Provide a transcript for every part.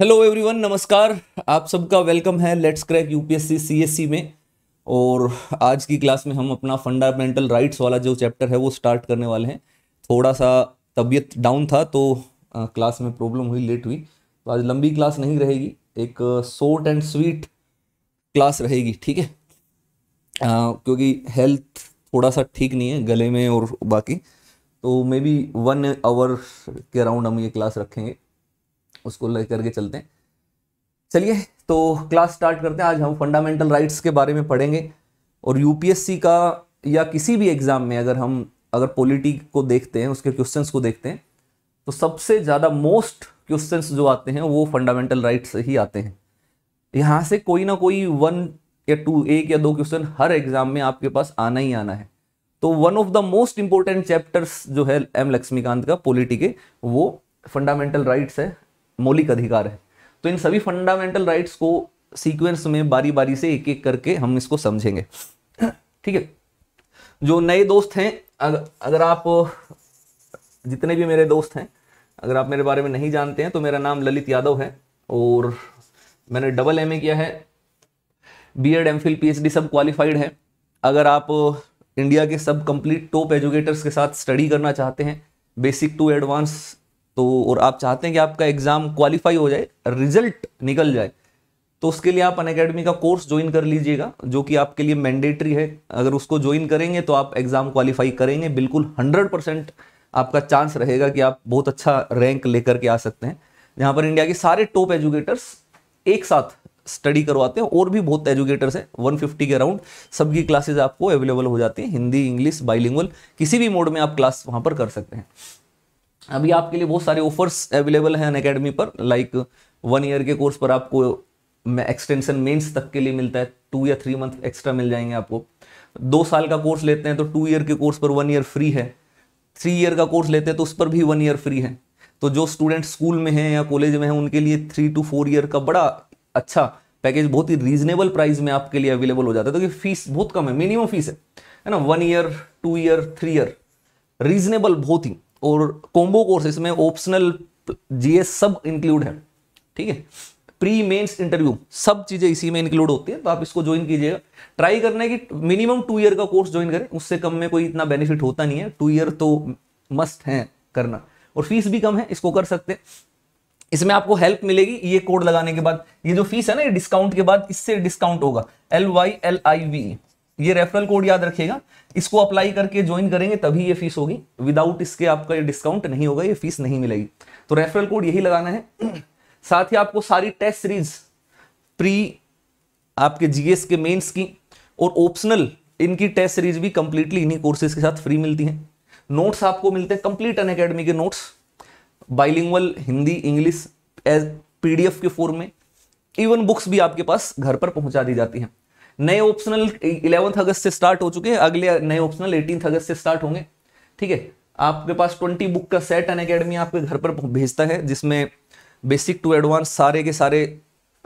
Hello everyone नमस्कार आप सबका वेलकम है लेट्स क्रैक यूपीएससी सीएससी में और आज की क्लास में हम अपना फंडामेंटल राइट्स वाला जो चैप्टर है वो स्टार्ट करने वाले हैं थोड़ा सा तबीयत डाउन था तो आ, क्लास में प्रॉब्लम हुई लेट हुई तो आज लंबी क्लास नहीं रहेगी एक शॉर्ट एंड स्वीट क्लास रहेगी ठीक है क्योंकि हेल्थ थोड़ा सा ठीक नहीं है गले में और बाकी तो मे बी वन आवर के अराउंड हम ये क्लास रखेंगे उसको ले करके चलते हैं चलिए तो क्लास स्टार्ट करते हैं आज हम फंडामेंटल राइट्स के बारे में पढ़ेंगे और यूपीएससी का या किसी भी एग्ज़ाम में अगर हम अगर पॉलिटी को देखते हैं उसके क्वेश्चंस को देखते हैं तो सबसे ज़्यादा मोस्ट क्वेश्चंस जो आते हैं वो फंडामेंटल राइट्स ही आते हैं यहाँ से कोई ना कोई वन या टू एक या दो क्वेश्चन हर एग्ज़ाम में आपके पास आना ही आना है तो one of the most important chapters जो है एम लक्ष्मीकांत का पोलिटी के वो फंडामेंटल राइट्स है मौलिक अधिकार है तो इन सभी फंडामेंटल राइट्स को सीक्वेंस में बारी बारी से एक एक करके हम इसको समझेंगे ठीक है जो नए दोस्त हैं अगर अगर आप जितने भी मेरे दोस्त हैं अगर आप मेरे बारे में नहीं जानते हैं तो मेरा नाम ललित यादव है और मैंने डबल एम किया है B Ed M Phil P सब क्वालिफाइड है अगर आप इंडिया के सब कंप्लीट टॉप एजुकेटर्स के साथ स्टडी करना चाहते हैं बेसिक टू एडवांस तो और आप चाहते हैं कि आपका एग्ज़ाम क्वालिफाई हो जाए रिजल्ट निकल जाए तो उसके लिए आप अनकेडमी का कोर्स ज्वाइन कर लीजिएगा जो कि आपके लिए मैंडेटरी है अगर उसको ज्वाइन करेंगे तो आप एग्ज़ाम क्वालिफाई करेंगे बिल्कुल हंड्रेड परसेंट आपका चांस रहेगा कि आप बहुत अच्छा रैंक लेकर के आ सकते हैं जहाँ पर इंडिया के सारे टॉप एजुकेटर्स एक साथ स्टडी करवाते हैं और भी बहुत एजुकेटर्स हैं 150 के अराउंड सबकी क्लासेज आपको अवेलेबल हो जाती हैं हिंदी इंग्लिश बाइलिंगल किसी भी मोड में आप क्लास वहाँ पर कर सकते हैं अभी आपके लिए बहुत सारे ऑफर्स अवेलेबल हैं अन अकेडमी पर लाइक वन ईयर के कोर्स पर आपको एक्सटेंशन मेंस तक के लिए मिलता है टू या थ्री मंथ एक्स्ट्रा मिल जाएंगे आपको दो साल का कोर्स लेते हैं तो टू ईयर के कोर्स पर वन ईयर फ्री है थ्री ईयर का कोर्स लेते हैं तो उस पर भी वन ईयर फ्री है तो जो स्टूडेंट स्कूल में हैं या कॉलेज में हैं उनके लिए थ्री टू फोर ईयर का बड़ा अच्छा पैकेज बहुत ही रीजनेबल प्राइस में आपके लिए अवेलेबल हो जाता है तो क्योंकि फीस बहुत कम है मिनिमम फीस है है ना one year two year three year reasonable बहुत ही और कॉम्बो कोर्सेस में ऑप्शनल जीएस सब इंक्लूड है ठीक है प्री मेंस इंटरव्यू सब चीजें इसी में इंक्लूड होती है तो आप इसको ज्वाइन कीजिएगा ट्राई करना है कि मिनिमम टू ईयर का कोर्स ज्वाइन करें उससे कम में कोई इतना बेनिफिट होता नहीं है टू ईयर तो मस्ट है करना और फीस भी कम है इसको कर सकते हैं इसमें आपको हेल्प मिलेगी ये कोड लगाने के बाद ये जो फीस है ना ये डिस्काउंट के बाद इससे डिस्काउंट होगा L Y L I V ये रेफरल कोड याद रखिएगा इसको अप्लाई करके ज्वाइन करेंगे तभी ये फीस होगी विदाउट इसके आपका ये डिस्काउंट नहीं होगा ये फीस नहीं मिलेगी तो रेफरल कोड यही लगाना है साथ ही आपको सारी टेस्ट सीरीज प्री आपके जीएस के मेंस की और ऑप्शनल इनकी टेस्ट सीरीज भी कंप्लीटली इन्हीं कोर्सेज के साथ फ्री मिलती हैं नोट्स आपको मिलते हैं कंप्लीट अन अकेडमी के notes bilingual Hindi English as P के फॉर्म में इवन बुक्स भी आपके पास घर पर पहुंचा दी जाती हैं नए ऑप्शनल इलेवंथ अगस्त से स्टार्ट हो चुके हैं अगले नए ऑप्शनल एटीन अगस्त से स्टार्ट होंगे ठीक है आपके पास ट्वेंटी बुक का सेट अन अकेडमी आपके घर पर भेजता है जिसमें बेसिक टू एडवांस सारे के सारे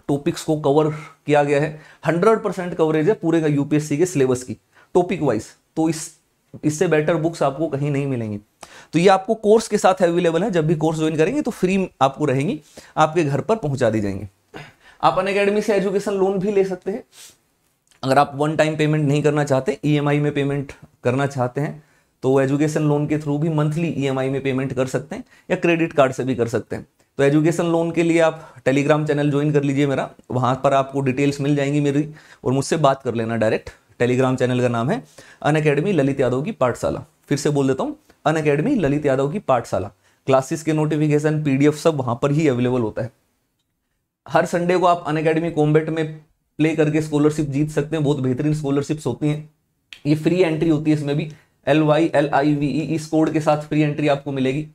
टॉपिक्स को कवर किया गया है हंड्रेड परसेंट कवरेज है पूरे का यूपीएससी के सिलेबस की टॉपिक वाइज तो इस इससे बेटर बुक्स आपको कहीं नहीं मिलेंगी तो ये आपको कोर्स के साथ अवेलेबल है जब भी कोर्स ज्वाइन करेंगे तो फ्री आपको रहेंगी आपके घर पर पहुंचा दी जाएंगी आप अन से एजुकेशन लोन भी ले सकते हैं अगर आप वन टाइम पेमेंट नहीं करना चाहते ईएमआई e में पेमेंट करना चाहते हैं तो एजुकेशन लोन के थ्रू भी मंथली ईएमआई e में पेमेंट कर सकते हैं या क्रेडिट कार्ड से भी कर सकते हैं तो एजुकेशन लोन के लिए आप टेलीग्राम चैनल ज्वाइन कर लीजिए मेरा वहाँ पर आपको डिटेल्स मिल जाएंगी मेरी और मुझसे बात कर लेना डायरेक्ट टेलीग्राम चैनल का नाम है अन अकेडमी ललित यादव की पाठशाला फिर से बोल देता हूँ अन अकेडमी ललित यादव की पाठशाला क्लासेस के नोटिफिकेशन पीडीएफ सब वहां पर ही अवेलेबल होता है हर संडे को आप अन अकेडमी कॉम्बेट में प्ले करके स्कॉलरशिप जीत सकते हैं बहुत बेहतरीन स्कॉलरशिप्स होती हैं ये फ्री एंट्री होती है इसमें भी L Y L I V E इस कोड के साथ फ्री एंट्री आपको मिलेगी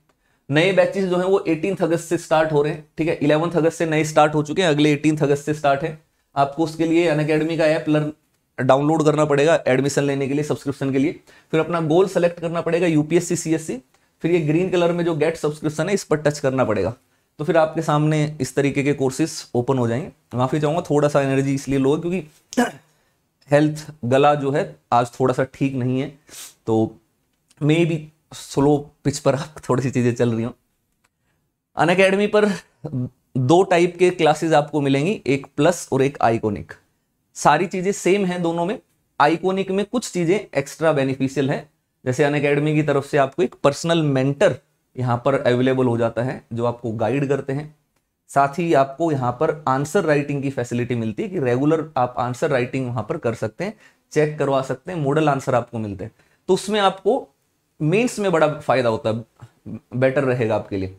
नए बैचेस जो हैं वो एटीन अगस्त से स्टार्ट हो रहे हैं ठीक है इलेवंथ अगस्त से नए स्टार्ट हो चुके हैं अगले एटीन अगस्त से स्टार्ट है आपको उसके लिए अन अकेडमी का ऐप लर्न डाउनलोड करना पड़ेगा एडमिशन लेने के लिए सब्सक्रिप्शन के लिए फिर अपना गोल सेलेक्ट करना पड़ेगा यूपीएससी सीएससी फिर ये ग्रीन कलर में जो गेट सब्सक्रिप्शन है इस पर टच करना पड़ेगा तो फिर आपके सामने इस तरीके के कोर्सेस ओपन हो जाएंगे माफ़ी चाहूंगा थोड़ा सा एनर्जी इसलिए लो है क्योंकि हेल्थ गला जो है आज थोड़ा सा ठीक नहीं है तो मे भी स्लो पिच पर थोड़ी सी चीज़ें चल रही हूँ अन अकेडमी पर दो टाइप के क्लासेस आपको मिलेंगी एक प्लस और एक आइकोनिक सारी चीज़ें सेम हैं दोनों में आइकोनिक में कुछ चीज़ें एक्स्ट्रा बेनिफिशियल हैं जैसे अन अकेडमी की तरफ से आपको एक पर्सनल मेंटर यहाँ पर अवेलेबल हो जाता है जो आपको गाइड करते हैं साथ ही आपको यहाँ पर आंसर राइटिंग की फैसिलिटी मिलती है कि रेगुलर आप आंसर राइटिंग वहाँ पर कर सकते हैं चेक करवा सकते हैं मॉडल आंसर आपको मिलते हैं तो उसमें आपको मेंस में बड़ा फायदा होता है बेटर रहेगा आपके लिए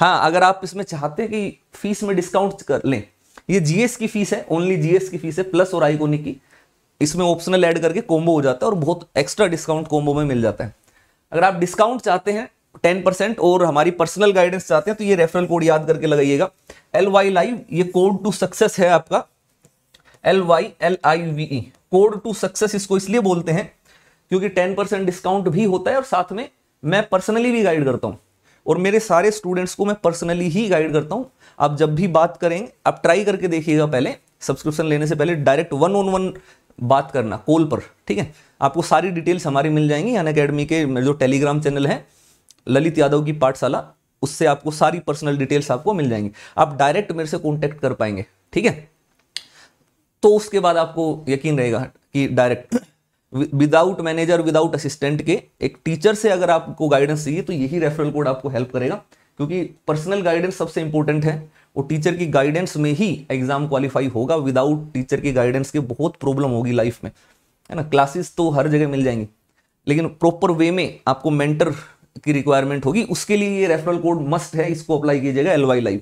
हाँ अगर आप इसमें चाहते हैं कि फीस में डिस्काउंट कर लें ये जीएस की फीस है ओनली जीएस की फीस है प्लस और आईकोनिक की इसमें ऑप्शनल ऐड करके कॉम्बो हो जाता है और बहुत एक्स्ट्रा डिस्काउंट कॉम्बो में मिल जाता है अगर आप डिस्काउंट चाहते हैं टेन परसेंट और हमारी पर्सनल गाइडेंस चाहते हैं तो ये रेफरल कोड याद करके लगाइएगा एल वाई लाइव ये कोड टू सक्सेस है आपका L Y L I V E code to success इसको इसलिए बोलते हैं क्योंकि टेन परसेंट डिस्काउंट भी होता है और साथ में मैं पर्सनली भी गाइड करता हूँ और मेरे सारे स्टूडेंट्स को मैं पर्सनली ही गाइड करता हूँ आप जब भी बात करेंगे आप ट्राई करके देखिएगा पहले सब्सक्रिप्शन लेने से पहले डायरेक्ट वन ऑन वन बात करना कॉल पर ठीक है आपको सारी डिटेल्स हमारी मिल जाएंगी अन अकेडमी के जो टेलीग्राम चैनल है ललित यादव की पाठशाला उससे आपको सारी पर्सनल डिटेल्स आपको मिल जाएंगी आप डायरेक्ट मेरे से कॉन्टेक्ट कर पाएंगे ठीक है तो उसके बाद आपको यकीन रहेगा कि direct without manager without assistant के एक टीचर से अगर आपको गाइडेंस चाहिए तो यही रेफरल कोड आपको हेल्प करेगा क्योंकि पर्सनल गाइडेंस सबसे इंपॉर्टेंट है वो टीचर की गाइडेंस में ही एग्जाम क्वालिफाई होगा विदाउट टीचर की गाइडेंस के बहुत प्रॉब्लम होगी लाइफ में है ना क्लासेस तो हर जगह मिल जाएंगी लेकिन प्रॉपर वे में आपको मेंटर की रिक्वायरमेंट होगी उसके लिए ये रेफरल कोड मस्ट है इसको अप्लाई कीजिएगा एल वाई लाइव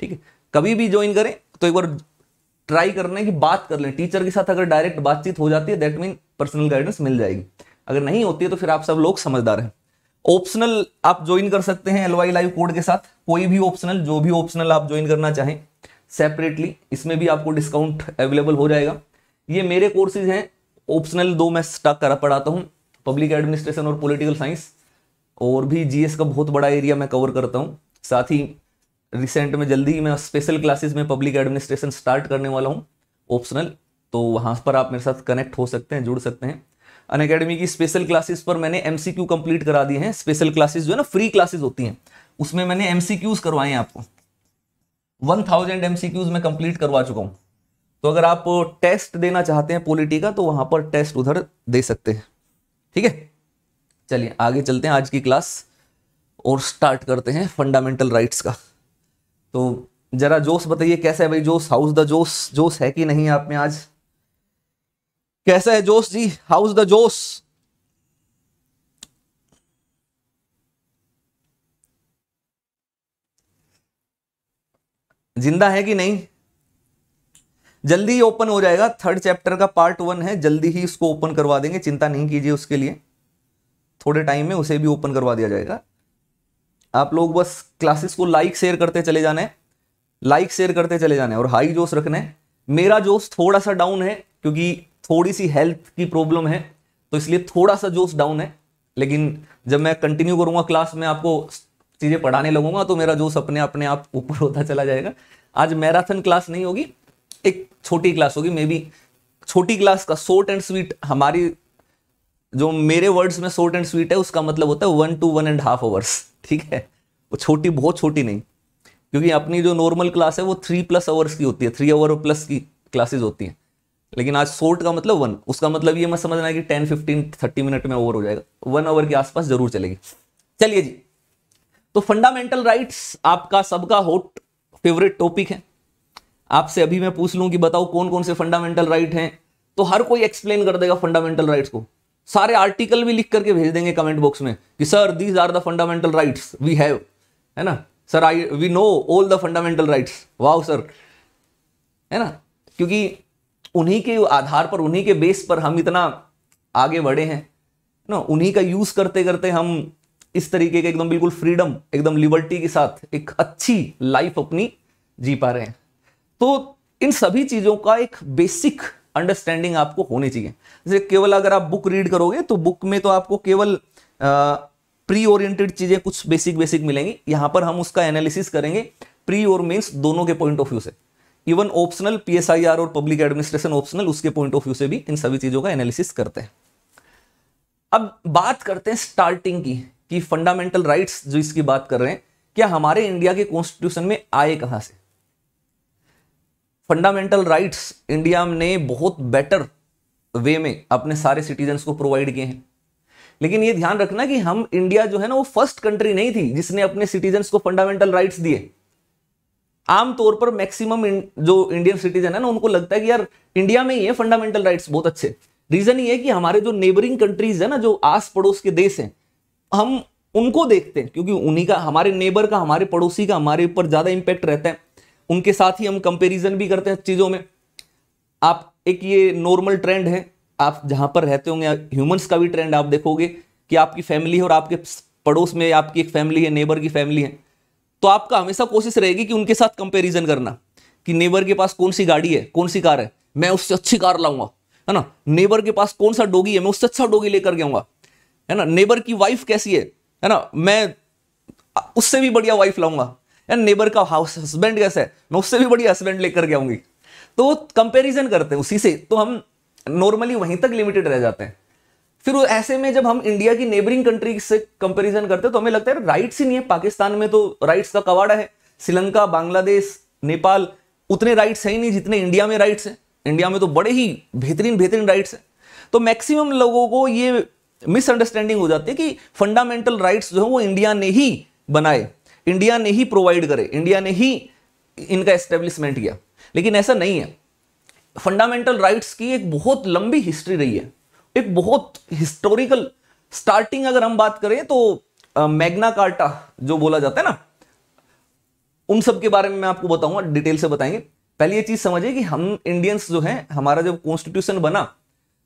ठीक है कभी भी ज्वाइन करें तो एक बार ट्राई करने की कि बात कर लें टीचर के साथ अगर डायरेक्ट बातचीत हो जाती है दैट मीन पर्सनल गाइडेंस मिल जाएगी अगर नहीं होती है तो फिर आप सब लोग समझदार हैं ऑप्शनल आप ज्वाइन कर सकते हैं एलवाई लाइव कोड के साथ कोई भी ऑप्शनल जो भी ऑप्शनल आप ज्वाइन करना चाहें सेपरेटली इसमें भी आपको डिस्काउंट अवेलेबल हो जाएगा ये मेरे कोर्सेज हैं ऑप्शनल दो मैं स्टार्ट करा पढ़ाता हूँ पब्लिक एडमिनिस्ट्रेशन और पॉलिटिकल साइंस और भी जीएस का बहुत बड़ा एरिया मैं कवर करता हूँ साथ ही रिसेंट में जल्दी ही मैं स्पेशल क्लासेस में पब्लिक एडमिनिस्ट्रेशन स्टार्ट करने वाला हूँ ऑप्शनल तो वहाँ पर आप मेरे साथ कनेक्ट हो सकते हैं जुड़ सकते हैं अन अकेडमी की स्पेशल क्लासेस पर मैंने एम सी क्यू कंप्लीट करा दिए हैं स्पेशल क्लासेस जो है ना फ्री क्लासेस होती हैं उसमें मैंने एम सी क्यूज करवाए हैं आपको one thousand M C Qs मैं कंप्लीट करवा चुका हूँ तो अगर आप टेस्ट देना चाहते हैं पॉलिटी का तो वहाँ पर टेस्ट उधर दे सकते हैं ठीक है चलिए आगे चलते हैं आज की क्लास और स्टार्ट करते हैं फंडामेंटल राइट्स का तो जरा जोश बताइए कैसा है भाई जोश हाउस द जोश जोश है कि नहीं आप में आज कैसा है जोश जी हाउस द जोश जिंदा है कि नहीं जल्दी ही ओपन हो जाएगा थर्ड चैप्टर का पार्ट वन है जल्दी ही इसको ओपन करवा देंगे चिंता नहीं कीजिए उसके लिए थोड़े टाइम में उसे भी ओपन करवा दिया जाएगा आप लोग बस क्लासेस को लाइक शेयर करते चले जाने लाइक शेयर करते चले जाने और हाई जोश रखने मेरा जोश थोड़ा सा डाउन है क्योंकि थोड़ी सी हेल्थ की प्रॉब्लम है तो इसलिए थोड़ा सा जोश डाउन है लेकिन जब मैं कंटिन्यू करूंगा क्लास में आपको चीज़ें पढ़ाने लगूंगा तो मेरा जोश अपने अपने आप ऊपर होता चला जाएगा आज मैराथन क्लास नहीं होगी एक छोटी क्लास होगी मे बी छोटी क्लास का शॉर्ट एंड स्वीट हमारी जो मेरे वर्ड्स में शॉर्ट एंड स्वीट है उसका मतलब होता है one two one and half hours ठीक है वो छोटी बहुत छोटी नहीं क्योंकि अपनी जो नॉर्मल क्लास है वो थ्री प्लस आवर्स की होती है थ्री आवर प्लस की क्लासेज होती हैं लेकिन आज शॉर्ट का मतलब वन उसका मतलब ये मत समझना कि टेन फिफ्टीन थर्टी मिनट में ओवर हो जाएगा वन आवर के आसपास जरूर चलेगी चलिए जी तो फंडामेंटल राइट्स आपका सबका हॉट फेवरेट टॉपिक है आपसे अभी मैं पूछ लूं कि बताओ कौन कौन से फंडामेंटल राइट हैं तो हर कोई एक्सप्लेन कर देगा फंडामेंटल राइट्स को सारे आर्टिकल भी लिख करके भेज देंगे कमेंट बॉक्स में कि sir these are the fundamental rights we have है ना sir I we know all the fundamental rights wow sir है ना क्योंकि उन्हीं के आधार पर उन्हीं के बेस पर हम इतना आगे बढ़े हैं ना उन्हीं का यूज करते करते हम इस तरीके के एकदम बिल्कुल फ्रीडम एकदम लिबर्टी के साथ एक अच्छी लाइफ अपनी जी पा रहे हैं तो इन सभी चीजों का एक बेसिक अंडरस्टैंडिंग आपको होनी चाहिए जैसे केवल अगर आप बुक रीड करोगे तो बुक में तो आपको केवल प्री ओरिएंटेड चीज़ें कुछ बेसिक बेसिक मिलेंगी यहां पर हम उसका एनालिसिस करेंगे प्री और मीन्स दोनों के पॉइंट ऑफ व्यू से इवन ऑप्शनल पीएसआईआर और पब्लिक एडमिनिस्ट्रेशन ऑप्शनल उसके पॉइंट ऑफ व्यू से भी इन सभी चीज़ों का एनालिसिस करते हैं अब बात करते हैं स्टार्टिंग की कि फंडामेंटल राइट्स जो इसकी बात कर रहे हैं क्या हमारे इंडिया के कॉन्स्टिट्यूशन में आए कहां से फंडामेंटल राइट्स इंडिया ने बहुत बेटर वे में अपने सारे सिटीजन्स को प्रोवाइड किए हैं लेकिन ये ध्यान रखना कि हम इंडिया जो है ना वो फर्स्ट कंट्री नहीं थी जिसने अपने सिटीजन्स को फंडामेंटल राइट्स दिए आमतौर पर मैक्सिमम जो इंडियन सिटीजन है ना उनको लगता है कि यार इंडिया में ही है फंडामेंटल राइट्स बहुत अच्छे रीजन ये है कि हमारे जो नेबरिंग कंट्रीज है ना जो आस पड़ोस के देश हैं हम उनको देखते हैं क्योंकि उन्हीं का हमारे नेबर का हमारे पड़ोसी का हमारे ऊपर ज्यादा इंपैक्ट रहता है उनके साथ ही हम कंपेरिजन भी करते हैं चीज़ों में आप एक ये नॉर्मल ट्रेंड है आप जहाँ पर रहते होंगे ह्यूमंस का भी ट्रेंड आप देखोगे कि आपकी फैमिली है और आपके पड़ोस में आपकी एक फैमिली है नेबर की फैमिली है तो आपका हमेशा कोशिश रहेगी कि उनके साथ कंपेरिजन करना कि नेबर के पास कौन सी गाड़ी है कौन सी कार है मैं उससे अच्छी कार लाऊंगा है ना नेबर के पास कौन सा डोगी है मैं उससे अच्छा डोगी लेकर जाऊंगा है ना नेबर की वाइफ कैसी है है ना मैं उससे भी बढ़िया वाइफ लाऊंगा या नेबर का हाउस हस्बैंड कैसा है मैं उससे भी बड़ी हस्बैंड लेकर के आऊंगी तो कंपेरिजन करते हैं उसी से तो हम नॉर्मली वहीं तक लिमिटेड रह जाते हैं फिर ऐसे में जब हम इंडिया की नेबरिंग कंट्री से कंपेरिजन करते हैं तो हमें लगता है राइट्स ही नहीं है पाकिस्तान में तो राइट्स का कवाड़ा है श्रीलंका बांग्लादेश नेपाल उतने राइट्स हैं ही नहीं जितने इंडिया में राइट्स हैं इंडिया में तो बड़े ही बेहतरीन बेहतरीन राइट्स हैं तो मैक्सिमम लोगों को ये मिसअंडरस्टैंडिंग हो जाती है कि फंडामेंटल राइट्स जो है वो इंडिया ने ही बनाए इंडिया ने ही प्रोवाइड करे इंडिया ने ही इनका एस्टेब्लिशमेंट किया लेकिन ऐसा नहीं है फंडामेंटल राइट्स की एक बहुत लंबी हिस्ट्री रही है एक बहुत हिस्टोरिकल स्टार्टिंग अगर हम बात करें तो मैग्ना कार्टा जो बोला जाता है ना उन सब के बारे में मैं आपको बताऊंगा डिटेल से बताएंगे पहले ये चीज समझिए कि हम इंडियंस जो है हमारा जब कॉन्स्टिट्यूशन बना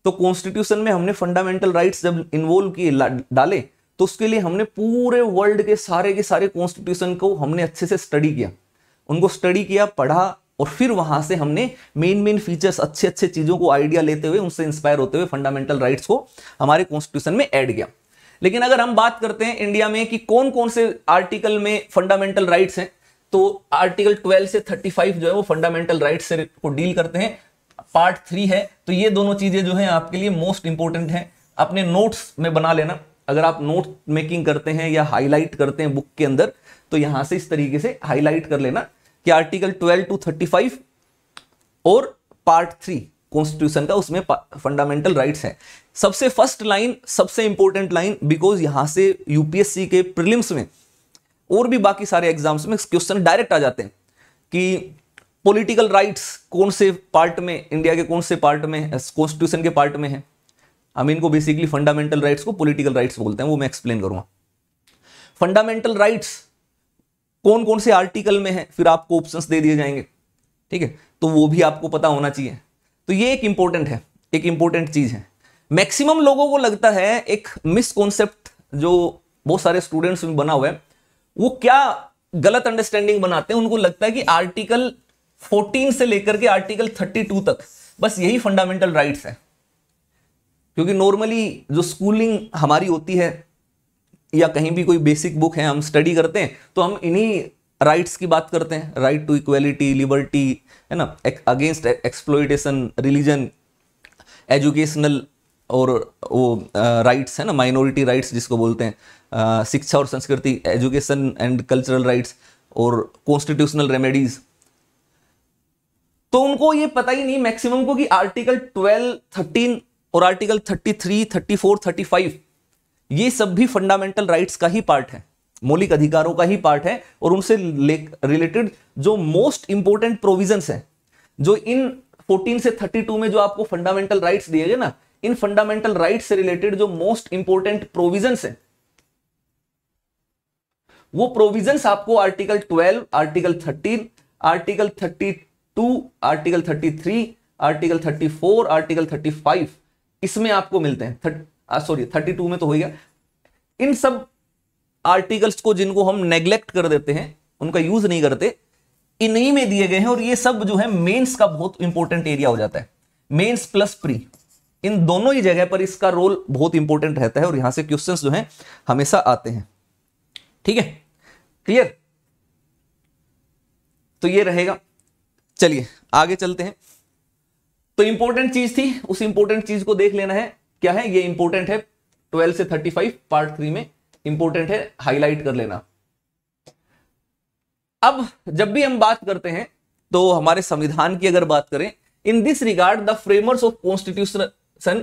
तो कॉन्स्टिट्यूशन में हमने फंडामेंटल राइट्स जब इन्वॉल्व किए डाले तो उसके लिए हमने पूरे वर्ल्ड के सारे के सारे कॉन्स्टिट्यूशन को हमने अच्छे से स्टडी किया उनको स्टडी किया पढ़ा और फिर वहां से हमने मेन मेन फीचर्स अच्छे अच्छे चीजों को आइडिया लेते हुए उनसे इंस्पायर होते हुए फंडामेंटल राइट्स को हमारे कॉन्स्टिट्यूशन में ऐड किया लेकिन अगर हम बात करते हैं इंडिया में कि कौन कौन से आर्टिकल में फंडामेंटल राइट्स हैं तो आर्टिकल 12 से 35 जो है वो फंडामेंटल राइट से को डील करते हैं पार्ट थ्री है तो ये दोनों चीजें जो है आपके लिए मोस्ट इंपॉर्टेंट है अपने नोट्स में बना लेना अगर आप नोट मेकिंग करते हैं या हाईलाइट करते हैं बुक के अंदर तो यहां से इस तरीके से हाईलाइट कर लेना कि आर्टिकल 12 टू 35 और पार्ट थ्री कॉन्स्टिट्यूशन का उसमें फंडामेंटल राइट्स हैं सबसे फर्स्ट लाइन सबसे इंपॉर्टेंट लाइन बिकॉज यहां से यूपीएससी के प्रिलिम्स में और भी बाकी सारे एग्जाम्स में क्वेश्चन डायरेक्ट आ जाते हैं कि पॉलिटिकल राइट्स कौन से पार्ट में इंडिया के कौन से पार्ट में कॉन्स्टिट्यूशन के पार्ट में है हम इनको बेसिकली फंडामेंटल राइट्स को पॉलिटिकल राइट्स बोलते हैं वो मैं एक्सप्लेन करूंगा फंडामेंटल राइट्स कौन कौन से आर्टिकल में है फिर आपको ऑप्शंस दे दिए जाएंगे ठीक है तो वो भी आपको पता होना चाहिए तो ये एक इंपॉर्टेंट है एक इंपॉर्टेंट चीज है मैक्सिमम लोगों को लगता है एक मिसकॉन्सेप्ट जो बहुत सारे स्टूडेंट्स में बना हुआ है वो क्या गलत अंडरस्टैंडिंग बनाते हैं उनको लगता है कि आर्टिकल 14 से लेकर के आर्टिकल 32 तक बस यही फंडामेंटल राइट्स है क्योंकि नॉर्मली जो स्कूलिंग हमारी होती है या कहीं भी कोई बेसिक बुक है हम स्टडी करते हैं तो हम इन्हीं राइट्स की बात करते हैं राइट टू इक्वेलिटी लिबर्टी है ना अगेंस्ट एक्सप्लोइटेशन रिलीजन एजुकेशनल और वो राइट्स uh, है ना माइनॉरिटी राइट्स जिसको बोलते हैं uh, शिक्षा और संस्कृति एजुकेशन एंड कल्चरल राइट्स और कॉन्स्टिट्यूशनल रेमेडीज तो उनको ये पता ही नहीं मैक्सिमम को कि आर्टिकल ट्वेल्व थर्टीन और आर्टिकल 33, 34, 35 ये सब भी फंडामेंटल राइट्स का ही पार्ट है मौलिक अधिकारों का ही पार्ट है और उनसे रिलेटेड जो मोस्ट इंपोर्टेंट प्रोविजन है जो इन 14 से 32 में जो आपको फंडामेंटल राइट दिए गए ना इन फंडामेंटल राइट से रिलेटेड जो मोस्ट इंपोर्टेंट प्रोविजन है वो प्रोविजंस आपको article 12, article 13, article 32, article 33, article 34, article 35 इसमें आपको मिलते हैं सॉरी थर्टी टू में तो हो गया इन सब आर्टिकल्स को जिनको हम नेग्लेक्ट कर देते हैं उनका यूज नहीं करते इन्हीं में दिए गए हैं और ये सब जो है मेंस का बहुत इंपॉर्टेंट एरिया हो जाता है मेंस प्लस प्री इन दोनों ही जगह पर इसका रोल बहुत इंपॉर्टेंट रहता है और यहां से क्वेश्चन जो है हमेशा आते हैं ठीक है क्लियर तो ये रहेगा चलिए आगे चलते हैं तो इंपॉर्टेंट चीज थी उस इंपोर्टेंट चीज को देख लेना है क्या है ये इंपोर्टेंट है ट्वेल्व से थर्टी फाइव पार्ट थ्री में इंपोर्टेंट है हाईलाइट कर लेना अब जब भी हम बात करते हैं तो हमारे संविधान की अगर बात करें in this regard the framers of constitution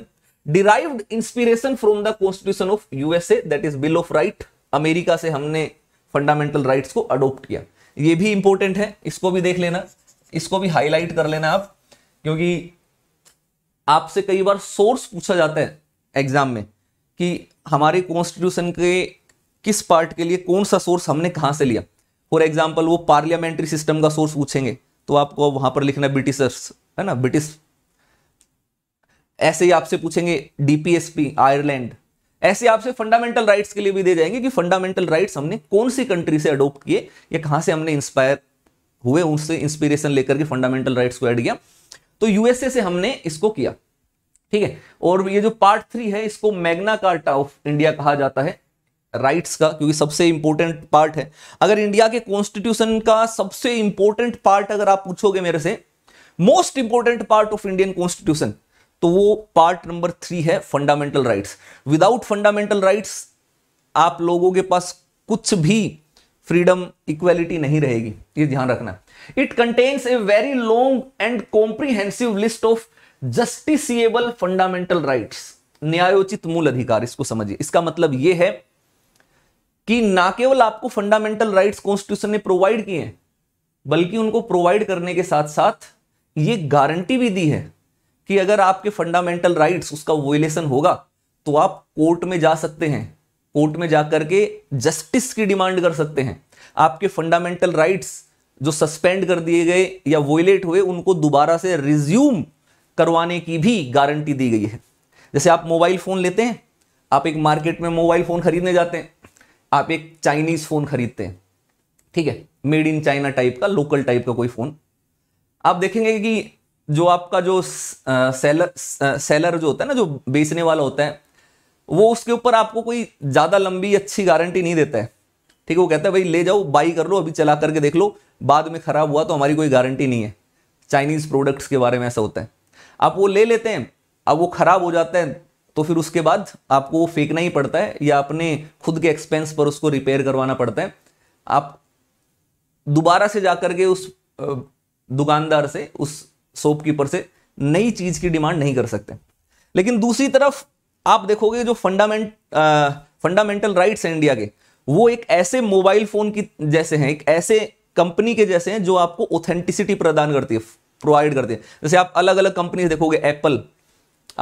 derive inspiration from the constitution of USA that is bill of right America से हमने फंडामेंटल राइट्स को अडोप्ट किया ये भी इंपॉर्टेंट है इसको भी देख लेना इसको भी हाईलाइट कर लेना आप क्योंकि आपसे कई बार सोर्स पूछा जाता है एग्जाम में कि हमारे कॉन्स्टिट्यूशन के किस पार्ट के लिए कौन सा सोर्स हमने कहाँ से लिया फॉर एग्जाम्पल वो पार्लियामेंट्री सिस्टम का सोर्स पूछेंगे तो आपको वहां पर लिखना ब्रिटिशर्स है ना ब्रिटिश ऐसे ही आपसे पूछेंगे डीपीएसपी आयरलैंड ऐसे आपसे फंडामेंटल राइट्स के लिए भी दे जाएंगे कि फंडामेंटल राइट्स हमने कौन सी कंट्री से अडोप्ट किए या कहां से हमने इंस्पायर हुए उनसे इंस्पिरेशन लेकर के फंडामेंटल राइट्स को ऐड किया तो यूएसए से हमने इसको किया ठीक है और ये जो पार्ट थ्री है इसको मैग्ना कार्टा ऑफ इंडिया कहा जाता है राइट्स का क्योंकि सबसे इंपॉर्टेंट पार्ट है अगर इंडिया के कॉन्स्टिट्यूशन का सबसे इंपॉर्टेंट पार्ट अगर आप पूछोगे मेरे से most important part of Indian constitution तो वो पार्ट नंबर थ्री है fundamental rights without fundamental rights आप लोगों के पास कुछ भी फ्रीडम इक्वेलिटी नहीं रहेगी ये ध्यान रखना it contains a very long and comprehensive list of justiciable fundamental right न्यायोचित मूल अधिकार इसको समझिए इसका मतलब यह है कि ना केवल आपको फंडामेंटल राइट्स कॉन्स्टिट्यूशन ने प्रोवाइड किए हैं बल्कि उनको प्रोवाइड करने के साथ साथ ये गारंटी भी दी है कि अगर आपके फंडामेंटल राइट्स उसका वोलेशन होगा तो आप कोर्ट में जा सकते हैं कोर्ट में जाकर के जस्टिस की डिमांड कर सकते हैं आपके फंडामेंटल राइट्स जो सस्पेंड कर दिए गए या वोलेट हुए उनको दोबारा से रिज्यूम करवाने की भी गारंटी दी गई है जैसे आप मोबाइल फ़ोन लेते हैं आप एक मार्केट में मोबाइल फ़ोन खरीदने जाते हैं आप एक चाइनीज़ फ़ोन खरीदते हैं ठीक है मेड इन चाइना टाइप का लोकल टाइप का कोई फ़ोन आप देखेंगे कि जो आपका जो सेलर सेलर जो होता है ना जो बेचने वाला होता है वो उसके ऊपर आपको कोई ज़्यादा लंबी अच्छी गारंटी नहीं देता है ठीक है वो कहता है भाई ले जाओ बाई कर लो अभी चला करके देख लो बाद में ख़राब हुआ तो हमारी कोई गारंटी नहीं है चाइनीज़ प्रोडक्ट्स के बारे में ऐसा होता है आप वो ले लेते हैं अब वो ख़राब हो जाता है तो फिर उसके बाद आपको वो फेंकना ही पड़ता है या अपने खुद के एक्सपेंस पर उसको रिपेयर करवाना पड़ता है आप दोबारा से जा के उस दुकानदार से उस सोप कीपर से नई चीज़ की डिमांड नहीं कर सकते लेकिन दूसरी तरफ आप देखोगे जो फंडामेंट फंडामेंटल राइट्स हैं इंडिया के वो एक ऐसे मोबाइल फोन की जैसे हैं एक ऐसे कंपनी के जैसे हैं जो आपको ऑथेंटिसिटी प्रदान करती है प्रोवाइड करती है जैसे आप अलग अलग कंपनी देखोगे एप्पल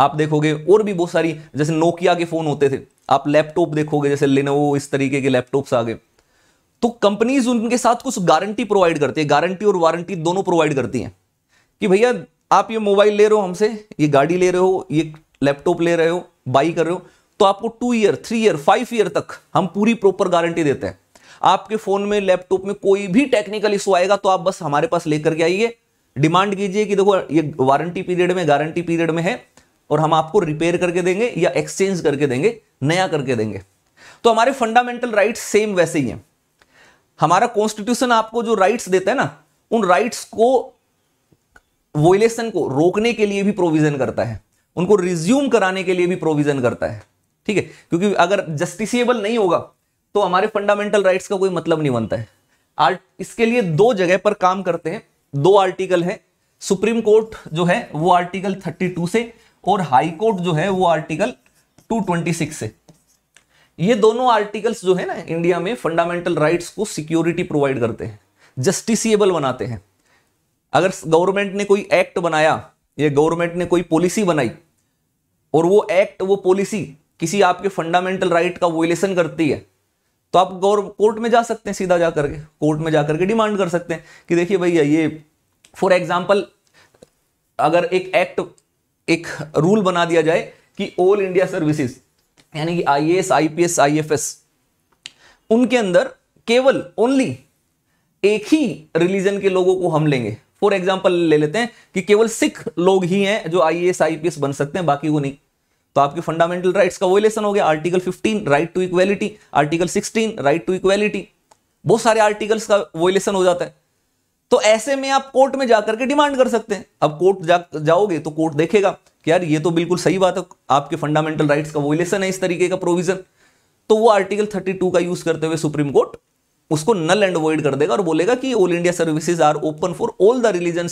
आप देखोगे और भी बहुत सारी जैसे नोकिया के फोन होते थे आप लैपटॉप देखोगे जैसे लेनोवो इस तरीके के लैपटॉप्स आ गए तो कंपनीज उनके साथ कुछ गारंटी प्रोवाइड करती है गारंटी और वारंटी दोनों प्रोवाइड करती हैं कि भैया आप ये मोबाइल ले रहे हो हमसे ये गाड़ी ले रहे हो ये लैपटॉप ले रहे हो बाई कर रहे हो तो आपको two year three year five year तक हम पूरी प्रॉपर गारंटी देते हैं आपके फोन में लैपटॉप में कोई भी टेक्निकल इशू आएगा तो आप बस हमारे पास लेकर के आइए डिमांड कीजिए कि देखो ये वारंटी पीरियड में गारंटी पीरियड में है और हम आपको रिपेयर करके देंगे या एक्सचेंज करके देंगे नया करके देंगे तो हमारे फंडामेंटल राइट सेम वैसे ही है हमारा कॉन्स्टिट्यूशन आपको जो राइट्स देता है ना उन राइट्स को वोलेशन को रोकने के लिए भी प्रोविजन करता है उनको रिज्यूम कराने के लिए भी प्रोविजन करता है ठीक है क्योंकि अगर जस्टिसिएबल नहीं होगा तो हमारे फंडामेंटल राइट्स का कोई मतलब नहीं बनता है आर्ट इसके लिए दो जगह पर काम करते हैं दो आर्टिकल हैं सुप्रीम कोर्ट जो है वो आर्टिकल 32 से और हाई कोर्ट जो है वो आर्टिकल 226 से ये दोनों आर्टिकल्स जो है ना इंडिया में फंडामेंटल राइट्स को सिक्योरिटी प्रोवाइड करते हैं जस्टिसिएबल बनाते हैं अगर गवर्नमेंट ने कोई एक्ट बनाया या गवर्नमेंट ने कोई पॉलिसी बनाई और वो एक्ट वो पॉलिसी किसी आपके फंडामेंटल राइट का वोलेशन करती है तो आप गौर कोर्ट में जा सकते हैं सीधा जा करके कोर्ट में जा करके डिमांड कर सकते हैं कि देखिए भैया ये फॉर एग्जाम्पल अगर एक एक्ट एक रूल बना दिया जाए कि ऑल इंडिया सर्विसेज यानी कि I S I P S I F S उनके अंदर केवल ओनली एक ही रिलीजन के लोगों को हम लेंगे फॉर एग्जाम्पल ले लेते हैं कि केवल सिख लोग ही हैं जो I S I P S बन सकते हैं बाकी वो नहीं तो आपके फंडामेंटल राइट्स का वो हो गया article 15 right to equality article 16 right to equality बहुत सारे आर्टिकल्स का वोलेसन हो जाता है तो ऐसे में आप कोर्ट में जाकर के डिमांड कर सकते हैं अब कोर्ट जा, जाओगे तो कोर्ट देखेगा कि यार ये तो बिल्कुल सही बात है आपके फंडामेंटल राइट्स का वोलेशन है इस तरीके का प्रोविजन तो वो आर्टिकल 32 का यूज करते हुए सुप्रीम कोर्ट उसको नल एंड अवॉइड कर देगा और बोलेगा कि all India services are open for all the religion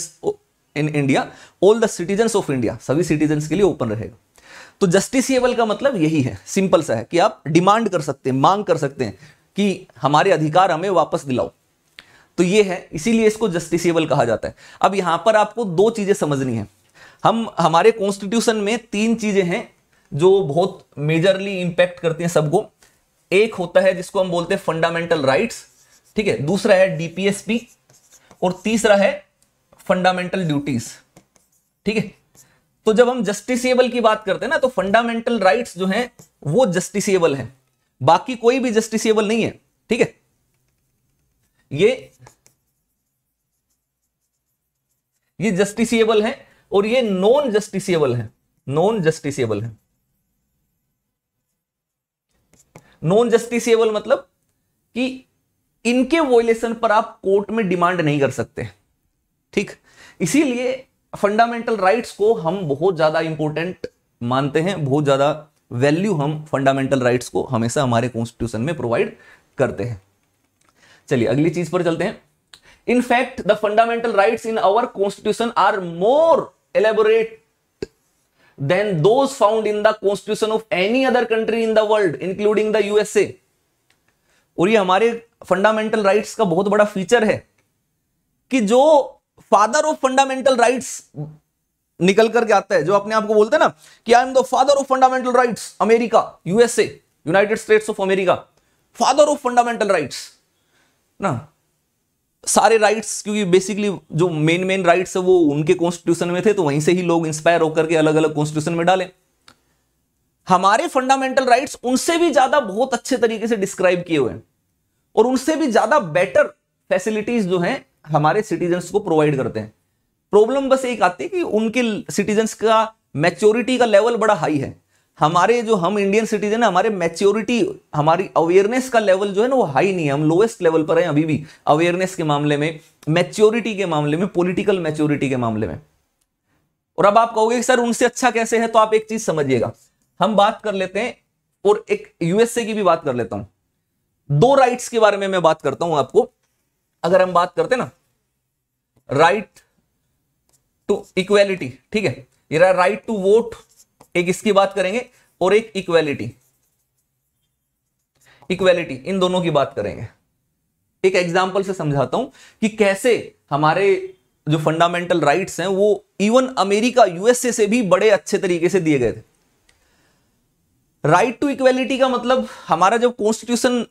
in India all the citizen of India सभी सिटीजन के लिए ओपन रहेगा तो जस्टिसिएबल का मतलब यही है सिंपल सा है कि आप डिमांड कर सकते हैं मांग कर सकते हैं कि हमारे अधिकार हमें वापस दिलाओ तो ये है इसीलिए इसको जस्टिसिएबल कहा जाता है अब यहां पर आपको दो चीजें समझनी है हम हमारे कॉन्स्टिट्यूशन में तीन चीजें हैं जो बहुत मेजरली इंपैक्ट करती हैं सबको एक होता है जिसको हम बोलते हैं फंडामेंटल राइट्स ठीक है दूसरा है डीपीएसपी और तीसरा है फंडामेंटल ड्यूटीज ठीक है तो जब हम जस्टिसिएबल की बात करते हैं ना तो फंडामेंटल राइट्स जो हैं वो जस्टिसिएबल हैं बाकी कोई भी जस्टिसिएबल नहीं है ठीक है ये ये जस्टिसिएबल है और ये नॉन जस्टिसिएबल है नॉन जस्टिसिएबल है नॉन जस्टिसिएबल मतलब कि इनके वोलेशन पर आप कोर्ट में डिमांड नहीं कर सकते ठीक इसीलिए फंडामेंटल राइट्स को हम बहुत ज़्यादा इंपॉर्टेंट मानते हैं बहुत ज़्यादा वैल्यू हम फंडामेंटल राइट्स को हमेशा हमारे कॉन्स्टिट्यूशन में प्रोवाइड करते हैं चलिए अगली चीज पर चलते हैं in fact the fundamental right in our constitution are more elaborate then those found in the constitution of any other country in the world including the usa और ये हमारे fundamental rights का बहुत बड़ा feature है कि जो फादर ऑफ फंडामेंटल राइट्स निकल करके आता है जो अपने आप को बोलते हैं ना कि I am the father of fundamental rights America USA United States of America father of fundamental rights ना सारे राइट्स क्योंकि बेसिकली जो मेन मेन राइट्स है वो उनके कॉन्स्टिट्यूशन में थे तो वहीं से ही लोग इंस्पायर होकर के अलग अलग कॉन्स्टिट्यूशन में डाले हमारे फंडामेंटल राइट्स उनसे भी ज्यादा बहुत अच्छे तरीके से डिस्क्राइब किए हुए हैं और उनसे भी ज्यादा बेटर फैसिलिटीज जो हैं हमारे सिटीजन्स को प्रोवाइड करते हैं प्रॉब्लम बस एक आती है कि उनके सिटीजन्स का मैच्योरिटी का लेवल बड़ा हाई है हमारे जो हम इंडियन सिटीजन है हमारे मैच्योरिटी हमारी अवेयरनेस का लेवल जो है ना वो हाई नहीं है हम लोएस्ट लेवल पर हैं अभी भी अवेयरनेस के मामले में मैच्योरिटी के मामले में पॉलिटिकल मैच्योरिटी के मामले में और अब आप कहोगे सर उनसे अच्छा कैसे है तो आप एक चीज समझिएगा हम बात कर लेते हैं और एक यूएसए की भी बात कर लेता हूं दो राइट्स के बारे में मैं बात करता हूं आपको अगर हम बात करते ना राइट टू इक्वेलिटी ठीक है ये राइट टू वोट एक इसकी बात करेंगे और एक इक्वेलिटी इक्वेलिटी इन दोनों की बात करेंगे एक एग्जाम्पल से समझाता हूं कि कैसे हमारे जो फंडामेंटल राइट्स हैं वो इवन अमेरिका यूएसए से भी बड़े अच्छे तरीके से दिए गए थे राइट टू इक्वेलिटी का मतलब हमारा जब कॉन्स्टिट्यूशन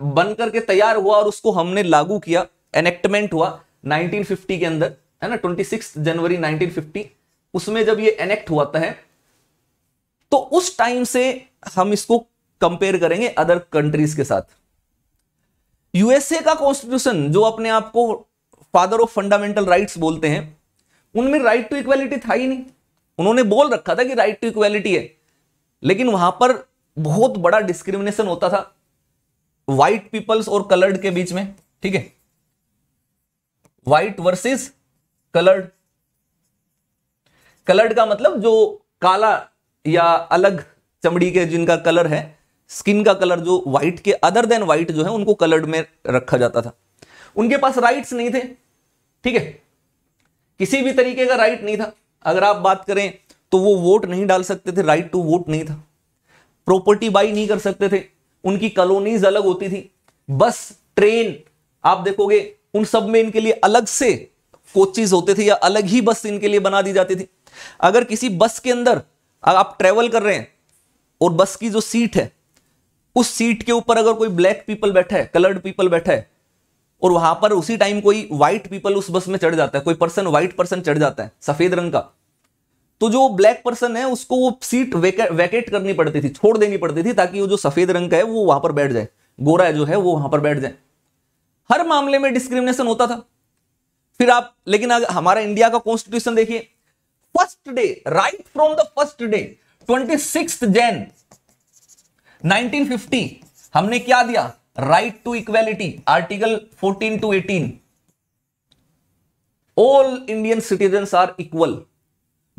बन करके तैयार हुआ और उसको हमने लागू किया एनेक्टमेंट हुआ 1950 के अंदर है ना 26 जनवरी 1950 उसमें जब ये एनेक्ट हुआ है तो उस टाइम से हम इसको कंपेयर करेंगे अदर कंट्रीज के साथ यूएसए का कॉन्स्टिट्यूशन जो अपने आप को फादर ऑफ फंडामेंटल राइट्स बोलते हैं उनमें राइट टू इक्वालिटी था ही नहीं उन्होंने बोल रखा था कि राइट टू इक्वालिटी है लेकिन वहां पर बहुत बड़ा डिस्क्रिमिनेशन होता था व्हाइट पीपल्स और कलर्ड के बीच में ठीक है व्हाइट वर्सेस कलर्ड कलर्ड का मतलब जो काला या अलग चमड़ी के जिनका कलर है स्किन का कलर जो व्हाइट के अदर देन व्हाइट जो है उनको कलर्ड में रखा जाता था उनके पास राइट्स नहीं थे ठीक है किसी भी तरीके का राइट नहीं था अगर आप बात करें तो वो वोट नहीं डाल सकते थे राइट टू वोट नहीं था प्रॉपर्टी बाई नहीं कर सकते थे उनकी कॉलोनीज अलग होती थी बस ट्रेन आप देखोगे उन सब में इनके लिए अलग से कोचिज होते थे या अलग ही बस इनके लिए बना दी जाती थी अगर किसी बस के अंदर आप ट्रेवल कर रहे हैं और बस की जो सीट है उस सीट के ऊपर अगर कोई ब्लैक पीपल बैठा है कलर्ड पीपल बैठा है और वहां पर उसी टाइम कोई व्हाइट पीपल उस बस में चढ़ जाता है कोई पर्सन व्हाइट पर्सन चढ़ जाता है सफेद रंग का तो जो ब्लैक पर्सन है उसको वो सीट वेके, वैकेट करनी पड़ती थी छोड़ देनी पड़ती थी ताकि वो जो सफेद रंग का है वो वहां पर बैठ जाए गोरा जो है वो वहां पर बैठ जाए हर मामले में डिस्क्रिमिनेशन होता था फिर आप लेकिन अगर हमारा इंडिया का कॉन्स्टिट्यूशन देखिए first day right from the first day twenty six Jan 1950 हमने क्या दिया right to equality article fourteen to eighteen all Indian citizen are equal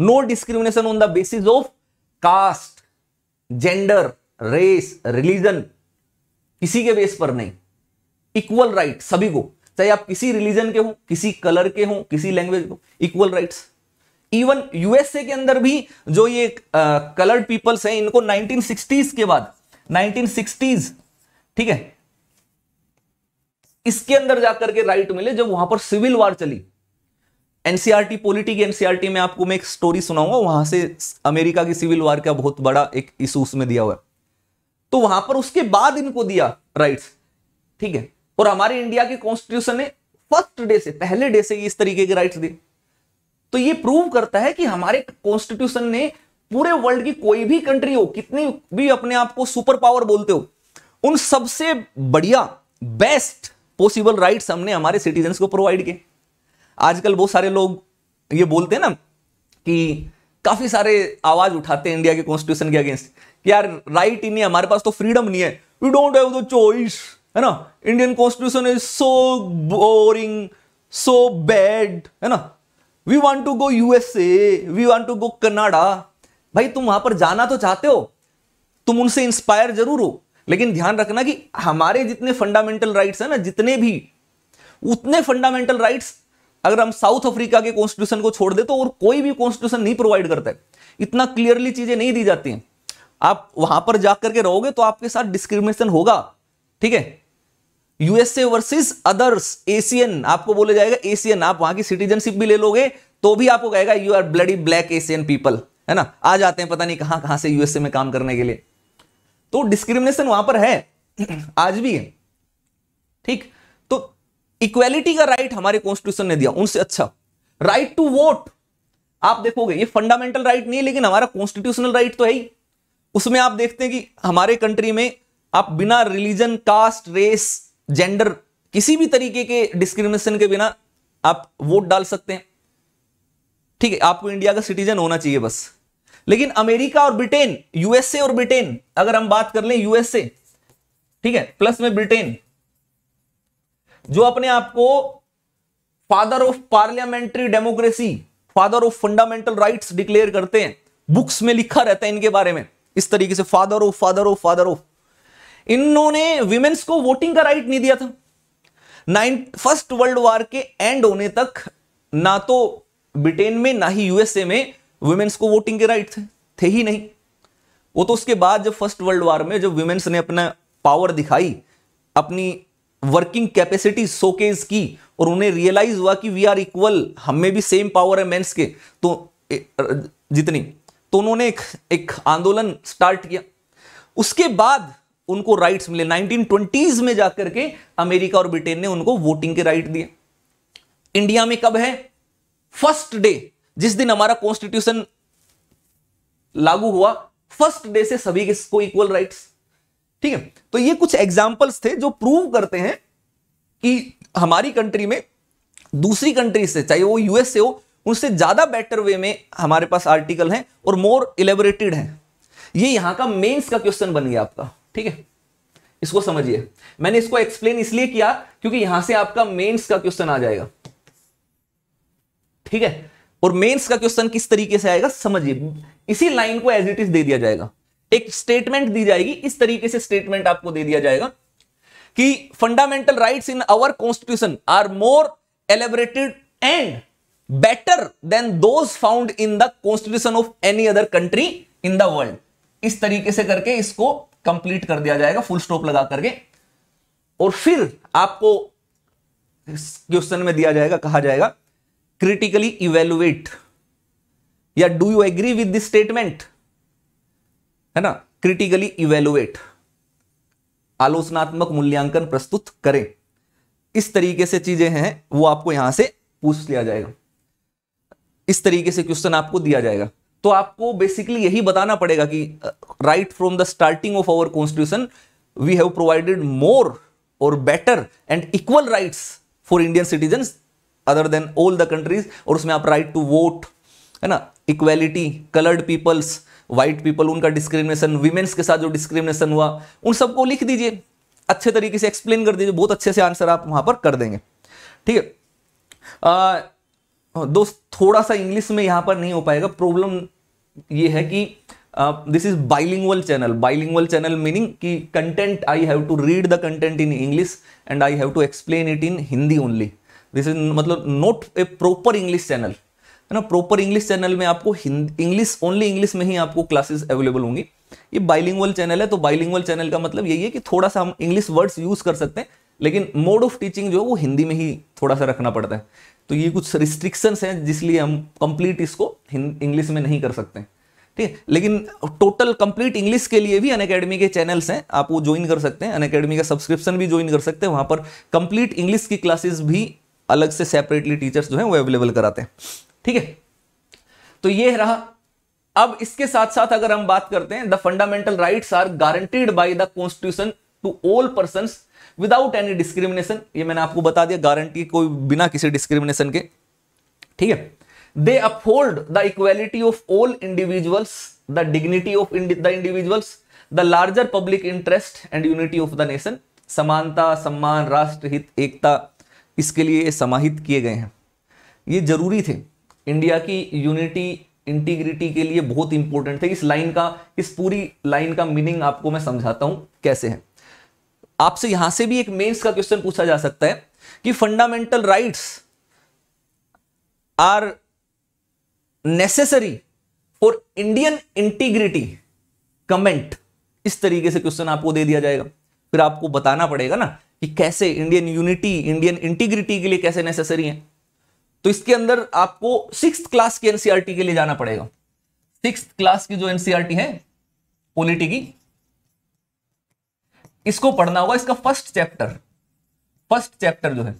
no discrimination on the basis of caste gender race religion किसी के base पर नहीं equal right सभी को चाहे आप किसी रिलीजन के हो किसी कलर के हो किसी लैंग्वेज को इक्वल राइट्स इवन यूएसए के अंदर भी जो ये कलर्ड पीपल्स हैं इनको 1960s के बाद 1960s ठीक है इसके अंदर जाकर के राइट मिले जब वहां पर सिविल वार चली एनसीआरटी पॉलिटी की एनसीआरटी में आपको मैं एक स्टोरी सुनाऊंगा वहां से अमेरिका की सिविल वॉर का बहुत बड़ा एक इशू उसमें दिया हुआ है तो वहां पर उसके बाद इनको दिया राइट्स ठीक है और हमारे इंडिया के कॉन्स्टिट्यूशन ने फर्स्ट डे से पहले डे से इस तरीके के राइट्स दिए तो ये प्रूव करता है कि हमारे कॉन्स्टिट्यूशन ने पूरे वर्ल्ड की कोई भी कंट्री हो कितनी भी अपने आप को सुपर पावर बोलते हो उन सबसे बढ़िया बेस्ट पॉसिबल राइट्स हमने हमारे सिटीजन को प्रोवाइड किए आजकल बहुत सारे लोग ये बोलते हैं ना कि काफी सारे आवाज उठाते हैं इंडिया के कॉन्स्टिट्यूशन के अगेंस्ट यार राइट ही नहीं है हमारे पास तो फ्रीडम नहीं है we don't have the choice है ना Indian constitution is so boring so bad है ना we want to go USA we want to go Canada भाई तुम वहां पर जाना तो चाहते हो तुम उनसे इंस्पायर जरूर हो लेकिन ध्यान रखना कि हमारे जितने फंडामेंटल राइट्स है ना जितने भी उतने फंडामेंटल राइट्स अगर हम साउथ अफ्रीका के कॉन्स्टिट्यूशन को छोड़ दे तो और कोई भी कॉन्स्टिट्यूशन नहीं प्रोवाइड करता है इतना क्लियरली चीजें नहीं दी जाती हैं आप वहां पर जाकर के रहोगे तो आपके साथ डिस्क्रिमिनेशन होगा ठीक है यूएसए वर्सेस अदर्स एशियन आपको बोले जाएगा एशियन आप वहां की सिटीजनशिप भी ले लोगे तो भी आपको कहेगा you are bloody black Asian people है ना आ जाते हैं पता नहीं कहां कहां से यूएसए में काम करने के लिए तो डिस्क्रिमिनेशन वहां पर है आज भी है ठीक तो इक्वेलिटी का राइट हमारे कॉन्स्टिट्यूशन ने दिया उनसे अच्छा राइट टू वोट आप देखोगे ये फंडामेंटल राइट नहीं है लेकिन हमारा कॉन्स्टिट्यूशनल राइट तो है ही उसमें आप देखते हैं कि हमारे कंट्री में आप बिना रिलीजन कास्ट रेस जेंडर किसी भी तरीके के डिस्क्रिमिनेशन के बिना आप वोट डाल सकते हैं ठीक है आपको इंडिया का सिटीजन होना चाहिए बस लेकिन अमेरिका और ब्रिटेन यूएसए और ब्रिटेन अगर हम बात कर लें यूएसए ठीक है प्लस में ब्रिटेन जो अपने आप को father of parliamentary democracy father of fundamental rights declare करते हैं बुक्स में लिखा रहता है इनके बारे में इस तरीके से father of father of father of इन्होंने विमेन्स को वोटिंग का राइट नहीं दिया था नाइन फर्स्ट वर्ल्ड वॉर के एंड होने तक ना तो ब्रिटेन में ना ही यूएसए में वुमेन्स को वोटिंग के राइट थे थे ही नहीं वो तो उसके बाद जब फर्स्ट वर्ल्ड वॉर में जब वुमेन्स ने अपना पावर दिखाई अपनी वर्किंग कैपेसिटी सोकेज की और उन्हें रियलाइज हुआ कि वी आर इक्वल हमें भी सेम पावर है मेंस के तो जितनी तो उन्होंने एक एक आंदोलन स्टार्ट किया उसके बाद उनको राइट्स मिले 1920s में जाकर के अमेरिका और ब्रिटेन ने उनको वोटिंग के राइट दिए इंडिया में कब है फर्स्ट डे जिस दिन हमारा कॉन्स्टिट्यूशन लागू हुआ फर्स्ट डे से सभी को इक्वल राइट्स ठीक है तो ये कुछ एग्जाम्पल्स थे जो प्रूव करते हैं कि हमारी कंट्री में दूसरी कंट्री से चाहे वो यूएस से हो उनसे ज्यादा बेटर वे में हमारे पास आर्टिकल हैं और मोर इलेबोरेटेड हैं ये यहां का मेंस का क्वेश्चन बन गया आपका ठीक है इसको समझिए मैंने इसको एक्सप्लेन इसलिए किया क्योंकि यहां से आपका मेंस का क्वेश्चन आ जाएगा ठीक है और मेंस का क्वेश्चन किस तरीके से आएगा समझिए इसी लाइन को एज इट इज दे दिया जाएगा एक स्टेटमेंट दी जाएगी इस तरीके से स्टेटमेंट आपको दे दिया जाएगा कि fundamental rights in our constitution are more elaborated and better than those found in the constitution of any other country in the world इस तरीके से करके इसको कंप्लीट कर दिया जाएगा फुल स्टॉप लगा करके और फिर आपको क्वेश्चन में दिया जाएगा कहा जाएगा क्रिटिकली इवेलुएट या do you agree with this statement है ना क्रिटिकली इवेलुएट आलोचनात्मक मूल्यांकन प्रस्तुत करें इस तरीके से चीजें हैं वो आपको यहां से पूछ लिया जाएगा इस तरीके से क्वेश्चन आपको दिया जाएगा तो आपको बेसिकली यही बताना पड़ेगा कि right from the starting of our constitution we have provided more और better and equal rights for Indian citizen other than all the countries और उसमें आप राइट टू वोट है ना equality coloured peoples white people उनका discrimination womens के साथ जो डिस्क्रिमिनेशन हुआ उन सबको लिख दीजिए अच्छे तरीके से एक्सप्लेन कर दीजिए बहुत अच्छे से आंसर आप वहां पर कर देंगे ठीक है दोस्त थोड़ा सा इंग्लिश में यहाँ पर नहीं हो पाएगा प्रॉब्लम ये है कि this is bilingual channel bilingual channel meaning कि content I have to read the content in English and I have to explain it in Hindi only this is मतलब not a proper English channel है ना proper English channel में आपको English only English में ही आपको classes available होंगी ये bilingual channel है तो बाइलिंगुअल चैनल का मतलब यही है कि थोड़ा सा हम इंग्लिश वर्ड्स यूज कर सकते हैं लेकिन मोड ऑफ टीचिंग जो है वो हिंदी में ही थोड़ा सा रखना पड़ता है तो ये कुछ रिस्ट्रिक्शंस हैं जिसलिए हम कंप्लीट इसको इंग्लिश में नहीं कर सकते ठीक है लेकिन टोटल कंप्लीट इंग्लिश के लिए भी अन के चैनल्स हैं आप वो ज्वाइन कर सकते हैं अन का सब्सक्रिप्शन भी ज्वाइन कर सकते हैं वहाँ पर कंप्लीट इंग्लिश की क्लासेस भी अलग से सेपरेटली टीचर्स जो हैं वो अवेलेबल कराते हैं ठीक है तो ये रहा अब इसके साथ साथ अगर हम बात करते हैं the fundamental rights are guaranteed by the constitution to all person without any discrimination ये मैंने आपको बता दिया गारंटी कोई बिना किसी डिस्क्रिमिनेशन के ठीक है they uphold the equality of all individuals the dignity of the individuals the larger public interest and unity of the nation समानता सम्मान राष्ट्रहित एकता इसके लिए समाहित किए गए हैं ये जरूरी थे इंडिया की यूनिटी इंटीग्रिटी के लिए बहुत इंपॉर्टेंट थे इस लाइन का इस पूरी लाइन का मीनिंग आपको मैं समझाता हूं कैसे है आपसे यहां से भी एक मेंस का क्वेश्चन पूछा जा सकता है कि fundamental rights are necessary for Indian integrity comment इस तरीके से क्वेश्चन आपको दे दिया जाएगा फिर आपको बताना पड़ेगा ना कि कैसे इंडियन यूनिटी इंडियन इंटीग्रिटी के लिए कैसे नेसेसरी है तो इसके अंदर आपको सिक्स क्लास की एनसीआरटी e के लिए जाना पड़ेगा सिक्स क्लास की जो एनसीआरटी e है पोलिटी की इसको पढ़ना होगा इसका फर्स्ट चैप्टर फर्स्ट चैप्टर जो है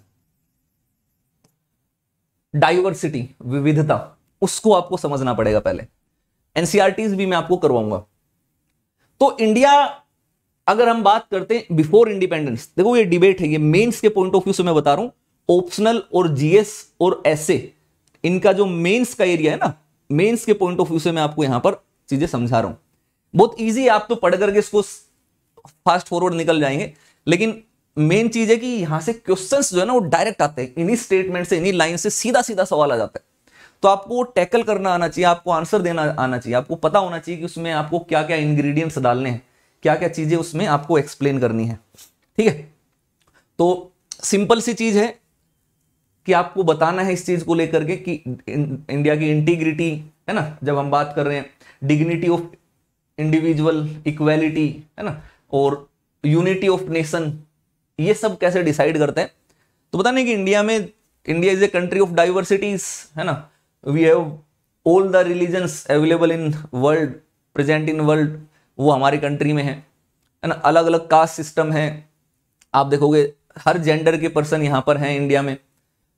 डाइवर्सिटी विविधता उसको आपको समझना पड़ेगा पहले एनसीआरटीज e भी मैं आपको करवाऊंगा तो इंडिया अगर हम बात करते हैं बिफोर इंडिपेंडेंस देखो ये डिबेट है ये मेंस के पॉइंट ऑफ व्यू से मैं बता रहा हूं ऑप्शनल और जीएस और ऐसे इनका जो मेंस का एरिया है ना मेंस के पॉइंट ऑफ व्यू से मैं आपको यहां पर चीजें समझा रहा हूं बहुत इजी आप तो पढ़ करके इसको फास्ट फॉरवर्ड निकल जाएंगे लेकिन मेन चीज है कि यहां से क्वेश्चंस जो है ना वो डायरेक्ट आते हैं इन्हीं स्टेटमेंट से इन्हीं लाइन से सीधा सीधा सवाल आ जाता है तो आपको टैकल करना आना चाहिए आपको आंसर देना आना चाहिए आपको पता होना चाहिए कि उसमें आपको क्या क्या इंग्रेडिएंट्स डालने हैं क्या क्या चीजें उसमें आपको एक्सप्लेन करनी है ठीक है तो सिंपल सी चीज है कि आपको बताना है इस चीज को लेकर के कि इंडिया की इंटीग्रिटी है ना जब हम बात कर रहे हैं डिग्निटी ऑफ इंडिविजुअल इक्वेलिटी है ना और यूनिटी ऑफ नेशन ये सब कैसे डिसाइड करते हैं तो बताने कि इंडिया में India is a country of diversities है ना we have all the religions available in world present in world वो हमारी कंट्री में है है ना अलग अलग कास्ट सिस्टम है आप देखोगे हर जेंडर के पर्सन यहाँ पर हैं इंडिया में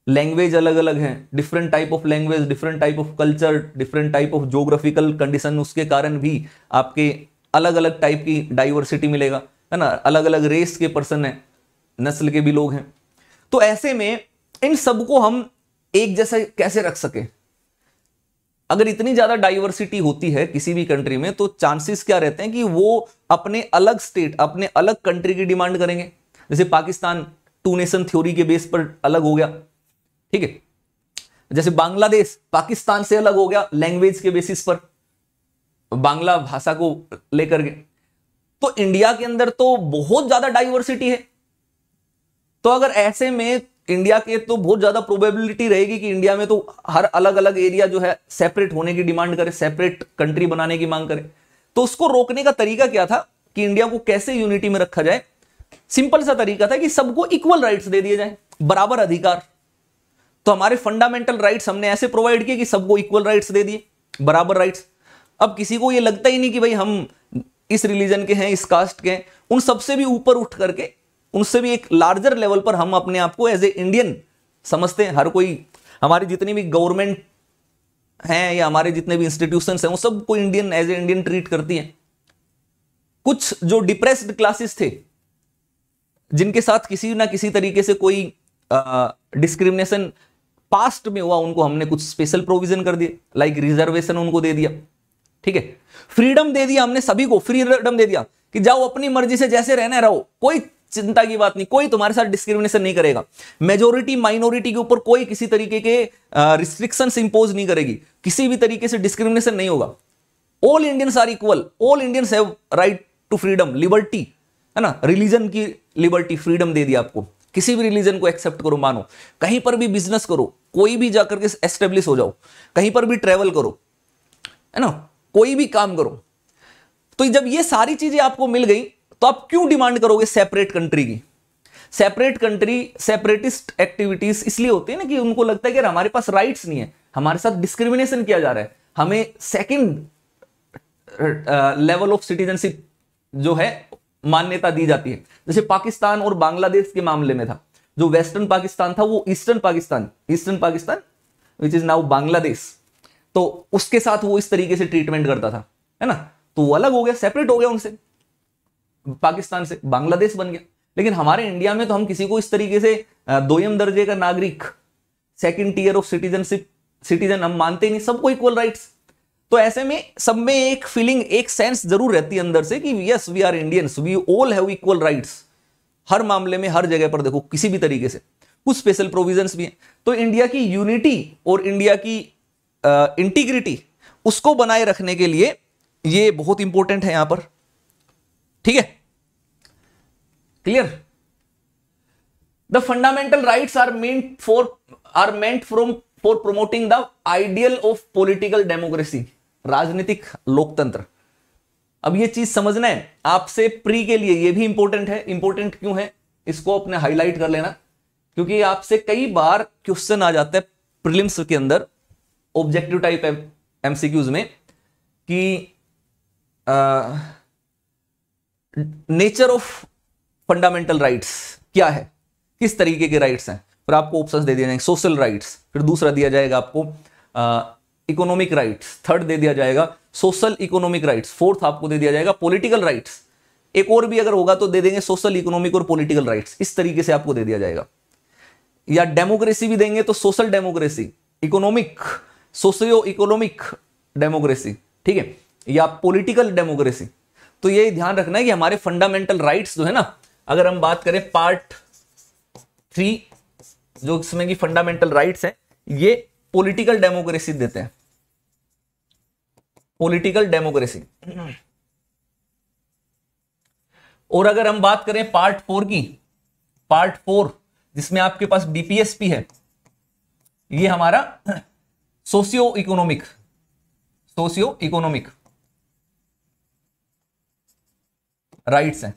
लैंग्वेज अलग अलग हैं different type of language different type of culture different type of geographical condition उसके कारण भी आपके अलग अलग टाइप की डाइवर्सिटी मिलेगा है ना अलग अलग रेस के पर्सन हैं नस्ल के भी लोग हैं तो ऐसे में इन सबको हम एक जैसे कैसे रख सके अगर इतनी ज्यादा डाइवर्सिटी होती है किसी भी कंट्री में तो चांसेस क्या रहते हैं कि वो अपने अलग स्टेट अपने अलग कंट्री की डिमांड करेंगे जैसे पाकिस्तान टू नेशन थ्योरी के बेस पर अलग हो गया ठीक है जैसे बांग्लादेश पाकिस्तान से अलग हो गया लैंग्वेज के बेसिस पर बांग्ला भाषा को लेकर के तो इंडिया के अंदर तो बहुत ज्यादा डाइवर्सिटी है तो अगर ऐसे में इंडिया के तो बहुत ज्यादा प्रोबेबिलिटी रहेगी कि इंडिया में तो हर अलग अलग एरिया जो है सेपरेट होने की डिमांड करे सेपरेट कंट्री बनाने की मांग करे तो उसको रोकने का तरीका क्या था कि इंडिया को कैसे यूनिटी में रखा जाए सिंपल सा तरीका था कि सबको इक्वल राइट्स दे दिए जाए बराबर अधिकार तो हमारे फंडामेंटल राइट्स हमने ऐसे प्रोवाइड किए कि सबको इक्वल राइट्स दे दिए बराबर राइट्स अब किसी को ये लगता ही नहीं कि भाई हम इस रिलीजन के हैं इस कास्ट के हैं उन सबसे भी ऊपर उठ करके उनसे भी एक लार्जर लेवल पर हम अपने आप को एज ए इंडियन समझते हैं हर कोई हमारी जितनी भी गवर्नमेंट हैं या हमारे जितने भी इंस्टीट्यूशन हैं वो सबको Indian as a Indian treat करती है कुछ जो डिप्रेस्ड क्लासेस थे जिनके साथ किसी ना किसी तरीके से कोई डिस्क्रिमिनेशन पास्ट में हुआ उनको हमने कुछ स्पेशल प्रोविजन कर दिए लाइक रिजर्वेशन उनको दे दिया ठीक है फ्रीडम दे दिया हमने सभी को फ्रीडम दे दिया कि जाओ अपनी मर्जी से जैसे रहना रहो कोई चिंता की बात नहीं कोई तुम्हारे साथ डिस्क्रिमिनेशन नहीं करेगा मेजोरिटी माइनॉरिटी के ऊपर कोई किसी तरीके के रिस्ट्रिक्शन इंपोज नहीं करेगी किसी भी तरीके से डिस्क्रिमिनेशन नहीं होगा all Indians are equal all Indians have right to freedom liberty है ना रिलीजन की लिबर्टी फ्रीडम दे दी आपको किसी भी रिलीजन को एक्सेप्ट करो मानो कहीं पर भी बिजनेस करो कोई भी जाकर के एस्टेब्लिश हो जाओ कहीं पर भी ट्रेवल करो है ना कोई भी काम करो तो जब ये सारी चीजें आपको मिल गई तो आप क्यों डिमांड करोगे सेपरेट कंट्री की सेपरेट कंट्री सेपरेटिस्ट एक्टिविटीज इसलिए होती है ना कि उनको लगता है कि हमारे पास राइट्स नहीं है हमारे साथ डिस्क्रिमिनेशन किया जा रहा है हमें सेकेंड लेवल ऑफ सिटीजनशिप जो है मान्यता दी जाती है जैसे पाकिस्तान और बांग्लादेश के मामले में था जो वेस्टर्न पाकिस्तान था वो eastern Pakistan eastern Pakistan which is now Bangladesh तो उसके साथ वो इस तरीके से ट्रीटमेंट करता था है ना तो वो अलग हो गया सेपरेट हो गया उनसे पाकिस्तान से बांग्लादेश बन गया लेकिन हमारे इंडिया में तो हम किसी को इस तरीके से दोयम दर्जे का नागरिक second tier of citizenship citizen हम मानते नहीं सबको इक्वल राइट्स तो ऐसे में सब में एक फीलिंग एक सेंस जरूर रहती है अंदर से कि yes we are Indians we all have equal rights हर मामले में हर जगह पर देखो किसी भी तरीके से कुछ स्पेशल प्रोविजंस भी हैं तो इंडिया की यूनिटी और इंडिया की इंटीग्रिटी उसको बनाए रखने के लिए ये बहुत इंपॉर्टेंट है यहां पर ठीक है clear the fundamental rights are meant for are meant from for promoting the ideal of political democracy राजनीतिक लोकतंत्र अब ये चीज समझना है आपसे प्री के लिए ये भी इंपॉर्टेंट है इंपॉर्टेंट क्यों है इसको अपने हाईलाइट कर लेना क्योंकि आपसे कई बार क्वेश्चन आ जाते हैं प्रिलिम्स के अंदर ऑब्जेक्टिव टाइप एमसीक्यूज में कि नेचर ऑफ फंडामेंटल राइट्स क्या है किस तरीके के राइट्स हैं फिर आपको ऑप्शन दे दिए जाएंगे सोशल राइट्स फिर दूसरा दिया जाएगा आपको इकोनॉमिक राइट्स थर्ड दे दिया जाएगा सोशल इकोनॉमिक राइट्स फोर्थ आपको दे दिया जाएगा पॉलिटिकल राइट्स एक और भी अगर होगा तो दे देंगे सोशल इकोनॉमिक और पॉलिटिकल राइट्स इस तरीके से आपको दे दिया जाएगा या डेमोक्रेसी भी देंगे तो social democracy economic socio economic democracy ठीक है या पॉलिटिकल डेमोक्रेसी तो ये ध्यान रखना है कि हमारे फंडामेंटल राइट्स जो है ना अगर हम बात करें पार्ट थ्री जो इसमें की फंडामेंटल राइट्स हैं ये पॉलिटिकल डेमोक्रेसी देते हैं पॉलिटिकल डेमोक्रेसी और अगर हम बात करें पार्ट फोर की पार्ट फोर जिसमें आपके पास बीपीएसपी है ये हमारा socio economic socio economic rights हैं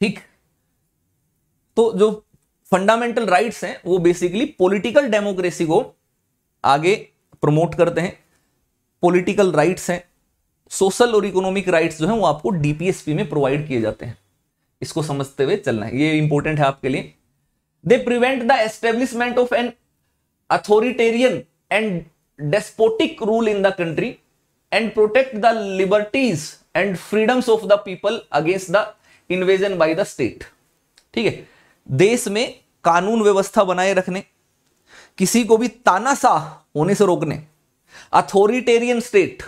ठीक तो जो फंडामेंटल राइट्स हैं वो बेसिकली पॉलिटिकल डेमोक्रेसी को आगे प्रमोट करते हैं पॉलिटिकल राइट्स हैं सोशल और इकोनॉमिक राइट्स जो हैं वो आपको डीपीएसपी में प्रोवाइड किए जाते हैं इसको समझते हुए चलना है ये इंपॉर्टेंट है आपके लिए they prevent the establishment of an authoritarian and despotic rule in the country and protect the liberties and freedoms of the people against the invasion by the state ठीक है देश में कानून व्यवस्था बनाए रखने किसी को भी तानाशाह होने से रोकने अथोरिटेरियन स्टेट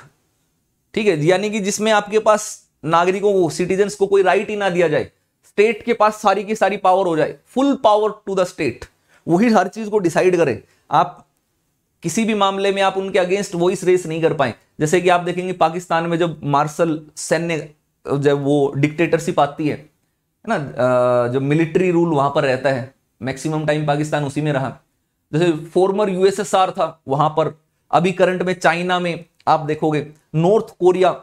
ठीक है यानी कि जिसमें आपके पास नागरिकों को सिटीजन को कोई राइट ही ना दिया जाए स्टेट के पास सारी की सारी पावर हो जाए full power to the state वही हर चीज को डिसाइड करें आप किसी भी मामले में आप उनके अगेंस्ट वॉइस रेस नहीं कर पाए जैसे कि आप देखेंगे पाकिस्तान में जब मार्शल सैन्य जब वो डिक्टेटरशिप आती है है ना जो मिलिट्री रूल वहाँ पर रहता है मैक्सिमम टाइम पाकिस्तान उसी में रहा जैसे फॉर्मर यूएसएसआर था वहाँ पर अभी करंट में चाइना में आप देखोगे नॉर्थ कोरिया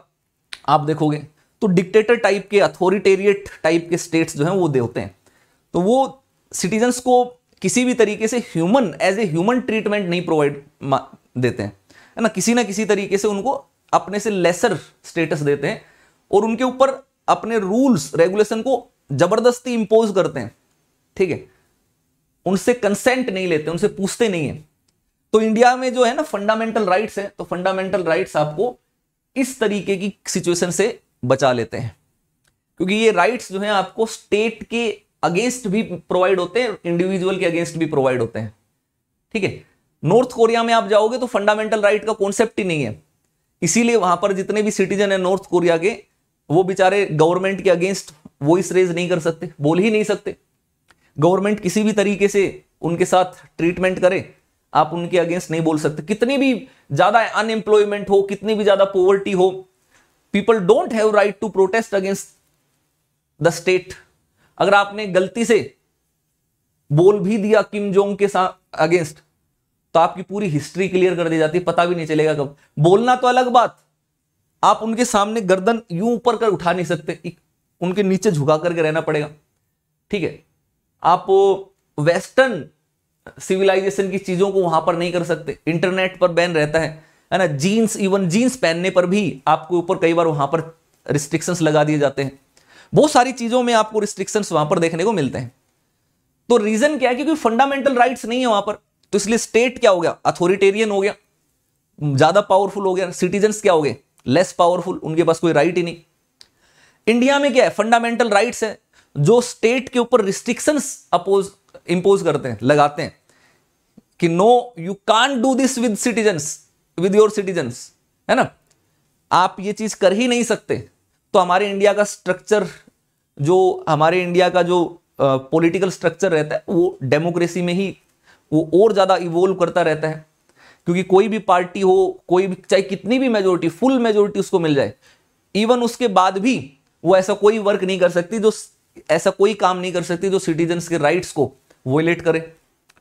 आप देखोगे तो डिक्टेटर टाइप के अथॉरिटेरिएट टाइप के स्टेट्स जो हैं वो देते हैं तो वो सिटीजन्स को किसी भी तरीके से human as a human treatment नहीं प्रोवाइड देते हैं ना किसी ना किसी तरीके से उनको अपने से लेसर स्टेटस देते हैं और उनके ऊपर अपने रूल्स रेगुलेशन को जबरदस्ती इंपोज करते हैं ठीक है उनसे कंसेंट नहीं लेते उनसे पूछते नहीं है तो इंडिया में जो है ना फंडामेंटल राइट्स हैं तो फंडामेंटल राइट्स आपको इस तरीके की सिचुएशन से बचा लेते हैं क्योंकि ये राइट्स जो है आपको स्टेट के अगेंस्ट भी प्रोवाइड होते हैं इंडिविजुअल के अगेंस्ट भी प्रोवाइड होते हैं ठीक है नॉर्थ कोरिया में आप जाओगे तो फंडामेंटल राइट का कॉन्सेप्ट ही नहीं है इसीलिए वहां पर जितने भी सिटीजन है नॉर्थ कोरिया के वो बेचारे गवर्नमेंट के अगेंस्ट वॉइस रेज नहीं कर सकते बोल ही नहीं सकते गवर्नमेंट किसी भी तरीके से उनके साथ ट्रीटमेंट करे आप उनके अगेंस्ट नहीं बोल सकते कितनी भी ज्यादा अनएम्प्लॉयमेंट हो कितनी भी ज्यादा पोवर्टी हो people don't have right to protest against the state अगर आपने गलती से बोल भी दिया किम जोंग के साथ अगेंस्ट तो आपकी पूरी हिस्ट्री क्लियर कर दी जाती है पता भी नहीं चलेगा कब बोलना तो अलग बात आप उनके सामने गर्दन यूं ऊपर कर उठा नहीं सकते उनके नीचे झुका करके रहना पड़ेगा ठीक है आप वेस्टर्न सिविलाइजेशन की चीज़ों को वहां पर नहीं कर सकते इंटरनेट पर बैन रहता है है ना जीन्स इवन जीन्स पहनने पर भी आपके ऊपर कई बार वहां पर रिस्ट्रिक्शंस लगा दिए जाते हैं बहुत सारी चीज़ों में आपको रिस्ट्रिक्शंस वहां पर देखने को मिलते हैं तो रीज़न क्या है क्योंकि फंडामेंटल राइट्स नहीं है वहां पर तो इसलिए स्टेट क्या हो गया अथॉरिटेरियन हो गया ज़्यादा पावरफुल हो गया सिटीजन क्या हो गए लेस पावरफुल उनके पास कोई राइट ही नहीं इंडिया में क्या है फंडामेंटल राइट्स है जो स्टेट के ऊपर रिस्ट्रिक्शंस अपोज इंपोज करते हैं लगाते हैं कि no you can do this with citizens with your citizens है ना आप ये चीज कर ही नहीं सकते तो हमारे इंडिया का स्ट्रक्चर जो हमारे इंडिया का जो पॉलिटिकल uh, स्ट्रक्चर रहता है वो डेमोक्रेसी में ही वो और ज़्यादा इवोल्व करता रहता है क्योंकि कोई भी पार्टी हो कोई भी चाहे कितनी भी मेजोरिटी फुल मेजोरिटी उसको मिल जाए इवन उसके बाद भी वो ऐसा कोई वर्क नहीं कर सकती जो ऐसा कोई काम नहीं कर सकती जो सिटीजन्स के राइट्स को वोलेट करे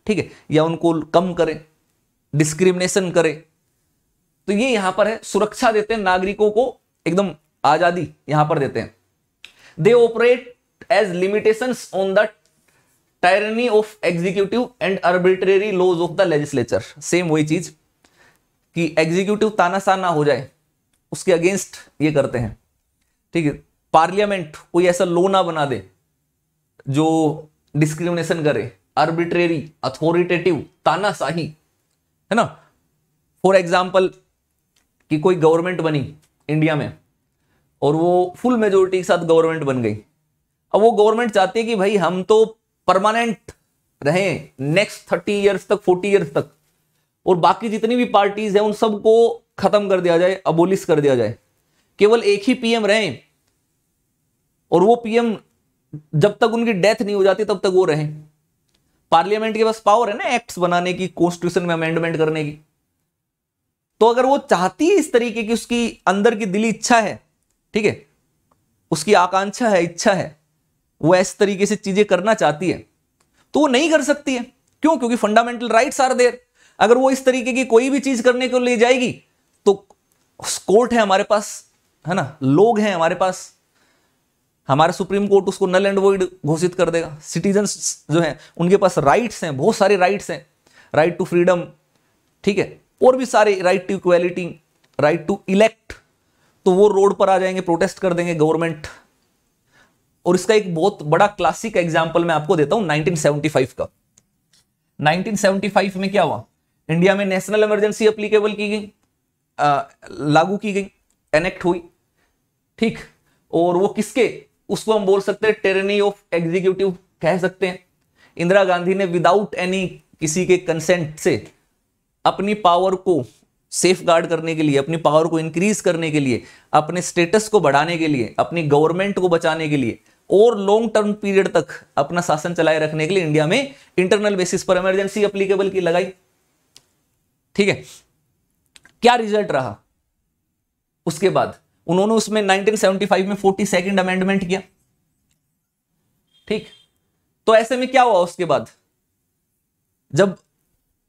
ठीक है या उनको कम करे डिस्क्रिमिनेशन करे तो ये यहां पर है सुरक्षा देते हैं नागरिकों को एकदम आजादी यहां पर देते हैं they operate as limitation on the tyranny of executive and arbitrary laws of the legislature same वही चीज कि एग्जीक्यूटिव तानाशाह ना हो जाए उसके अगेंस्ट ये करते हैं ठीक है पार्लियामेंट कोई ऐसा लो ना बना दे जो डिस्क्रिमिनेशन करे आर्बिट्रेरी अथॉरिटेटिव तानाशाही है ना फॉर एग्जाम्पल कि कोई गवर्नमेंट बनी इंडिया में और वो फुल मेजोरिटी के साथ गवर्नमेंट बन गई अब वो गवर्नमेंट चाहती है कि भाई हम तो परमानेंट रहें नेक्स्ट थर्टी ईयर्स तक फोर्टी ईयर्स तक और बाकी जितनी भी पार्टीज हैं उन सबको खत्म कर दिया जाए अबोलिस कर दिया जाए केवल एक ही पीएम रहें और वो पीएम जब तक उनकी डेथ नहीं हो जाती तब तक वो रहें पार्लियामेंट के पास पावर है ना एक्ट्स बनाने की कॉन्स्टिट्यूशन में अमेंडमेंट करने की तो अगर वो चाहती है इस तरीके की उसकी अंदर की दिली इच्छा है ठीक है उसकी आकांक्षा है इच्छा है वो इस तरीके से चीजें करना चाहती है तो वो नहीं कर सकती है क्यों क्योंकि फंडामेंटल राइट्स आर देर अगर वो इस तरीके की कोई भी चीज करने को ले जाएगी तो कोर्ट है हमारे पास है ना लोग हैं हमारे पास हमारा सुप्रीम कोर्ट उसको नल एंड वोइड घोषित कर देगा सिटीजन जो हैं उनके पास राइट्स हैं बहुत सारे राइट्स हैं राइट टू फ्रीडम ठीक है और भी सारे right to equality right to elect तो वो रोड पर आ जाएंगे प्रोटेस्ट कर देंगे गवर्नमेंट और इसका एक बहुत बड़ा क्लासिक एग्जाम्पल मैं आपको देता हूं 1975 का 1975 में क्या हुआ इंडिया में नेशनल इमरजेंसी अप्लीकेबल की गई लागू की गई एनेक्ट हुई ठीक और वो किसके उसको हम बोल सकते हैं टेरनी ऑफ एग्जीक्यूटिव कह सकते हैं इंदिरा गांधी ने विदाउट एनी किसी के कंसेंट से अपनी पावर को सेफ गार्ड करने के लिए अपनी पावर को इंक्रीज करने के लिए अपने स्टेटस को बढ़ाने के लिए अपनी गवर्नमेंट को बचाने के लिए और लॉन्ग टर्म पीरियड तक अपना शासन चलाए रखने के लिए इंडिया में इंटरनल बेसिस पर इमरजेंसी अप्लीकेबल की लगाई ठीक है क्या रिजल्ट रहा उसके बाद उन्होंने उसमें 1975 में फोर्टी सेकेंड अमेंडमेंट किया ठीक तो ऐसे में क्या हुआ उसके बाद जब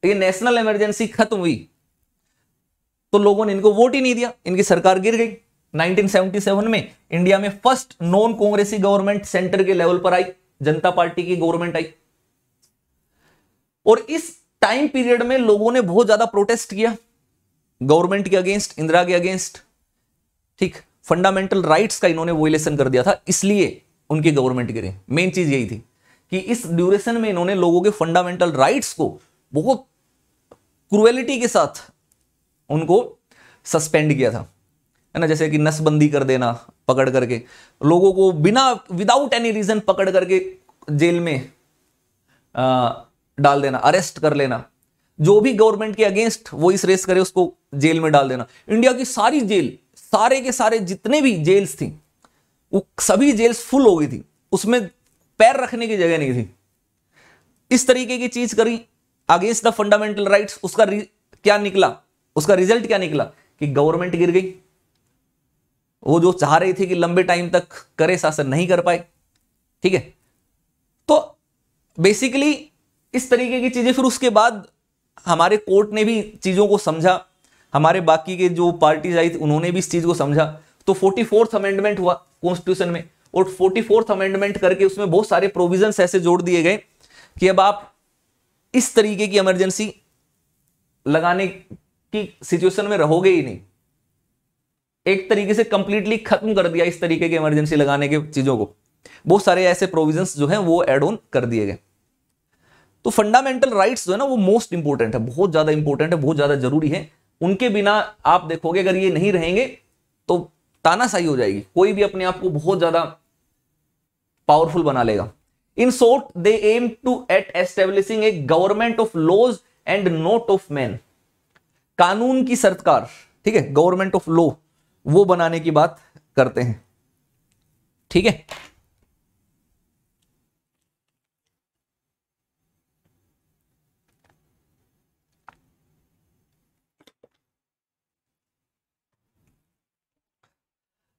ये नेशनल इमरजेंसी खत्म हुई तो लोगों ने इनको वोट ही नहीं दिया इनकी सरकार गिर गई 1977 में इंडिया में फर्स्ट नॉन कांग्रेसी गवर्नमेंट सेंटर के लेवल पर आई जनता पार्टी की गवर्नमेंट आई और इस टाइम पीरियड में लोगों ने बहुत ज्यादा प्रोटेस्ट किया गवर्नमेंट के अगेंस्ट इंदिरा के अगेंस्ट ठीक फंडामेंटल राइट्स का इन्होंने वोलेशन कर दिया था इसलिए उनकी गवर्नमेंट गिरे मेन चीज यही थी कि इस ड्यूरेशन में इन्होंने लोगों के फंडामेंटल राइट्स को बहुत क्रुएलिटी के साथ उनको सस्पेंड किया था है ना जैसे कि नसबंदी कर देना पकड़ करके लोगों को बिना विदाउट एनी रीज़न पकड़ करके जेल में आ, डाल देना अरेस्ट कर लेना जो भी गवर्नमेंट के अगेंस्ट इस रेस करे उसको जेल में डाल देना इंडिया की सारी जेल सारे के सारे जितने भी जेल्स थी वो सभी जेल्स फुल हो गई थी उसमें पैर रखने की जगह नहीं थी इस तरीके की चीज करी अगेंस्ट द फंडामेंटल राइट्स उसका क्या निकला उसका रिजल्ट क्या निकला कि गवर्नमेंट गिर गई वो जो चाह रहे थे कि लंबे टाइम तक करे शासन नहीं कर पाए ठीक है तो बेसिकली इस तरीके की चीज़ें फिर उसके बाद हमारे कोर्ट ने भी चीज़ों को समझा हमारे बाकी के जो पार्टीज आई थी उन्होंने भी इस चीज़ को समझा तो फोर्टी फोर्थ अमेंडमेंट हुआ कॉन्स्टिट्यूशन में और फोर्टी फोर्थ अमेंडमेंट करके उसमें बहुत सारे प्रोविजन ऐसे जोड़ दिए गए कि अब आप इस तरीके की इमरजेंसी लगाने की सिचुएशन में रहोगे ही नहीं एक तरीके से कंप्लीटली खत्म कर दिया इस तरीके के इमरजेंसी लगाने के चीजों को बहुत सारे ऐसे प्रोविजंस जो है वो एड ऑन कर दिए गए तो फंडामेंटल राइट्स जो है ना वो मोस्ट इंपोर्टेंट है बहुत ज्यादा इंपोर्टेंट है बहुत ज्यादा जरूरी है उनके बिना आप देखोगे अगर ये नहीं रहेंगे तो तानाशाही हो जाएगी कोई भी अपने आप को बहुत ज्यादा पावरफुल बना लेगा in short they aim to at establishing a government of laws and not of man कानून की सरकार ठीक है गवर्नमेंट ऑफ लॉ वो बनाने की बात करते हैं ठीक है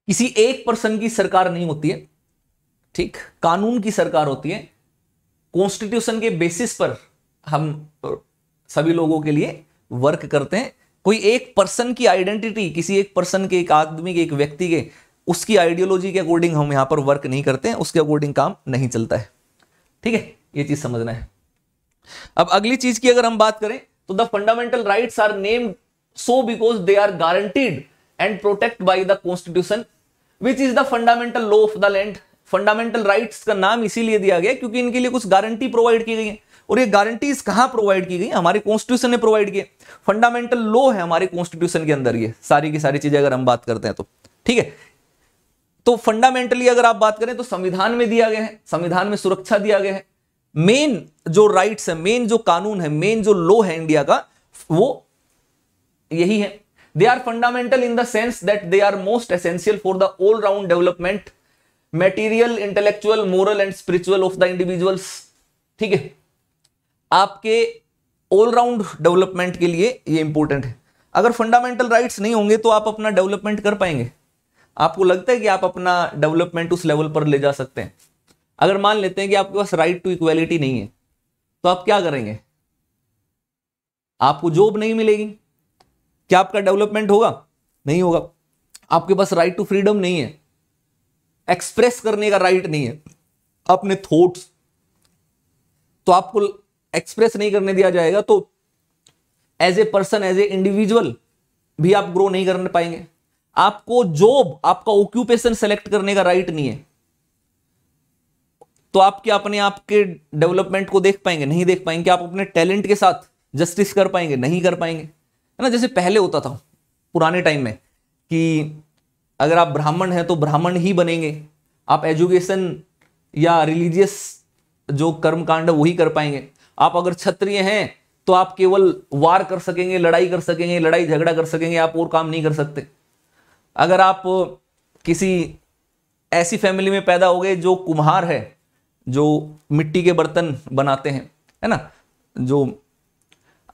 किसी एक पर्सन की सरकार नहीं होती है ठीक कानून की सरकार होती है कॉन्स्टिट्यूशन के बेसिस पर हम सभी लोगों के लिए वर्क करते हैं कोई एक पर्सन की आइडेंटिटी किसी एक पर्सन के एक आदमी के एक व्यक्ति के उसकी आइडियोलॉजी के अकॉर्डिंग हम यहां पर वर्क नहीं करते हैं उसके अकॉर्डिंग काम नहीं चलता है ठीक है ये चीज़ समझना है अब अगली चीज़ की अगर हम बात करें तो the fundamental right are named so because they are guaranteed and protect by the constitution which is the fundamental law of the land fundamental rights का नाम इसीलिए दिया गया क्योंकि इनके लिए कुछ गारंटी प्रोवाइड की गई है और ये गारंटीज कहां प्रोवाइड की गई हमारे कॉन्स्टिट्यूशन ने प्रोवाइड किए फंडामेंटल लॉ है हमारे कॉन्स्टिट्यूशन के अंदर ये सारी की सारी चीजें अगर हम बात करते हैं तो ठीक है तो फंडामेंटली अगर आप बात करें तो संविधान में दिया गया है संविधान में सुरक्षा दिया गया है मेन जो राइट्स है मेन जो कानून है मेन जो लॉ है इंडिया का वो यही है they are fundamental in the sense that they are most essential for the all round development material intellectual moral and spiritual of the individuals ठीक है आपके ऑलराउंड डेवलपमेंट के लिए ये इंपॉर्टेंट है अगर फंडामेंटल राइट्स नहीं होंगे तो आप अपना डेवलपमेंट कर पाएंगे आपको लगता है कि आप अपना डेवलपमेंट उस लेवल पर ले जा सकते हैं अगर मान लेते हैं कि आपके पास राइट टू इक्वालिटी नहीं है तो आप क्या करेंगे आपको जॉब नहीं मिलेगी क्या आपका डेवलपमेंट होगा नहीं होगा आपके पास राइट टू फ्रीडम नहीं है एक्सप्रेस करने का राइट नहीं है अपने थॉट्स तो आपको एक्सप्रेस नहीं करने दिया जाएगा तो as a person as a individual भी आप ग्रो नहीं कर पाएंगे आपको जॉब आपका ऑक्यूपेशन सेलेक्ट करने का राइट नहीं है तो आप क्या अपने आप के डेवलपमेंट को देख पाएंगे नहीं देख पाएंगे आप अपने टैलेंट के साथ जस्टिस कर पाएंगे नहीं कर पाएंगे है ना जैसे पहले होता था पुराने टाइम में कि अगर आप ब्राह्मण हैं तो ब्राह्मण ही बनेंगे आप एजुकेशन या रिलीजियस जो कर्म कांड वही कर पाएंगे आप अगर क्षत्रिय हैं तो आप केवल वार कर सकेंगे लड़ाई कर सकेंगे लड़ाई झगड़ा कर सकेंगे आप और काम नहीं कर सकते अगर आप किसी ऐसी फैमिली में पैदा हो गए जो कुम्हार है जो मिट्टी के बर्तन बनाते हैं है ना जो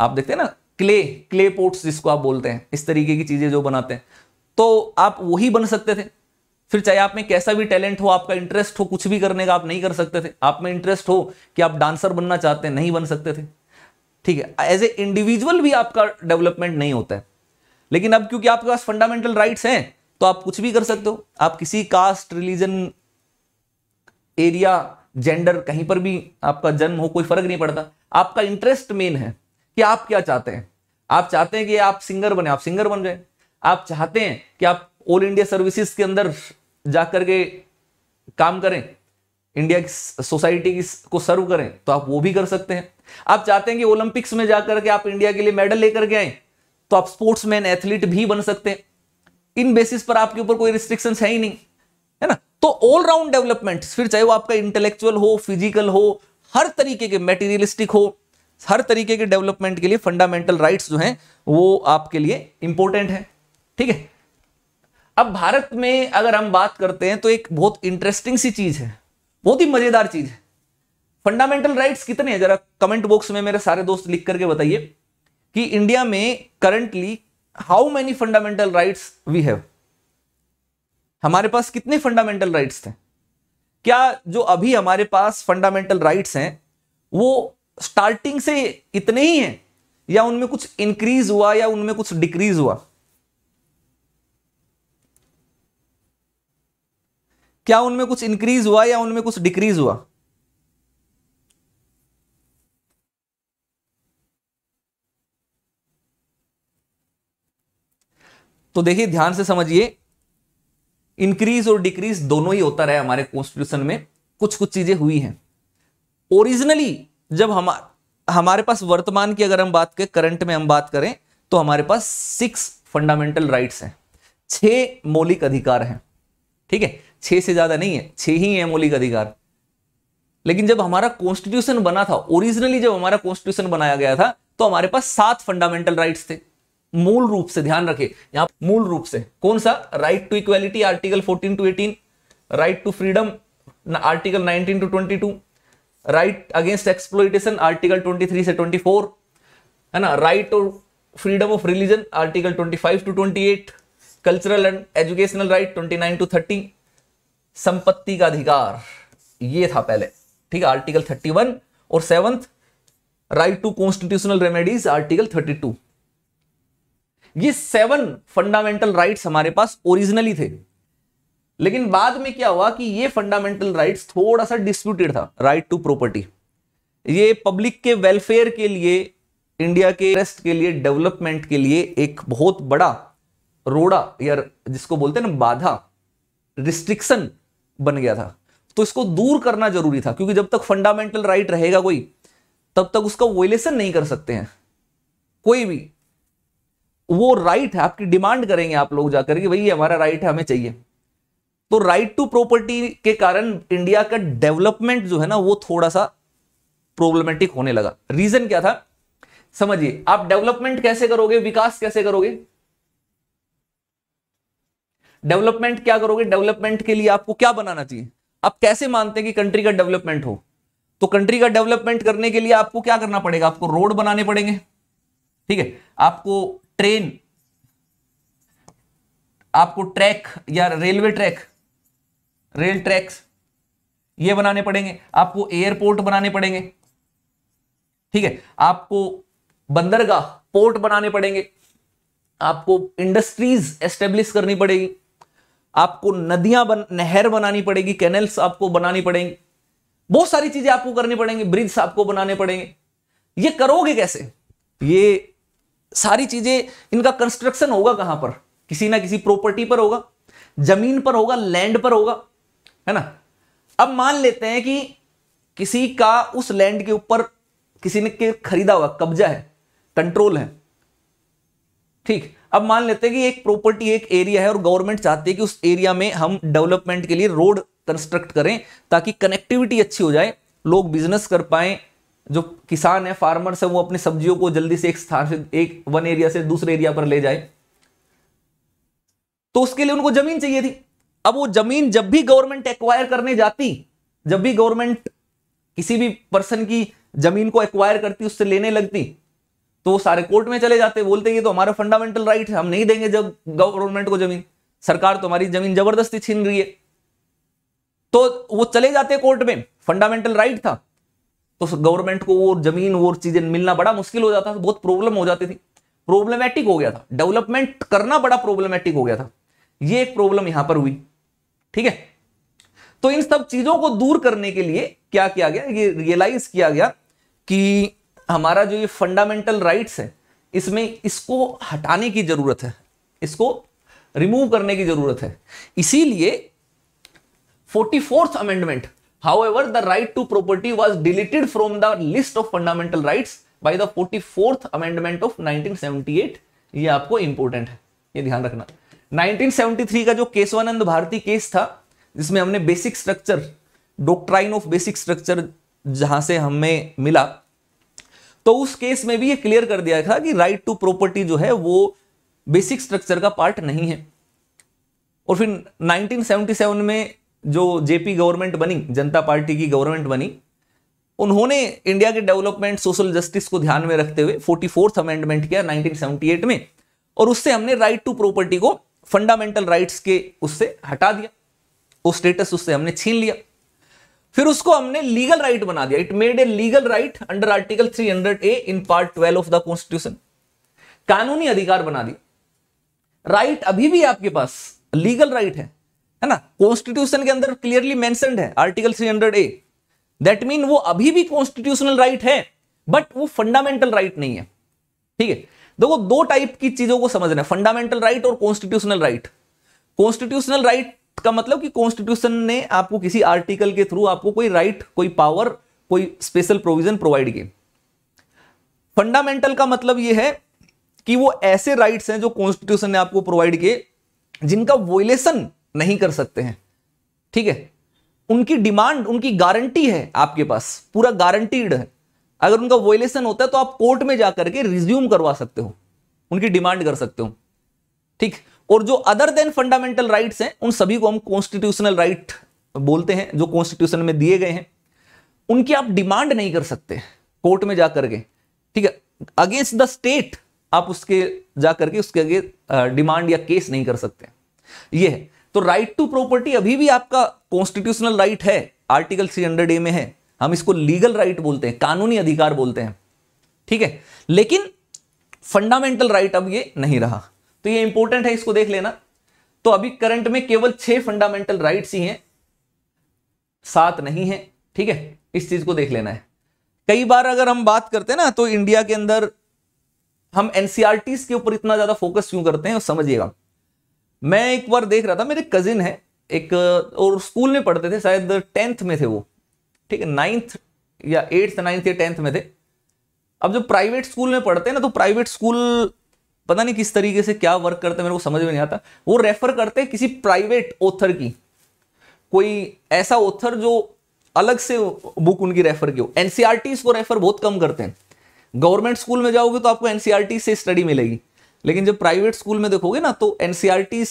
आप देखते हैं ना क्ले क्ले पोट्स जिसको आप बोलते हैं इस तरीके की चीज़ें जो बनाते हैं तो आप वही बन सकते थे फिर चाहे आप में कैसा भी टैलेंट हो आपका इंटरेस्ट हो कुछ भी करने का आप नहीं कर सकते थे आप में इंटरेस्ट हो कि आप डांसर बनना चाहते हैं नहीं बन सकते थे ठीक है एज ए इंडिविजुअल भी आपका डेवलपमेंट नहीं होता है लेकिन अब क्योंकि आपके पास फंडामेंटल राइट्स हैं तो आप कुछ भी कर सकते हो आप किसी कास्ट रिलीजन एरिया जेंडर कहीं पर भी आपका जन्म हो कोई फर्क नहीं पड़ता आपका इंटरेस्ट मेन है कि आप क्या चाहते हैं आप चाहते हैं कि आप सिंगर बने आप सिंगर बन जाए आप चाहते हैं कि आप ऑल इंडिया सर्विसेज के अंदर जा करके काम करें इंडिया की सोसाइटी को सर्व करें तो आप वो भी कर सकते हैं आप चाहते हैं कि ओलंपिक्स में जाकर के आप इंडिया के लिए मेडल लेकर के आए तो आप स्पोर्ट्समैन एथलीट भी बन सकते हैं इन बेसिस पर आपके ऊपर कोई रिस्ट्रिक्शंस है ही नहीं है ना तो ऑलराउंड डेवलपमेंट फिर चाहे वो आपका इंटेलेक्चुअल हो फिजिकल हो हर तरीके के मेटीरियलिस्टिक हो हर तरीके के डेवलपमेंट के लिए फंडामेंटल राइट्स जो हैं वो आपके लिए इंपॉर्टेंट है ठीक है अब भारत में अगर हम बात करते हैं तो एक बहुत इंटरेस्टिंग सी चीज है बहुत ही मजेदार चीज है फंडामेंटल राइट्स कितने हैं जरा कमेंट बॉक्स में मेरे सारे दोस्त लिख करके बताइए कि इंडिया में currently how many fundamental rights we have हमारे पास कितने फंडामेंटल राइट्स थे क्या जो अभी हमारे पास फंडामेंटल राइट्स हैं वो स्टार्टिंग से इतने ही हैं या उनमें कुछ इंक्रीज हुआ या उनमें कुछ डिक्रीज हुआ क्या उनमें कुछ इंक्रीज हुआ या उनमें कुछ डिक्रीज हुआ तो देखिए ध्यान से समझिए इंक्रीज और डिक्रीज दोनों ही होता रहा हमारे कॉन्स्टिट्यूशन में कुछ कुछ चीजें हुई हैं ओरिजिनली जब हम हमारे पास वर्तमान की अगर हम बात करें करंट में हम बात करें तो हमारे पास सिक्स फंडामेंटल राइट्स हैं छह मौलिक अधिकार हैं ठीक है छह से ज़्यादा नहीं है छह ही है मौलिक अधिकार लेकिन जब हमारा कॉन्स्टिट्यूशन बना था ओरिजिनली जब हमारा कॉन्स्टिट्यूशन बनाया गया था तो हमारे पास सात फंडामेंटल राइट्स थे मूल रूप से ध्यान रखे यहां मूल रूप से कौन सा right to equality article 14 to 18 right to freedom article 19 to 22 right against exploitation article 23 से 24 है ना right to freedom of religion article 25 to 28 cultural and educational right 29 to संपत्ति का अधिकार ये था पहले ठीक है आर्टिकल 31 और seventh right to constitutional remedies article 32 ये सेवन फंडामेंटल राइट्स हमारे पास ओरिजिनली थे लेकिन बाद में क्या हुआ कि ये फंडामेंटल राइट्स थोड़ा सा डिस्प्यूटेड था राइट टू प्रॉपर्टी ये पब्लिक के वेलफेयर के लिए इंडिया के रेस्ट के लिए डेवलपमेंट के लिए एक बहुत बड़ा रोड़ा या जिसको बोलते हैं ना बाधा रिस्ट्रिक्शन बन गया था तो इसको दूर करना जरूरी था क्योंकि जब तक फंडामेंटल राइट रहेगा कोई तब तक उसका वोलेशन नहीं कर सकते हैं कोई भी वो राइट है आपकी डिमांड करेंगे आप लोग जाकर के भाई हमारा राइट है हमें चाहिए तो राइट टू प्रॉपर्टी के कारण इंडिया का डेवलपमेंट जो है ना वो थोड़ा सा प्रॉब्लमेटिक होने लगा रीजन क्या था समझिए आप डेवलपमेंट कैसे करोगे विकास कैसे करोगे डेवलपमेंट क्या करोगे डेवलपमेंट के लिए आपको क्या बनाना चाहिए आप कैसे मानते हैं कि कंट्री का डेवलपमेंट हो तो कंट्री का डेवलपमेंट करने के लिए आपको क्या करना पड़ेगा आपको रोड बनाने पड़ेंगे ठीक है आपको ट्रेन आपको ट्रैक या रेलवे ट्रैक रेल ट्रैक्स ये बनाने पड़ेंगे आपको एयरपोर्ट बनाने पड़ेंगे ठीक है आपको बंदरगाह पोर्ट बनाने पड़ेंगे आपको इंडस्ट्रीज एस्टेब्लिश करनी पड़ेगी आपको नदियां बन नहर बनानी पड़ेगी कैनल्स आपको बनानी पड़ेंगी बहुत सारी चीजें आपको करनी पड़ेंगी ब्रिज आपको बनाने पड़ेंगे ये करोगे कैसे ये सारी चीजें इनका कंस्ट्रक्शन होगा कहां पर किसी ना किसी प्रॉपर्टी पर होगा जमीन पर होगा लैंड पर होगा है ना अब मान लेते हैं कि किसी का उस लैंड के ऊपर किसी ने के खरीदा हुआ कब्जा है कंट्रोल है ठीक अब मान लेते हैं कि एक प्रॉपर्टी एक एरिया है और गवर्नमेंट चाहती है कि उस एरिया में हम डेवलपमेंट के लिए रोड कंस्ट्रक्ट करें ताकि कनेक्टिविटी अच्छी हो जाए लोग बिजनेस कर पाए जो किसान है फार्मर्स है वो अपनी सब्जियों को जल्दी से एक स्थान से एक वन एरिया से दूसरे एरिया पर ले जाए तो उसके लिए उनको जमीन चाहिए थी अब वो जमीन जब भी गवर्नमेंट एक्वायर करने जाती जब भी गवर्नमेंट किसी भी पर्सन की जमीन को एक्वायर करती उससे लेने लगती तो वो सारे कोर्ट में चले जाते बोलते ये तो हमारा फंडामेंटल राइट है हम नहीं देंगे जब गवर्नमेंट को जमीन सरकार तो हमारी जमीन जबरदस्ती छीन रही है तो वो चले जाते कोर्ट में फंडामेंटल राइट था तो गवर्नमेंट को वो जमीन वो चीजें मिलना बड़ा मुश्किल हो जाता था बहुत प्रॉब्लम हो जाती थी प्रॉब्लमेटिक हो गया था डेवलपमेंट करना बड़ा प्रॉब्लमेटिक हो गया था ये एक प्रॉब्लम यहां पर हुई ठीक है तो इन सब चीजों को दूर करने के लिए क्या किया गया ये रियलाइज किया गया कि हमारा जो ये फंडामेंटल राइट्स है इसमें इसको हटाने की ज़रूरत है इसको रिमूव करने की ज़रूरत है इसीलिए forty fourth amendment however the right to property was deleted from the list of fundamental right by the forty fourth amendment of nineteen eight ये आपको इंपॉर्टेंट है ये ध्यान रखना 1973 का जो केशवानंद भारती केस था जिसमें हमने basic structure doctrine of basic structure जहां से हमें मिला तो उस केस में भी ये क्लियर कर दिया था कि राइट टू प्रॉपर्टी जो है वो बेसिक स्ट्रक्चर का पार्ट नहीं है और फिर 1977 में जो जेपी गवर्नमेंट बनी जनता पार्टी की गवर्नमेंट बनी उन्होंने इंडिया के डेवलपमेंट सोशल जस्टिस को ध्यान में रखते हुए फोर्टी अमेंडमेंट किया 1978 में और उससे हमने राइट टू प्रॉपर्टी को फंडामेंटल राइट्स के उससे हटा दिया वो स्टेटस उससे हमने छीन लिया फिर उसको हमने लीगल राइट right बना दिया it made a legal right under article 300 A in part 12 of the constitution कानूनी अधिकार बना दिया राइट right अभी भी आपके पास लीगल राइट right है है ना कॉन्स्टिट्यूशन के अंदर क्लियरली मैं है आर्टिकल 300 ए दैट मीन वो अभी भी कॉन्स्टिट्यूशनल राइट है बट वो फंडामेंटल राइट नहीं है ठीक है देखो दो टाइप की चीजों को समझना है फंडामेंटल राइट और कॉन्स्टिट्यूशनल राइट कॉन्स्टिट्यूशनल राइट का मतलब कि कॉन्स्टिट्यूशन ने आपको किसी आर्टिकल के थ्रू आपको कोई राइट right, कोई पावर कोई स्पेशल प्रोविजन प्रोवाइड किए फंडामेंटल का मतलब यह है कि वो ऐसे राइट्स हैं जो कॉन्स्टिट्यूशन ने आपको प्रोवाइड किए जिनका वोलेशन नहीं कर सकते हैं ठीक है उनकी डिमांड उनकी गारंटी है आपके पास पूरा गारंटीड है अगर उनका वोलेशन होता है तो आप कोर्ट में जाकर के रिज्यूम करवा सकते हो उनकी डिमांड कर सकते हो ठीक है और जो अदर देन फंडामेंटल राइट्स हैं उन सभी को हम कॉन्स्टिट्यूशनल राइट बोलते हैं जो कॉन्स्टिट्यूशन में दिए गए हैं उनकी आप डिमांड नहीं कर सकते कोर्ट में जाकर के ठीक है अगेंस्ट द स्टेट आप उसके जाकर के उसके आगे डिमांड या केस नहीं कर सकते ये है तो राइट टू प्रॉपर्टी अभी भी आपका कॉन्स्टिट्यूशनल राइट है आर्टिकल थ्री हंड्रेड ए में है हम इसको लीगल राइट बोलते हैं कानूनी अधिकार बोलते हैं ठीक है लेकिन फंडामेंटल राइट अब ये नहीं रहा तो ये इंपॉर्टेंट है इसको देख लेना तो अभी करंट में केवल छह फंडामेंटल राइट ही हैं सात नहीं है ठीक है इस चीज को देख लेना है कई बार अगर हम बात करते हैं ना तो इंडिया के अंदर हम एनसीआर के ऊपर इतना ज्यादा फोकस क्यों करते हैं समझिएगा मैं एक बार देख रहा था मेरे कजिन है एक और स्कूल में पढ़ते थे शायद टेंथ में थे वो ठीक है नाइन्थ या एट्थ नाइन्थ या टेंथ में थे अब जो प्राइवेट स्कूल में पढ़ते हैं ना तो प्राइवेट स्कूल पता नहीं किस तरीके से क्या वर्क करते हैं मेरे को समझ में नहीं आता वो रेफर करते हैं किसी प्राइवेट ऑथर की कोई ऐसा ऑथर जो अलग से बुक उनकी रेफर की हो एनसीआरटी को रेफर बहुत कम करते हैं गवर्नमेंट स्कूल में जाओगे तो आपको एनसीआर e से स्टडी मिलेगी लेकिन जब प्राइवेट स्कूल में देखोगे ना तो एनसीआर e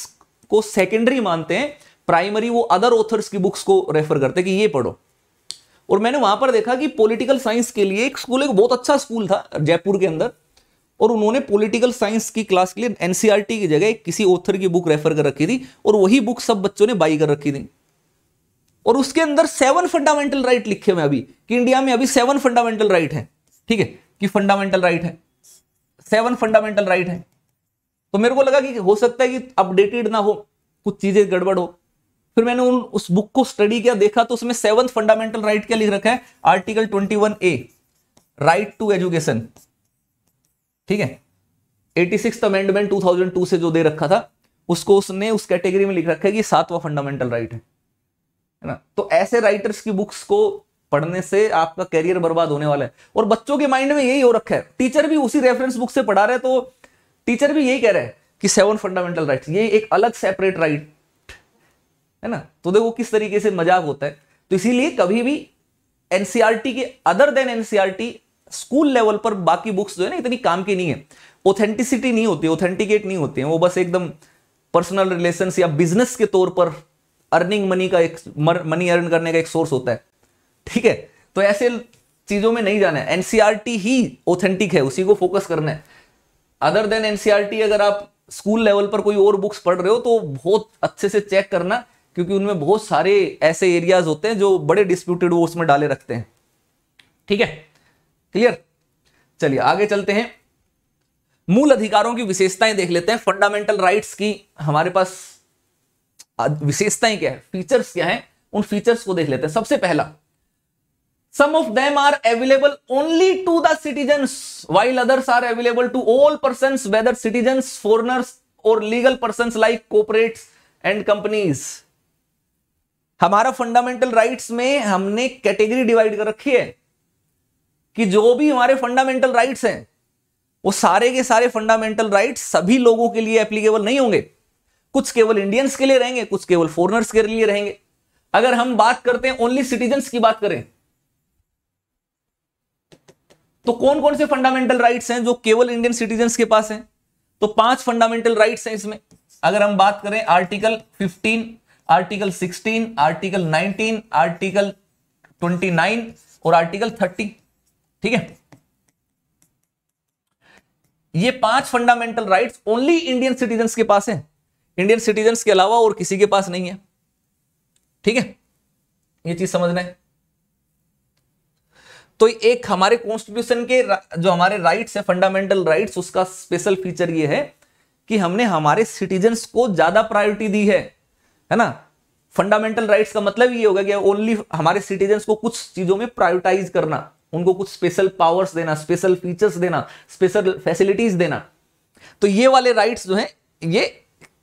को सेकेंडरी मानते हैं प्राइमरी वो अदर ऑथर्स की बुक्स को रेफर करते हैं कि ये पढ़ो और मैंने वहां पर देखा कि पॉलिटिकल साइंस के लिए एक स्कूल एक बहुत अच्छा स्कूल था जयपुर के अंदर और उन्होंने पॉलिटिकल साइंस की क्लास के लिए एनसीईआरटी e की जगह किसी ऑथर की बुक रेफर कर रखी थी और वही बुक सब बच्चों ने बाई कर रखी थी और उसके अंदर सेवन फंडामेंटल राइट लिखे हुए अभी कि इंडिया में अभी सेवन फंडामेंटल राइट है ठीक है कि फंडामेंटल राइट है सेवन फंडामेंटल राइट है तो मेरे को लगा कि हो सकता है कि अपडेटेड ना हो कुछ चीजें गड़बड़ हो फिर मैंने उन उस बुक को स्टडी किया देखा तो उसमें सेवन फंडामेंटल राइट क्या लिख रखा है article twenty one A right to education ठीक है eighty six amendment two thousand two से जो दे रखा था उसको उसने उस कैटेगरी में लिख रखा है कि सातवा फंडामेंटल राइट है ना तो ऐसे राइटर्स की बुक्स को पढ़ने से आपका करियर बर्बाद होने वाला है और बच्चों के माइंड में यही हो रखा है टीचर भी उसी रेफरेंस बुक से पढ़ा रहे तो टीचर भी यही कह रहे हैं कि सेवन फंडामेंटल राइट ये एक अलग सेपरेट राइट है ना तो देखो किस तरीके से मजाक होता है तो इसीलिए कभी भी एनसीआरटी के other than NCERT school level पर बाकी बुक्स जो है ना इतनी काम की नहीं है ऑथेंटिसिटी नहीं होती ऑथेंटिकेट नहीं होते हैं वो बस एकदम पर्सनल रिलेशन या बिजनेस के तौर पर अर्निंग मनी का एक मनी अर्न करने का एक सोर्स होता है ठीक है तो ऐसे चीजों में नहीं जाना है एनसीआरटी e ही ऑथेंटिक है उसी को फोकस करना है अदर देन एनसीआरटी अगर आप स्कूल लेवल पर कोई और बुक्स पढ़ रहे हो तो बहुत अच्छे से चेक करना क्योंकि उनमें बहुत सारे ऐसे एरियाज होते हैं जो बड़े डिस्प्यूटेड वो उसमें डाले रखते हैं ठीक है क्लियर चलिए आगे चलते हैं मूल अधिकारों की विशेषताएं देख लेते हैं फंडामेंटल राइट्स की हमारे पास विशेषताएं क्या है फीचर्स क्या है उन फीचर्स को देख लेते हैं सबसे पहला some of them are available only to the citizen while others are available to all person whether citizen foreigners और legal person like corporate and companies हमारा फंडामेंटल राइट्स में हमने कैटेगरी डिवाइड कर रखी है कि जो भी हमारे फंडामेंटल राइट्स हैं वो सारे के सारे फंडामेंटल राइट्स सभी लोगों के लिए एप्लीकेबल नहीं होंगे कुछ केवल इंडियंस के लिए रहेंगे कुछ केवल फॉरनर्स के लिए रहेंगे अगर हम बात करते हैं ओनली सिटीजन्स की बात करें तो कौन कौन से फंडामेंटल राइट्स हैं जो केवल इंडियन सिटीजन्स के पास हैं तो पांच फंडामेंटल राइट्स हैं इसमें अगर हम बात करें आर्टिकल 15, आर्टिकल 16, आर्टिकल 19, आर्टिकल 29 और आर्टिकल ठीक है ये पांच fundamental rights only Indian citizen के पास है इंडियन सिटीजन के अलावा और किसी के पास नहीं है ठीक है ये चीज समझना है तो एक हमारे कॉन्स्टिट्यूशन के जो हमारे राइट्स है फंडामेंटल राइट्स उसका स्पेशल फीचर ये है कि हमने हमारे सिटीजन को ज्यादा प्रायोरिटी दी है है ना फंडामेंटल राइट्स का मतलब ये होगा कि ओनली हमारे सिटीजन को कुछ चीजों में प्रायोरिटाइज करना उनको कुछ स्पेशल पावर्स देना स्पेशल फीचर्स देना स्पेशल फैसिलिटीज देना तो ये वाले राइट्स जो हैं ये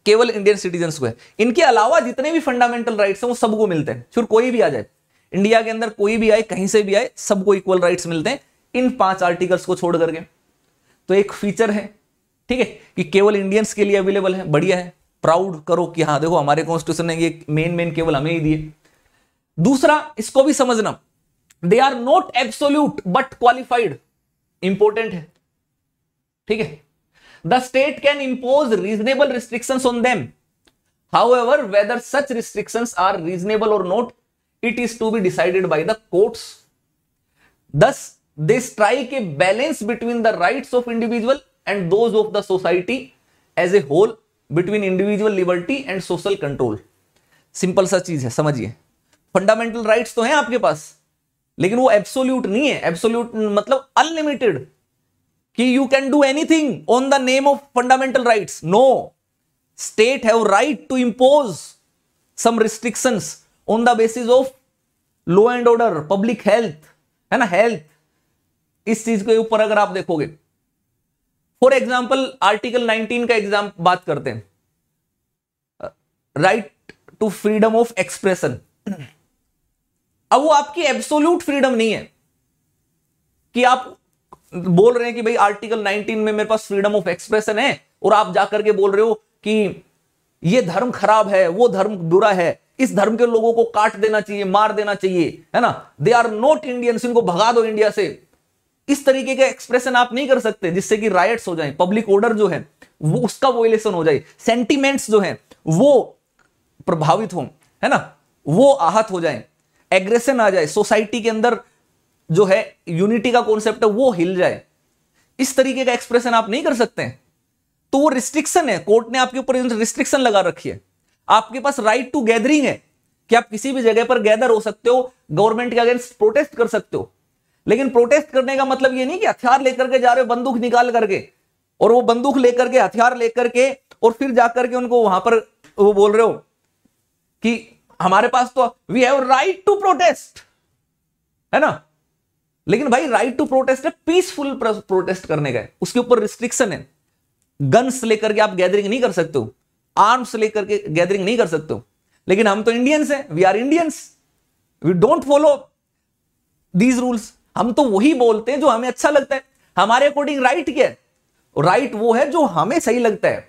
केवल इंडियन सिटीजन को है इनके अलावा जितने भी फंडामेंटल राइट्स हैं वो सबको मिलते हैं फिर कोई भी आ जाए इंडिया के अंदर कोई भी आए कहीं से भी आए सबको इक्वल राइट्स मिलते हैं इन पांच आर्टिकल्स को छोड़ करके तो एक फीचर है ठीक है कि केवल इंडियंस के लिए अवेलेबल है बढ़िया है प्राउड करो कि हाँ देखो हमारे कॉन्स्टिट्यूशन ने ये मेन मेन केवल हमें ही दिए दूसरा इसको भी समझना they are not absolute but qualified important है ठीक है the state can impose reasonable restriction on them however whether such restriction are reasonable और not it is to be decided by the court thus they strike a balance between the right of individual and those of the society as a whole between individual liberty and social control simple सा चीज है समझिए fundamental rights तो हैं आपके पास लेकिन वो absolute नहीं है एब्सोल्यूट मतलब अनलिमिटेड कि you can do anything on the name of fundamental rights no state have right to impose some restrictions on the basis of law and order public health है ना हेल्थ इस चीज के ऊपर अगर आप देखोगे फॉर एग्जाम्पल आर्टिकल 19 का एग्जाम बात करते हैं right to freedom of expression अब वो आपकी एब्सोल्यूट फ्रीडम नहीं है कि आप बोल रहे हैं कि भाई आर्टिकल 19 में मेरे पास फ्रीडम ऑफ एक्सप्रेशन है और आप जाकर के बोल रहे हो कि ये धर्म खराब है वो धर्म बुरा है इस धर्म के लोगों को काट देना चाहिए मार देना चाहिए है ना दे आर नॉट इंडियंस इनको भगा दो इंडिया से इस तरीके का एक्सप्रेशन आप नहीं कर सकते जिससे कि राइट्स हो जाए पब्लिक ऑर्डर जो है वो उसका वोलेशन हो जाए सेंटिमेंट्स जो है वो प्रभावित हो है ना वो आहत हो जाए एग्रेशन आ जाए सोसाइटी के अंदर जो है यूनिटी का कॉन्सेप्ट है वो हिल जाए इस तरीके का एक्सप्रेशन आप नहीं कर सकते हैं तो वो रिस्ट्रिक्शन है कोर्ट ने आपके ऊपर रिस्ट्रिक्शन लगा रखी है आपके पास राइट टू गैदरिंग है कि आप किसी भी जगह पर गैदर हो सकते हो गवर्नमेंट के अगेंस्ट प्रोटेस्ट कर सकते हो लेकिन प्रोटेस्ट करने का मतलब ये नहीं कि हथियार लेकर के जा रहे हो बंदूक निकाल करके और वो बंदूक लेकर के हथियार लेकर के और फिर जाकर के उनको वहां पर वो बोल रहे हो कि हमारे पास तो we have right to protest है ना लेकिन भाई राइट टू प्रोटेस्ट है पीसफुल प्रोटेस्ट करने का उसके ऊपर रिस्ट्रिक्शन है गन्स लेकर के आप गैदरिंग नहीं कर सकते हो आर्म्स लेकर के गैदरिंग नहीं कर सकते हो लेकिन हम तो इंडियंस हैं we are Indians we don't follow these rules हम तो वही बोलते हैं जो हमें अच्छा लगता है हमारे अकॉर्डिंग राइट क्या है राइट वो है जो हमें सही लगता है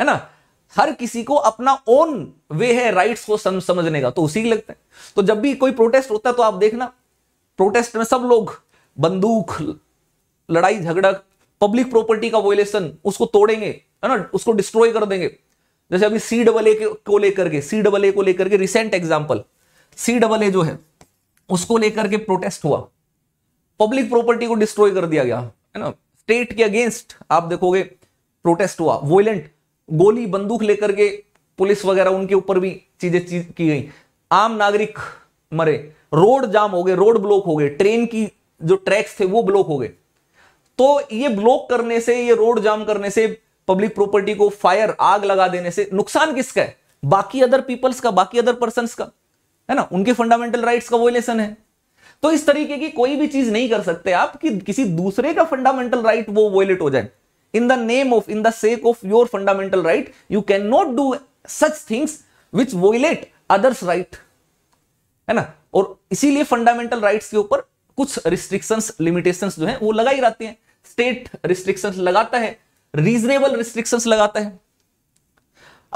है ना हर किसी को अपना ओन वे है राइट्स को सम, समझने का तो उसी के लगते हैं तो जब भी कोई प्रोटेस्ट होता है तो आप देखना प्रोटेस्ट में सब लोग बंदूक लड़ाई झगड़ा पब्लिक प्रॉपर्टी का वोलेशन उसको तोड़ेंगे है ना उसको डिस्ट्रॉय कर देंगे जैसे अभी सी डबल ए को लेकर के सी डबल ए को लेकर के recent example C double A जो है उसको लेकर के प्रोटेस्ट हुआ पब्लिक प्रॉपर्टी को डिस्ट्रॉय कर दिया गया है ना स्टेट के अगेंस्ट आप देखोगे प्रोटेस्ट हुआ वोलेंट गोली बंदूक लेकर के पुलिस वगैरह उनके ऊपर भी चीजें चीज की गई आम नागरिक मरे रोड जाम हो गए रोड ब्लॉक हो गए ट्रेन की जो ट्रैक्स थे वो ब्लॉक हो गए तो ये ब्लॉक करने से ये रोड जाम करने से पब्लिक प्रॉपर्टी को फायर आग लगा देने से नुकसान किसका है बाकी अदर पीपल्स का बाकी अदर पर्सन का है ना उनके फंडामेंटल राइट्स का वोलेशन है तो इस तरीके की कोई भी चीज नहीं कर सकते आप कि किसी दूसरे का फंडामेंटल राइट वो वोलेट हो जाए in the name of in the sake of your fundamental right you cannot do such things which violate others right है ना और इसीलिए फंडामेंटल राइट्स के ऊपर कुछ रिस्ट्रिक्शंस लिमिटेशंस जो है वो लगा ही रहते हैं स्टेट रिस्ट्रिक्शंस लगाता है रीजनेबल रिस्ट्रिक्शंस लगाता है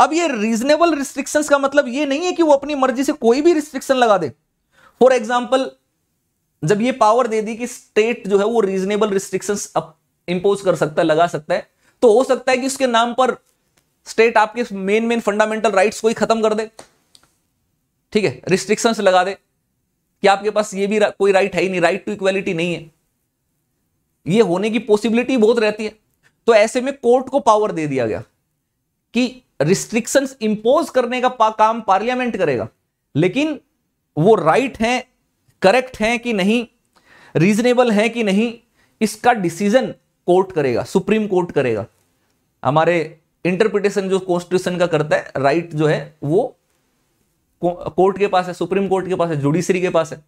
अब ये रीजनेबल रिस्ट्रिक्शंस का मतलब ये नहीं है कि वो अपनी मर्जी से कोई भी रिस्ट्रिक्शन लगा दे फॉर एग्जाम्पल जब ये पावर दे दी कि स्टेट जो है वो रीजनेबल रिस्ट्रिक्शंस इंपोज कर सकता है लगा सकता है तो हो सकता है कि उसके नाम पर स्टेट आपके मेन मेन फंडामेंटल राइट्स को ही खत्म कर दे ठीक है रिस्ट्रिक्शंस लगा दे कि आपके पास ये भी रा, कोई राइट है ही नहीं राइट टू इक्वेलिटी नहीं है ये होने की पॉसिबिलिटी बहुत रहती है तो ऐसे में कोर्ट को पावर दे दिया गया कि रिस्ट्रिक्शंस इंपोज करने का पा, काम पार्लियामेंट करेगा लेकिन वो राइट right करेक्ट है कि नहीं रीजनेबल है कि नहीं इसका डिसीजन कोर्ट करेगा सुप्रीम कोर्ट करेगा हमारे इंटरप्रिटेशन जो कॉन्स्टिट्यूशन का करता है राइट जो है वो कोर्ट के पास है सुप्रीम कोर्ट के पास है जुडिशरी के पास है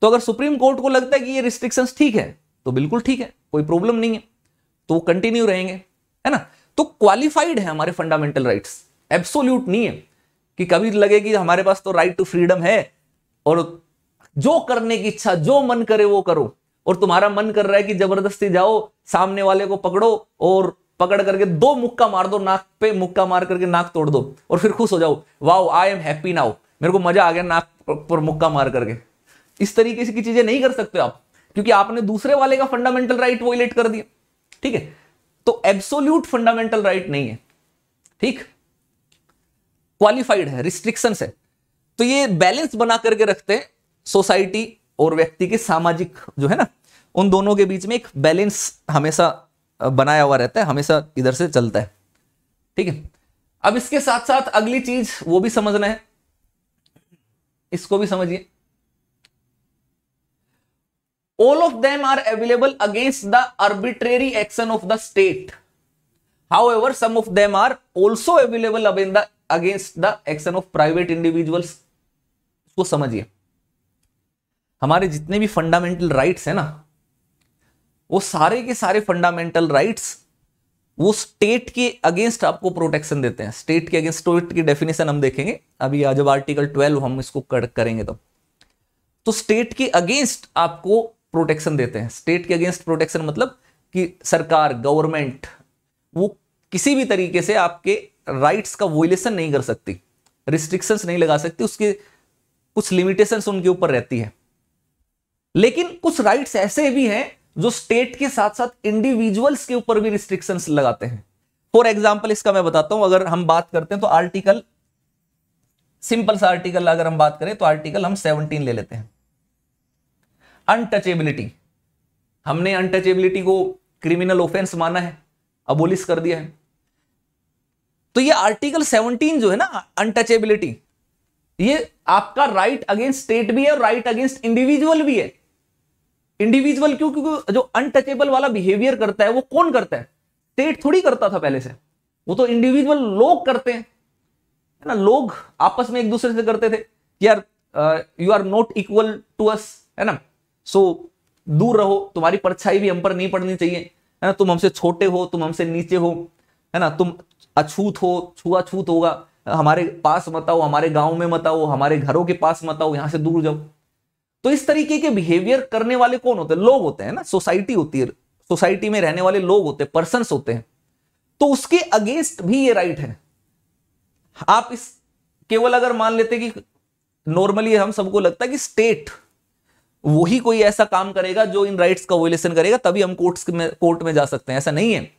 तो अगर सुप्रीम कोर्ट को लगता है कि ये रिस्ट्रिक्शंस ठीक है तो बिल्कुल ठीक है कोई प्रॉब्लम नहीं है तो वो कंटिन्यू रहेंगे है ना तो क्वालिफाइड है हमारे फंडामेंटल राइट्स एब्सोल्यूट नहीं है कि कभी लगे कि हमारे पास तो राइट टू फ्रीडम है और जो करने की इच्छा जो मन करे वो करो और तुम्हारा मन कर रहा है कि जबरदस्ती जाओ सामने वाले को पकड़ो और पकड़ करके दो मुक्का मार दो नाक पे मुक्का मार करके नाक तोड़ दो और फिर खुश हो जाओ wow I am happy now मेरे को मजा आ गया नाक पर मुक्का मार करके इस तरीके से की चीजें नहीं कर सकते आप क्योंकि आपने दूसरे वाले का फंडामेंटल राइट वोलेट कर दिया ठीक है तो एब्सोल्यूट फंडामेंटल राइट नहीं है ठीक क्वालिफाइड है रिस्ट्रिक्शन है तो ये बैलेंस बना करके रखते हैं सोसाइटी और व्यक्ति के सामाजिक जो है ना उन दोनों के बीच में एक बैलेंस हमेशा बनाया हुआ रहता है हमेशा इधर से चलता है ठीक है अब इसके साथ साथ अगली चीज वो भी समझना है इसको भी समझिए all of them are available against the arbitrary action of the state however some of them are also available अब in the against the action of private individuals को समझिए हमारे जितने भी फंडामेंटल राइट्स हैं ना वो सारे के सारे फंडामेंटल राइट्स वो स्टेट के अगेंस्ट आपको प्रोटेक्शन देते हैं स्टेट के अगेंस्ट स्टेट की डेफिनेशन हम देखेंगे अभी जब आर्टिकल ट्वेल्व हम इसको कर, करेंगे तो तो स्टेट के अगेंस्ट आपको प्रोटेक्शन देते हैं स्टेट के अगेंस्ट प्रोटेक्शन मतलब कि सरकार गवर्नमेंट वो किसी भी तरीके से आपके राइट्स का वोलेशन नहीं कर सकती रिस्ट्रिक्शंस नहीं लगा सकती उसके कुछ लिमिटेशंस उनके ऊपर रहती है लेकिन कुछ राइट्स ऐसे भी हैं जो स्टेट के साथ साथ इंडिविजुअल्स के ऊपर भी रिस्ट्रिक्शन लगाते हैं फॉर एग्जाम्पल इसका मैं बताता हूं अगर हम बात करते हैं तो आर्टिकल सिंपल सा आर्टिकल अगर हम बात करें तो आर्टिकल हम 17 ले लेते हैं अनटचेबिलिटी हमने अनटचेबिलिटी को क्रिमिनल ऑफेंस माना है अबोलिस कर दिया है तो ये आर्टिकल 17 जो है ना अनटचेबिलिटी ये आपका राइट अगेंस्ट स्टेट भी है और राइट अगेंस्ट इंडिविजुअल भी है इंडिविजुअल क्यों क्योंकि जो अनटचेबल वाला बिहेवियर करता है वो कौन करता है स्टेट थोड़ी करता था पहले से वो तो इंडिविजुअल लोग करते हैं है ना लोग आपस में एक दूसरे से करते थे कि यार you are not equal to us है ना सो so, दूर रहो तुम्हारी परछाई भी हम पर नहीं पड़नी चाहिए है ना तुम हमसे छोटे हो तुम हमसे नीचे हो है ना तुम अछूत हो छुआछूत होगा हमारे पास मत आओ हमारे गांव में मत आओ हमारे घरों के पास मत आओ यहां से दूर जाओ तो इस तरीके के बिहेवियर करने वाले कौन होते हैं लोग होते हैं ना सोसाइटी होती है सोसाइटी में रहने वाले लोग होते हैं पर्सन होते हैं तो उसके अगेंस्ट भी ये राइट है आप इस केवल अगर मान लेते कि नॉर्मली हम सबको लगता है कि स्टेट वही कोई ऐसा काम करेगा जो इन राइट्स का वोलेशन करेगा तभी हम कोर्ट में कोर्ट में जा सकते हैं ऐसा नहीं है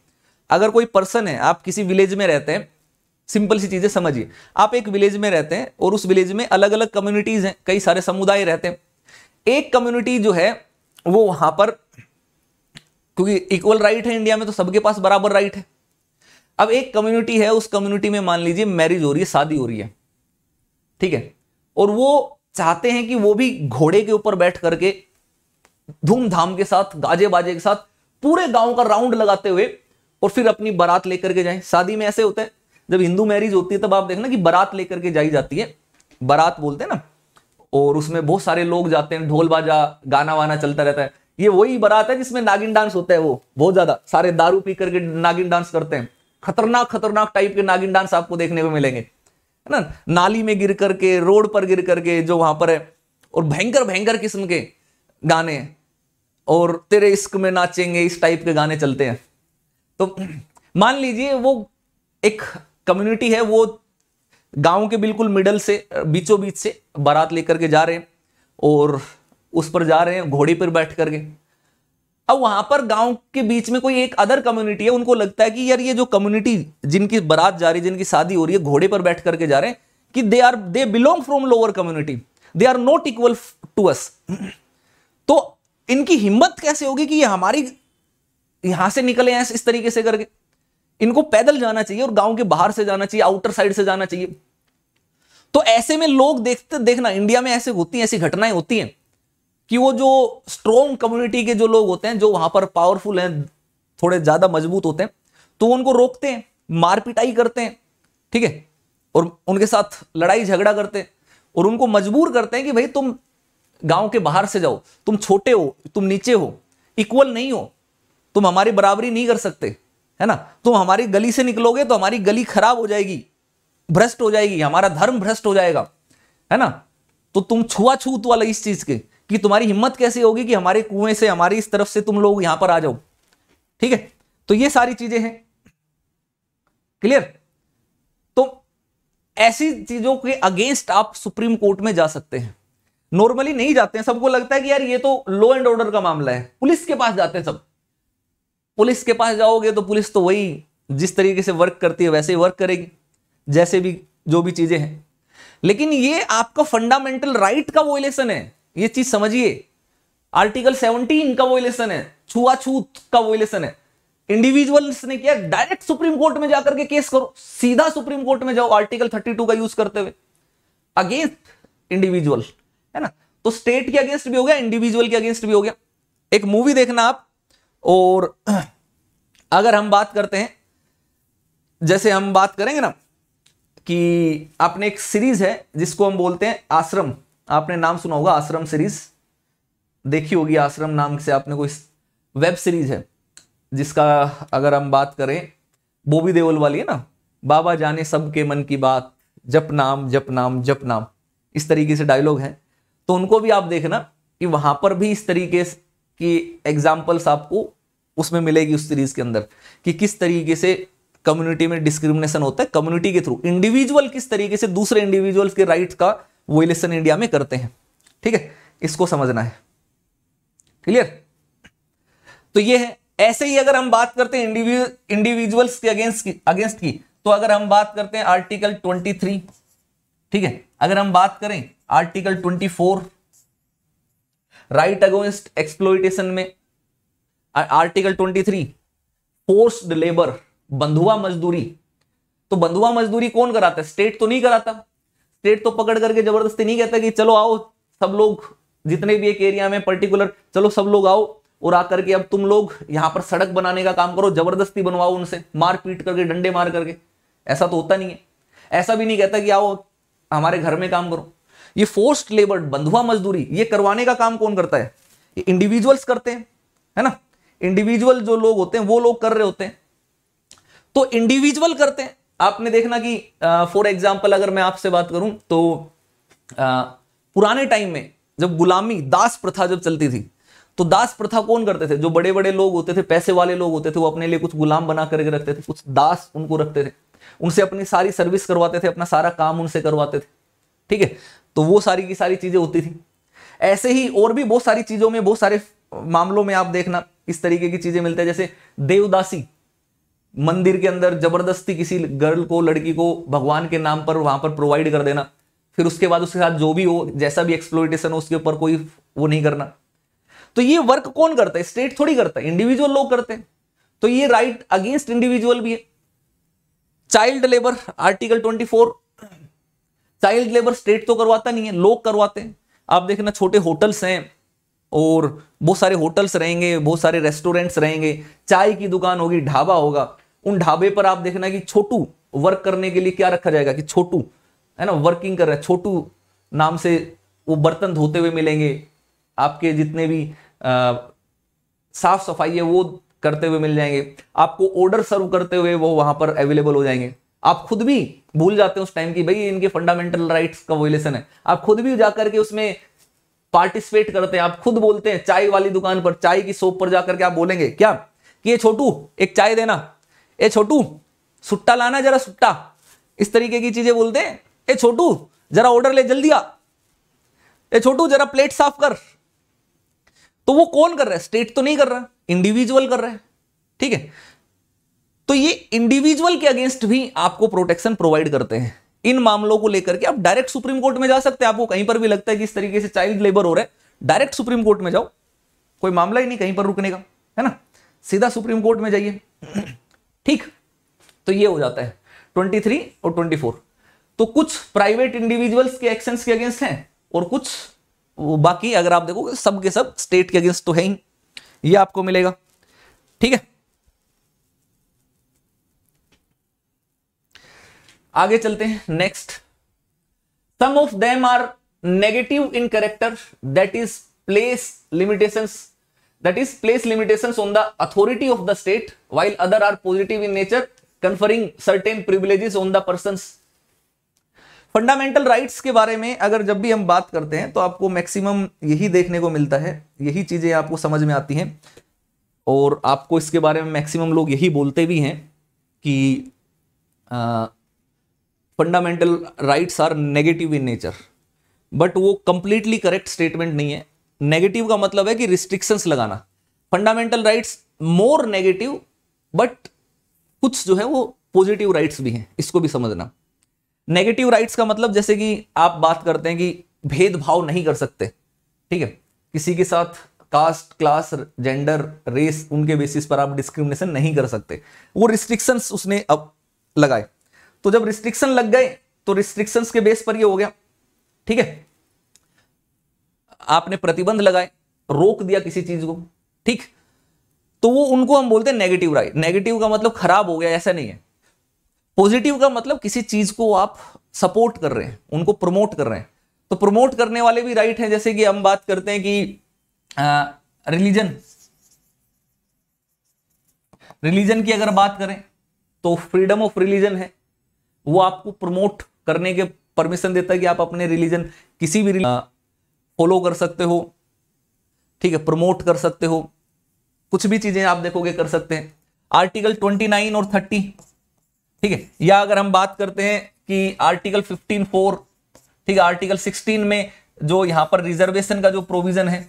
अगर कोई पर्सन है आप किसी विलेज में रहते हैं सिंपल सी चीजें समझिए आप एक विलेज में रहते हैं और उस विलेज में अलग अलग कम्युनिटीज हैं कई सारे समुदाय रहते हैं एक कम्युनिटी जो है वो वहां पर क्योंकि इक्वल राइट है इंडिया में तो सबके पास बराबर राइट है अब एक कम्युनिटी है उस कम्युनिटी में मान लीजिए मैरिज हो रही है शादी हो रही है ठीक है और वो चाहते हैं कि वो भी घोड़े के ऊपर बैठ करके धूमधाम के साथ गाजे बाजे के साथ पूरे गांव का राउंड लगाते हुए और फिर अपनी बारात लेकर के जाए शादी में ऐसे होता है जब हिंदू मैरिज होती है तब आप देखना कि बारात लेकर के जाई जाती है बारात बोलते हैं ना और उसमें बहुत सारे लोग जाते हैं ढोल बाजा गाना वाना चलता रहता है ये वही बरात है जिसमें नागिन डांस होता है वो बहुत ज्यादा सारे दारू पी करके नागिन डांस करते हैं खतरनाक खतरनाक टाइप के नागिन डांस आपको देखने को मिलेंगे है ना नाली में गिर करके रोड पर गिर करके जो वहां पर है और भयंकर भयंकर किस्म के गाने और तेरे इश्क में नाचेंगे इस टाइप के गाने चलते हैं तो मान लीजिए वो एक कम्युनिटी है वो गांव के बिल्कुल मिडल से बीचों बीच से बारात लेकर के जा रहे हैं और उस पर जा रहे हैं घोड़े पर बैठ करके अब वहां पर गांव के बीच में कोई एक अदर कम्युनिटी है उनको लगता है कि यार ये जो कम्युनिटी जिनकी बारात जा रही है जिनकी शादी हो रही है घोड़े पर बैठ करके जा रहे हैं कि they are they belong from lower community they are not equal to us तो इनकी हिम्मत कैसे होगी कि ये हमारी यहां से निकले हैं इस तरीके से करके इनको पैदल जाना चाहिए और गांव के बाहर से जाना चाहिए आउटर साइड से जाना चाहिए तो ऐसे में लोग देखते देखना इंडिया में ऐसे होती है ऐसी घटनाएं होती हैं कि वो जो स्ट्रोंग कम्युनिटी के जो लोग होते हैं जो वहां पर पावरफुल हैं थोड़े ज्यादा मजबूत होते हैं तो उनको रोकते हैं मार पिटाई करते हैं ठीक है और उनके साथ लड़ाई झगड़ा करते हैं और उनको मजबूर करते हैं कि भाई तुम गांव के बाहर से जाओ तुम छोटे हो तुम नीचे हो इक्वल नहीं हो तुम हमारी बराबरी नहीं कर सकते है ना तुम हमारी गली से निकलोगे तो हमारी गली खराब हो जाएगी भ्रष्ट हो जाएगी हमारा धर्म भ्रष्ट हो जाएगा है ना तो तुम छुआछूत वाला इस चीज के कि तुम्हारी हिम्मत कैसे होगी कि हमारे कुएं से हमारी इस तरफ से तुम लोग यहां पर आ जाओ ठीक है तो ये सारी चीजें हैं क्लियर तो ऐसी चीजों के अगेंस्ट आप सुप्रीम कोर्ट में जा सकते हैं नॉर्मली नहीं जाते हैं सबको लगता है कि यार ये तो लॉ एंड ऑर्डर का मामला है पुलिस के पास जाते हैं सब पुलिस के पास जाओगे तो पुलिस तो वही जिस तरीके से वर्क करती है वैसे ही वर्क करेगी जैसे भी जो भी चीजें हैं लेकिन ये आपका फंडामेंटल राइट का वोलेशन है ये चीज समझिए आर्टिकल 17 का वोलेशन है छुआछूत का वोलेशन है इंडिविजुअल्स ने किया डायरेक्ट सुप्रीम कोर्ट में जाकर के केस करो सीधा सुप्रीम कोर्ट में जाओ आर्टिकल 32 का यूज करते हुए अगेंस्ट इंडिविजुअल है ना तो स्टेट के अगेंस्ट भी हो गया इंडिविजुअल के अगेंस्ट भी हो गया एक मूवी देखना आप और अगर हम बात करते हैं जैसे हम बात करेंगे ना कि आपने एक सीरीज है जिसको हम बोलते हैं आश्रम आपने नाम सुना होगा आश्रम सीरीज देखी होगी आश्रम नाम से आपने कोई वेब सीरीज है जिसका अगर हम बात करें बोबी देओल वाली है ना बाबा जाने सबके मन की बात जप नाम जप नाम जप नाम इस तरीके से डायलॉग है तो उनको भी आप देखना कि वहां पर भी इस तरीके की एग्जाम्पल्स आपको उसमें मिलेगी उस सीरीज के अंदर कि किस तरीके से कम्युनिटी में डिस्क्रिमिनेशन होता है कम्युनिटी के थ्रू इंडिविजुअल किस तरीके से दूसरे इंडिविजुअल के राइट का वोलेशन इंडिया में करते हैं ठीक है इसको समझना है क्लियर तो ये है ऐसे ही अगर हम बात करते हैं इंडिविजुअल इंडिविजुअल्स के अगेंस्ट की अगेंस्ट की तो अगर हम बात करते हैं आर्टिकल 23 ठीक है अगर हम बात करें आर्टिकल 24 राइट अगेंस्ट एक्सप्लोइटेशन में आर्टिकल 23 फोर्स्ड लेबर बंधुआ मजदूरी तो बंधुआ मजदूरी कौन कराता है स्टेट तो नहीं कराता स्टेट तो पकड़ करके जबरदस्ती नहीं कहता कि चलो आओ सब लोग जितने भी एक एरिया में पर्टिकुलर चलो सब लोग आओ और आकर के अब तुम लोग यहां पर सड़क बनाने का काम करो जबरदस्ती बनवाओ उनसे मार पीट करके डंडे मार करके ऐसा तो होता नहीं है ऐसा भी नहीं कहता कि आओ हमारे घर में काम करो ये फोर्स्ड लेबर बंधुआ मजदूरी ये करवाने का काम कौन करता है इंडिविजुअल्स करते हैं है ना इंडिविजुअल जो लोग होते हैं वो लोग कर रहे होते हैं तो इंडिविजुअल करते हैं आपने देखना कि फॉर एग्जाम्पल अगर मैं आपसे बात करूं तो आ, पुराने टाइम में जब गुलामी दास प्रथा जब चलती थी तो दास प्रथा कौन करते थे जो बड़े बड़े लोग होते थे पैसे वाले लोग होते थे वो अपने लिए कुछ गुलाम बना करके रखते थे कुछ दास उनको रखते थे उनसे अपनी सारी सर्विस करवाते थे अपना सारा काम उनसे करवाते थे ठीक है तो वो सारी की सारी चीजें होती थी ऐसे ही और भी बहुत सारी चीजों में बहुत सारे मामलों में आप देखना इस तरीके की चीजें मिलते हैं जैसे देवदासी मंदिर के अंदर जबरदस्ती किसी गर्ल को लड़की को भगवान के नाम पर वहां पर प्रोवाइड कर देना फिर उसके बाद उसके साथ जो भी हो जैसा भी एक्सप्लोरिटेशन हो उसके ऊपर कोई वो नहीं करना तो ये वर्क कौन करता है स्टेट थोड़ी करता है इंडिविजुअल लोग करते हैं तो ये राइट अगेंस्ट इंडिविजुअल भी है child labour article 24 child labour state तो करवाता नहीं है लोग करवाते हैं आप देखना छोटे होटल्स हैं और बहुत सारे होटल्स रहेंगे बहुत सारे रेस्टोरेंट्स रहेंगे चाय की दुकान होगी ढाबा होगा उन ढाबे पर आप देखना कि छोटू वर्क करने के लिए क्या रखा जाएगा कि छोटू है ना वर्किंग कर रहा है छोटू नाम से वो बर्तन धोते हुए मिलेंगे आपके जितने भी आ, साफ सफाई है वो करते हुए मिल जाएंगे आपको ऑर्डर सर्व करते हुए वो वहां पर अवेलेबल हो जाएंगे आप खुद भी भूल जाते हैं उस टाइम की भाई इनके फंडामेंटल राइट्स का वोलेशन है आप खुद भी जाकर के उसमें पार्टिसिपेट करते हैं आप खुद बोलते हैं चाय वाली दुकान पर चाय की शॉप पर जाकर के आप बोलेंगे क्या कि ये छोटू एक चाय देना ए छोटू सुट्टा लाना जरा सुट्टा इस तरीके की चीजें बोलते हैं ए छोटू जरा ऑर्डर ले जल्दी आ ए छोटू जरा प्लेट साफ कर तो वो कौन कर रहा है स्टेट तो नहीं कर रहा इंडिविजुअल कर रहा है ठीक है तो ये इंडिविजुअल के अगेंस्ट भी आपको प्रोटेक्शन प्रोवाइड करते हैं इन मामलों को लेकर के आप डायरेक्ट सुप्रीम कोर्ट में जा सकते हैं आपको कहीं पर भी लगता है कि इस तरीके से चाइल्ड लेबर हो रहा है डायरेक्ट सुप्रीम कोर्ट में जाओ कोई मामला ही नहीं कहीं पर रुकने का है ना सीधा सुप्रीम कोर्ट में जाइए ठीक तो ये हो जाता है 23 और 24 तो कुछ प्राइवेट इंडिविजुअल्स के एक्शंस के अगेंस्ट हैं और कुछ बाकी अगर आप देखोगे सब के सब स्टेट के अगेंस्ट तो है ही ये आपको मिलेगा ठीक है आगे चलते हैं next some of them are negative in character that is place limitations that is place limitations on the authority of the state while other are positive in nature conferring certain privileges on the persons fundamental rights के बारे में अगर जब भी हम बात करते हैं तो आपको मैक्सिमम यही देखने को मिलता है यही चीज़ें आपको समझ में आती हैं और आपको इसके बारे में मैक्सिमम लोग यही बोलते भी हैं कि fundamental rights are negative in nature but वो कंप्लीटली करेक्ट स्टेटमेंट नहीं है नेगेटिव का मतलब है कि रिस्ट्रिक्शंस लगाना fundamental rights more negative but कुछ जो है वो पॉजिटिव राइट्स भी हैं इसको भी समझना नेगेटिव राइट्स का मतलब जैसे कि आप बात करते हैं कि भेदभाव नहीं कर सकते ठीक है किसी के साथ कास्ट क्लास जेंडर रेस उनके बेसिस पर आप डिस्क्रिमिनेशन नहीं कर सकते वो रिस्ट्रिक्शंस उसने अब लगाए तो जब रिस्ट्रिक्शन लग गए तो रिस्ट्रिक्शंस के बेस पर ये हो गया ठीक है आपने प्रतिबंध लगाए रोक दिया किसी चीज को ठीक तो वो उनको हम बोलते हैं नेगेटिव राइट नेगेटिव का मतलब खराब हो गया ऐसा नहीं है पॉजिटिव का मतलब किसी चीज को आप सपोर्ट कर रहे हैं उनको प्रमोट कर रहे हैं तो प्रमोट करने वाले भी राइट हैं जैसे कि हम बात करते हैं कि रिलीजन रिलीजन की अगर बात करें तो फ्रीडम ऑफ रिलीजन है वो आपको प्रमोट करने के परमिशन देता है कि आप अपने रिलीजन किसी भी फॉलो कर सकते हो ठीक है प्रमोट कर सकते हो कुछ भी चीजें आप देखोगे कर सकते हैं आर्टिकल ट्वेंटी नाइन और थर्टी ठीक है या अगर हम बात करते हैं कि आर्टिकल फिफ्टीन फोर ठीक है आर्टिकल सिक्सटीन में जो यहां पर रिजर्वेशन का जो प्रोविजन है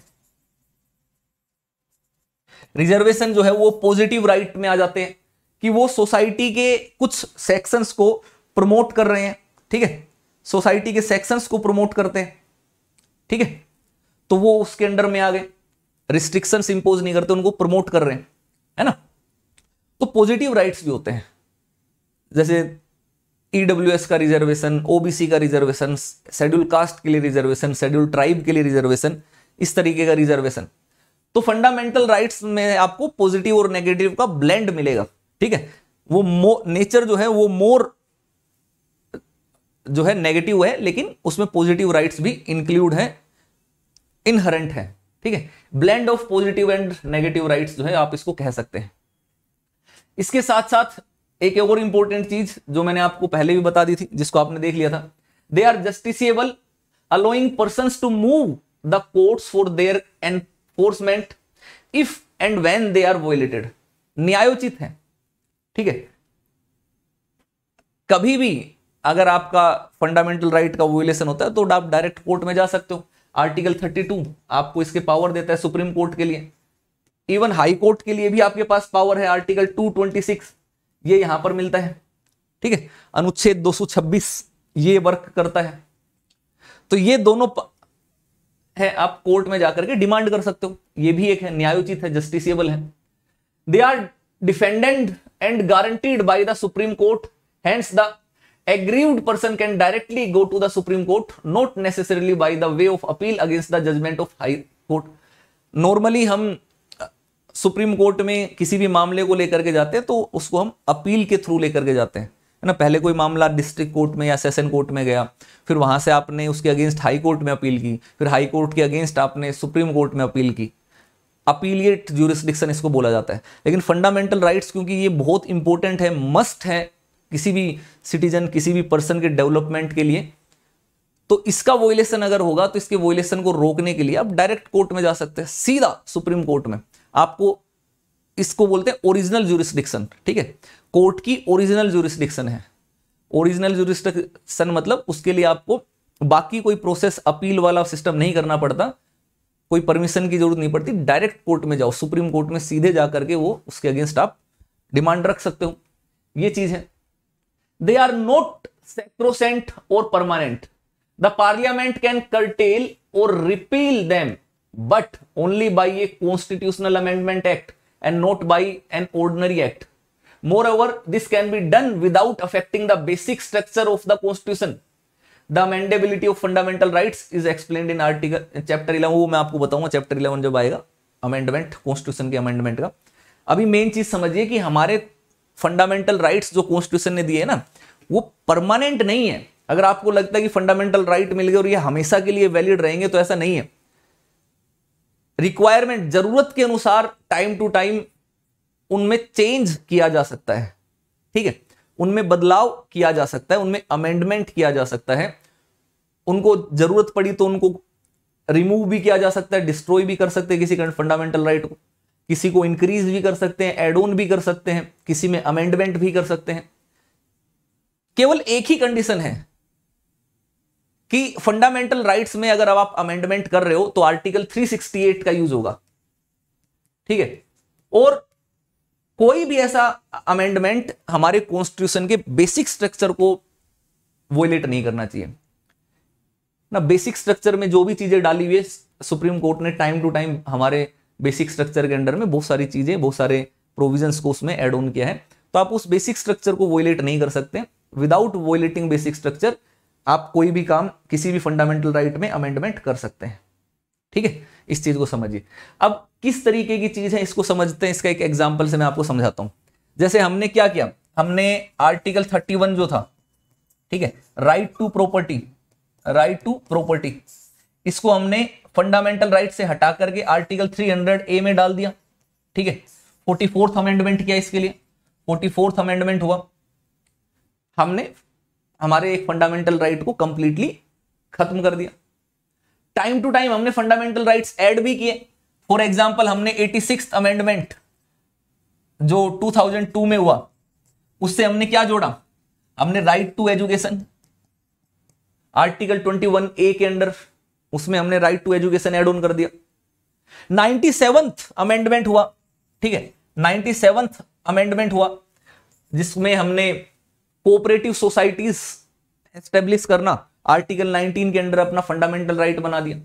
रिजर्वेशन जो है वो पॉजिटिव राइट में आ जाते हैं कि वो सोसाइटी के कुछ सेक्शंस को प्रमोट कर रहे हैं ठीक है सोसाइटी के सेक्शंस को प्रमोट करते हैं ठीक है तो वो उसके अंडर में आ गए रिस्ट्रिक्शन इंपोज नहीं करते उनको प्रमोट कर रहे हैं है ना तो पॉजिटिव राइट्स भी होते हैं जैसे ईडब्ल्यू e का रिजर्वेशन ओबीसी का रिजर्वेशन शेड्यूल कास्ट के लिए रिजर्वेशन शेड्यूल ट्राइब के लिए रिजर्वेशन इस तरीके का रिजर्वेशन तो फंडामेंटल राइट्स में आपको पॉजिटिव और नेगेटिव का ब्लेंड मिलेगा ठीक है वो नेचर जो है वो मोर जो है नेगेटिव है लेकिन उसमें पॉजिटिव राइट्स भी इंक्लूड है इनहरेंट है ठीक है blend of positive and negative rights जो है आप इसको कह सकते हैं इसके साथ साथ एक और इंपॉर्टेंट चीज जो मैंने आपको पहले भी बता दी थी जिसको आपने देख लिया था they are justiciable allowing person to move the courts for their enforcement if and when they are violated न्यायोचित है ठीक है कभी भी अगर आपका फंडामेंटल राइट का वोलेशन होता है तो आप डायरेक्ट कोर्ट में जा सकते हो आर्टिकल 32 आपको इसके पावर देता है सुप्रीम कोर्ट के लिए इवन हाई कोर्ट के लिए भी आपके पास पावर है आर्टिकल 226 ये यहां पर मिलता है ठीक है अनुच्छेद 226 ये वर्क करता है तो ये दोनों प... है आप कोर्ट में जाकर के डिमांड कर सकते हो ये भी एक है न्यायोचित है जस्टिसबल है they are defendant and guaranteed by the supreme court hands the aggrieved person can directly go to the supreme court not necessarily by the way of appeal against the judgment of high court normally हम supreme uh, court में किसी भी मामले को लेकर के जाते हैं तो उसको हम अपील के थ्रू लेकर के जाते हैं है ना पहले कोई मामला डिस्ट्रिक्ट कोर्ट में या सेशन कोर्ट में गया फिर वहां से आपने उसके अगेंस्ट हाई कोर्ट में अपील की फिर हाई कोर्ट के अगेंस्ट आपने सुप्रीम कोर्ट में अपील की अपीलिएट ज्यूरिस्डिक्शन इसको बोला जाता है लेकिन फंडामेंटल राइट्स क्योंकि ये बहुत इंपॉर्टेंट है मस्ट है किसी भी सिटीजन किसी भी पर्सन के डेवलपमेंट के लिए तो इसका वोलेशन अगर होगा तो इसके वोलेशन को रोकने के लिए आप डायरेक्ट कोर्ट में जा सकते हैं सीधा सुप्रीम कोर्ट में आपको इसको बोलते हैं ओरिजिनल जूरिस्डिक्शन ठीक है कोर्ट की ओरिजिनल जूरिस्डिक्शन है ओरिजिनल जूरिस्डिक्शन मतलब उसके लिए आपको बाकी कोई प्रोसेस अपील वाला सिस्टम नहीं करना पड़ता कोई परमिशन की जरूरत नहीं पड़ती डायरेक्ट कोर्ट में जाओ सुप्रीम कोर्ट में सीधे जाकर के वो उसके अगेंस्ट आप डिमांड रख सकते हो ये चीज़ है दे आर नोट सेक्रोसेंट और permanent the parliament can curtail और repeal them but only by a constitutional amendment act and not by an ordinary act moreover this can be done without affecting the basic structure of the constitution the amendability of fundamental right is explain in article chapter eleven वो मैं आपको बताऊंगा chapter eleven जब आएगा amendment constitution के amendment का अभी main चीज समझिए कि हमारे फंडामेंटल राइट्स जो कॉन्स्टिट्यूशन ने दिए ना वो परमानेंट नहीं है अगर आपको लगता है कि फंडामेंटल राइट मिल गए और ये हमेशा के लिए वैलिड रहेंगे तो ऐसा नहीं है रिक्वायरमेंट जरूरत के अनुसार टाइम टू टाइम उनमें चेंज किया जा सकता है ठीक है उनमें बदलाव किया जा सकता है उनमें अमेंडमेंट किया जा सकता है उनको जरूरत पड़ी तो उनको रिमूव भी किया जा सकता है डिस्ट्रॉय भी कर सकते हैं किसी फंडामेंटल राइट को किसी को इंक्रीज भी कर सकते हैं एड ऑन भी कर सकते हैं किसी में अमेंडमेंट भी कर सकते हैं केवल एक ही कंडीशन है कि फंडामेंटल राइट्स में अगर आप अमेंडमेंट कर रहे हो तो आर्टिकल 368 का यूज होगा ठीक है और कोई भी ऐसा अमेंडमेंट हमारे कॉन्स्टिट्यूशन के बेसिक स्ट्रक्चर को वोलेट नहीं करना चाहिए ना बेसिक स्ट्रक्चर में जो भी चीजें डाली हुई है सुप्रीम कोर्ट ने टाइम टू टाइम हमारे बेसिक स्ट्रक्चर के अंडर में बहुत सारी चीज़ें बहुत सारे प्रोविजंस को उसमें एड ऑन किया है तो आप उस बेसिक स्ट्रक्चर को वोलेट नहीं कर सकते विदाउट वोलेटिंग बेसिक स्ट्रक्चर आप कोई भी काम किसी भी फंडामेंटल राइट right में अमेंडमेंट कर सकते हैं ठीक है इस चीज़ को समझिए अब किस तरीके की चीज़ है इसको समझते हैं इसका एक एग्जाम्पल से मैं आपको समझाता हूं जैसे हमने क्या किया हमने आर्टिकल थर्टी जो था ठीक है right to property right to property इसको हमने फंडामेंटल राइट से हटा करके आर्टिकल 300 ए में डाल दिया ठीक है फोर्टी फोर्थ अमेंडमेंट किया इसके लिए फोर्टी फोर्थ अमेंडमेंट हुआ हमने हमारे एक फंडामेंटल राइट को कंप्लीटली खत्म कर दिया टाइम टू टाइम हमने फंडामेंटल राइट्स ऐड भी किए फॉर एग्जाम्पल हमने एटी सिक्स अमेंडमेंट जो 2002 में हुआ उससे हमने क्या जोड़ा हमने right to education article 21 A के अंडर उसमें हमने right to education add on कर दिया नाइनटी सेवंथ अमेंडमेंट हुआ ठीक है नाइनटी सेवंथ अमेंडमेंट हुआ जिसमें हमने कोऑपरेटिव सोसाइटीज एस्टेब्लिश करना आर्टिकल 19 के अंडर अपना फंडामेंटल राइट बना दिया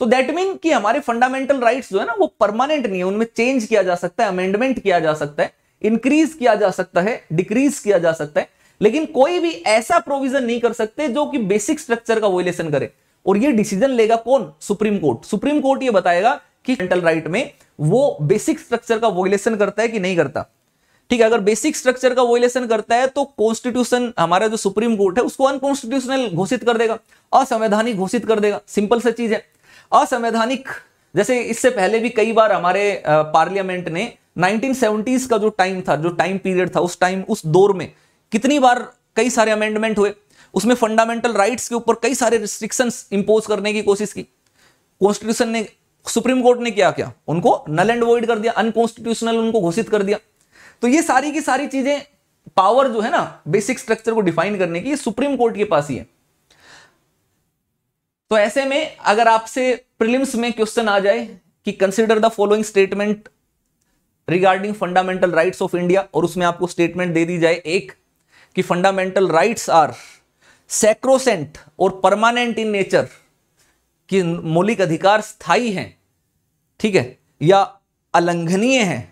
तो दैट मीन कि हमारे फंडामेंटल राइट्स जो है ना वो परमानेंट नहीं है उनमें चेंज किया जा सकता है अमेंडमेंट किया जा सकता है इंक्रीज किया जा सकता है डिक्रीज किया जा सकता है लेकिन कोई भी ऐसा प्रोविजन नहीं कर सकते जो कि बेसिक स्ट्रक्चर का वोलेशन करे और ये डिसीजन लेगा कौन सुप्रीम कोर्ट सुप्रीम कोर्ट ये बताएगा कि सेंट्रल राइट में वो बेसिक स्ट्रक्चर का वोलेशन करता है कि नहीं करता ठीक है अगर बेसिक स्ट्रक्चर का वोलेशन करता है तो कॉन्स्टिट्यूशन हमारा जो सुप्रीम कोर्ट है उसको अनकॉन्स्टिट्यूशनल घोषित कर देगा असंवैधानिक घोषित कर देगा सिंपल सा चीज है असंवैधानिक जैसे इससे पहले भी कई बार हमारे पार्लियामेंट ने 1970s का जो टाइम था जो टाइम पीरियड था उस टाइम उस दौर में कितनी बार कई सारे अमेंडमेंट हुए उसमें फंडामेंटल राइट्स के ऊपर कई सारे रिस्ट्रिक्शंस इंपोज करने की कोशिश की कॉन्स्टिट्यूशन ने सुप्रीम कोर्ट ने क्या किया उनको नल एंड वॉइड कर दिया अनकॉन्स्टिट्यूशनल उनको घोषित कर दिया तो ये सारी की सारी चीजें पावर जो है ना बेसिक स्ट्रक्चर को डिफाइन करने की सुप्रीम कोर्ट के पास ही है तो ऐसे में अगर आपसे प्रिलिम्स में क्वेश्चन आ जाए कि consider the following statement regarding fundamental rights of India और उसमें आपको स्टेटमेंट दे दी जाए एक कि फंडामेंटल राइट्स आर सेक्रोसेंट और परमानेंट इन नेचर कि मौलिक अधिकार स्थाई हैं ठीक है या अलंघनीय हैं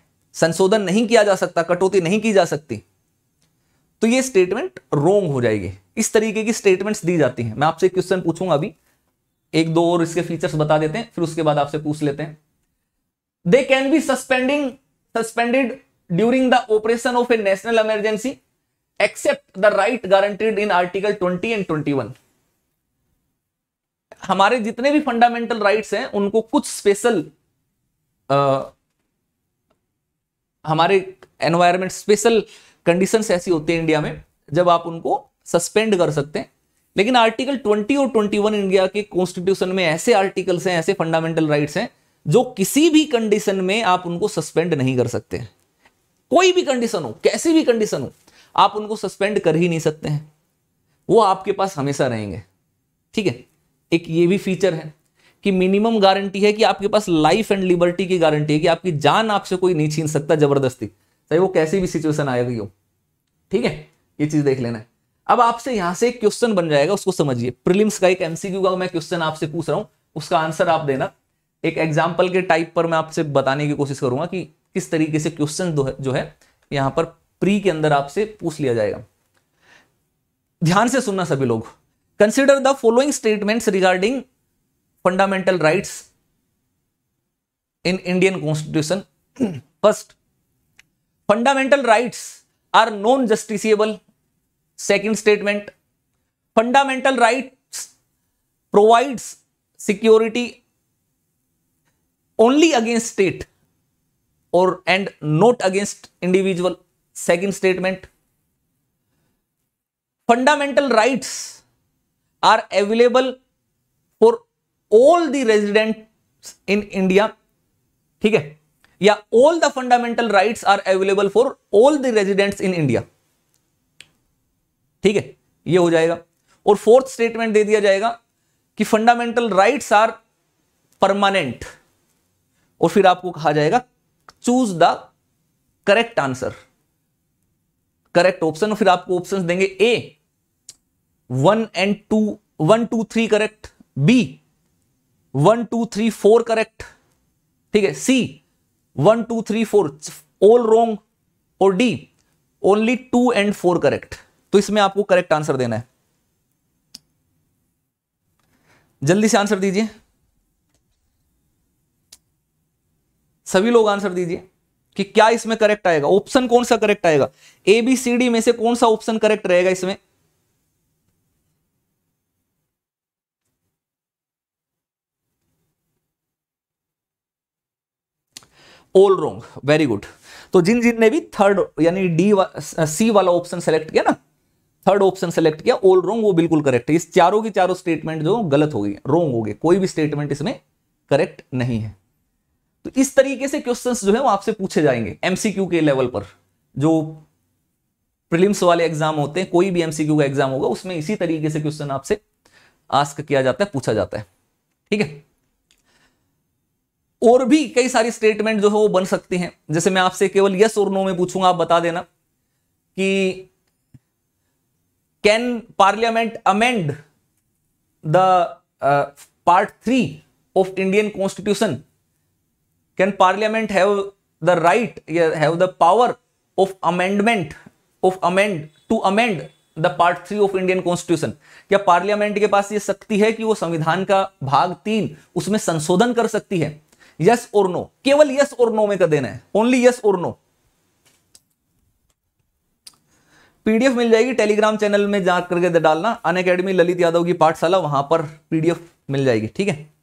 संशोधन नहीं किया जा सकता कटौती नहीं की जा सकती तो ये स्टेटमेंट रोंग हो जाएगी इस तरीके की स्टेटमेंट्स दी जाती हैं मैं आपसे क्वेश्चन पूछूंगा अभी एक दो और इसके फीचर्स बता देते हैं फिर उसके बाद आपसे पूछ लेते हैं they can be suspending suspended during the operation of a national emergency except the right guaranteed in article 20 and 21 हमारे जितने भी फंडामेंटल राइट्स हैं उनको कुछ स्पेशल हमारे एनवायरमेंट स्पेशल कंडीशंस ऐसी होती है इंडिया में जब आप उनको सस्पेंड कर सकते हैं लेकिन आर्टिकल 20 और 21 इंडिया के कॉन्स्टिट्यूशन में ऐसे आर्टिकल्स हैं ऐसे फंडामेंटल राइट्स हैं जो किसी भी कंडीशन में आप उनको सस्पेंड नहीं कर सकते कोई भी कंडीशन हो कैसी भी कंडीशन हो आप उनको सस्पेंड कर ही नहीं सकते हैं वो आपके पास हमेशा रहेंगे ठीक है एक ये भी फीचर है कि मिनिमम गारंटी है कि आपके पास लाइफ एंड लिबर्टी की गारंटी है कि आपकी जान आपसे कोई नहीं छीन सकता जबरदस्ती चाहे वो कैसी भी सिचुएशन आएगी हो ठीक है ये चीज देख लेना है अब आपसे यहां से एक क्वेश्चन बन जाएगा उसको समझिए प्रिलिम्स का एक एमसीक्यू का मैं क्वेश्चन आपसे पूछ रहा हूं उसका आंसर आप देना एक एग्जाम्पल के टाइप पर मैं आपसे बताने की कोशिश करूंगा कि किस तरीके से क्वेश्चन जो है यहां पर प्री के अंदर आपसे पूछ लिया जाएगा ध्यान से सुनना सभी लोग consider the following statements regarding fundamental rights in Indian constitution first fundamental rights are non justiciable second statement fundamental rights provides security only against state और and not against individual second statement fundamental rights are available for all the resident in India ठीक है या all the fundamental rights are available for all the residents in India ठीक है ये हो जाएगा और फोर्थ स्टेटमेंट दे दिया जाएगा कि फंडामेंटल राइट्स आर परमानेंट और फिर आपको कहा जाएगा choose the correct answer correct option फिर आपको ऑप्शन देंगे A one and two one two three correct B one two three four correct ठीक है C one two three four all wrong और D only two and four correct तो इसमें आपको correct answer देना है जल्दी से आंसर दीजिए सभी लोग आंसर दीजिए कि क्या इसमें करेक्ट आएगा ऑप्शन कौन सा करेक्ट आएगा ए बी सी डी में से कौन सा ऑप्शन करेक्ट रहेगा इसमें ऑल रोंग वेरी गुड तो जिन जिन ने भी थर्ड यानी डी सी वाला ऑप्शन सेलेक्ट किया ना थर्ड ऑप्शन सेलेक्ट किया ऑल रोंग वो बिल्कुल करेक्ट है इस चारों की चारों स्टेटमेंट जो गलत हो गई रोंग हो गए कोई भी स्टेटमेंट इसमें करेक्ट नहीं है तो इस तरीके से क्वेश्चंस जो है वो आपसे पूछे जाएंगे एमसीक्यू के लेवल पर जो प्रीलिम्स वाले एग्जाम होते हैं कोई भी एमसीक्यू का एग्जाम होगा उसमें इसी तरीके से क्वेश्चन आपसे आस्क किया जाता है पूछा जाता है ठीक है और भी कई सारी स्टेटमेंट जो है वो बन सकती हैं जैसे मैं आपसे केवल यस और नो में पूछूंगा आप बता देना कि can parliament amend the part three of Indian constitution can parliament have the right have the power of amendment of amend to amend the part three of Indian constitution क्या parliament के पास ये शक्ति है कि वो संविधान का भाग तीन उसमें संशोधन कर सकती है यस और नो केवल यस और नो में कर देना है ओनली यस और नो पीडीएफ मिल जाएगी टेलीग्राम चैनल में जाकर करके डालना अन अकेडमी ललित यादव की पाठशाला वहां पर पीडीएफ मिल जाएगी ठीक है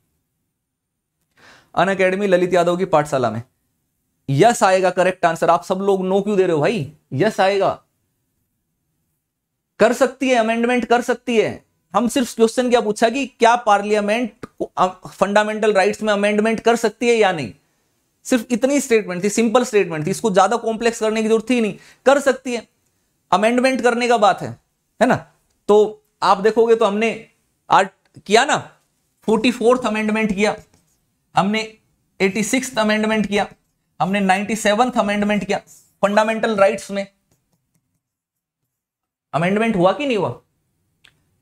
अन अकेडमी ललित यादव की पाठशाला में यस आएगा करेक्ट आंसर आप सब लोग नो क्यों दे रहे हो भाई यस आएगा कर सकती है अमेंडमेंट कर सकती है हम सिर्फ क्वेश्चन क्या पूछा कि क्या पार्लियामेंट फंडामेंटल राइट्स में अमेंडमेंट कर सकती है या नहीं सिर्फ इतनी स्टेटमेंट थी सिंपल स्टेटमेंट थी इसको ज्यादा कॉम्प्लेक्स करने की जरूरत थी नहीं कर सकती है अमेंडमेंट करने का बात है है ना तो आप देखोगे तो हमने आर्ट किया ना फोर्टी फोर्थ अमेंडमेंट किया हमने एटी सिक्स अमेंडमेंट किया हमने नाइनटी सेवन्थ अमेंडमेंट किया फंडामेंटल राइट्स में अमेंडमेंट हुआ कि नहीं हुआ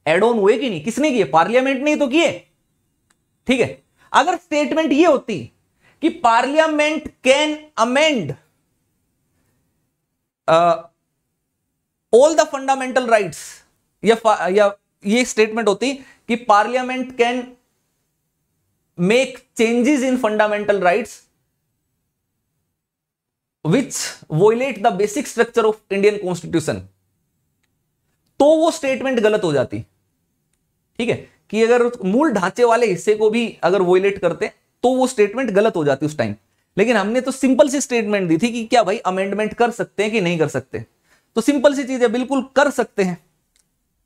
एड ऑन हुए कि नहीं किसने किए पार्लियामेंट ने तो किए ठीक है अगर स्टेटमेंट ये होती कि parliament can amend all the fundamental rights या या ये स्टेटमेंट होती कि parliament can make changes in fundamental rights which violate the basic structure of Indian constitution तो वो स्टेटमेंट गलत हो जाती ठीक है कि अगर मूल ढांचे वाले हिस्से को भी अगर वोलेट करते तो वो स्टेटमेंट गलत हो जाती उस टाइम लेकिन हमने तो सिंपल सी स्टेटमेंट दी थी कि क्या भाई अमेंडमेंट कर सकते हैं कि नहीं कर सकते तो सिंपल सी चीज है बिल्कुल कर सकते हैं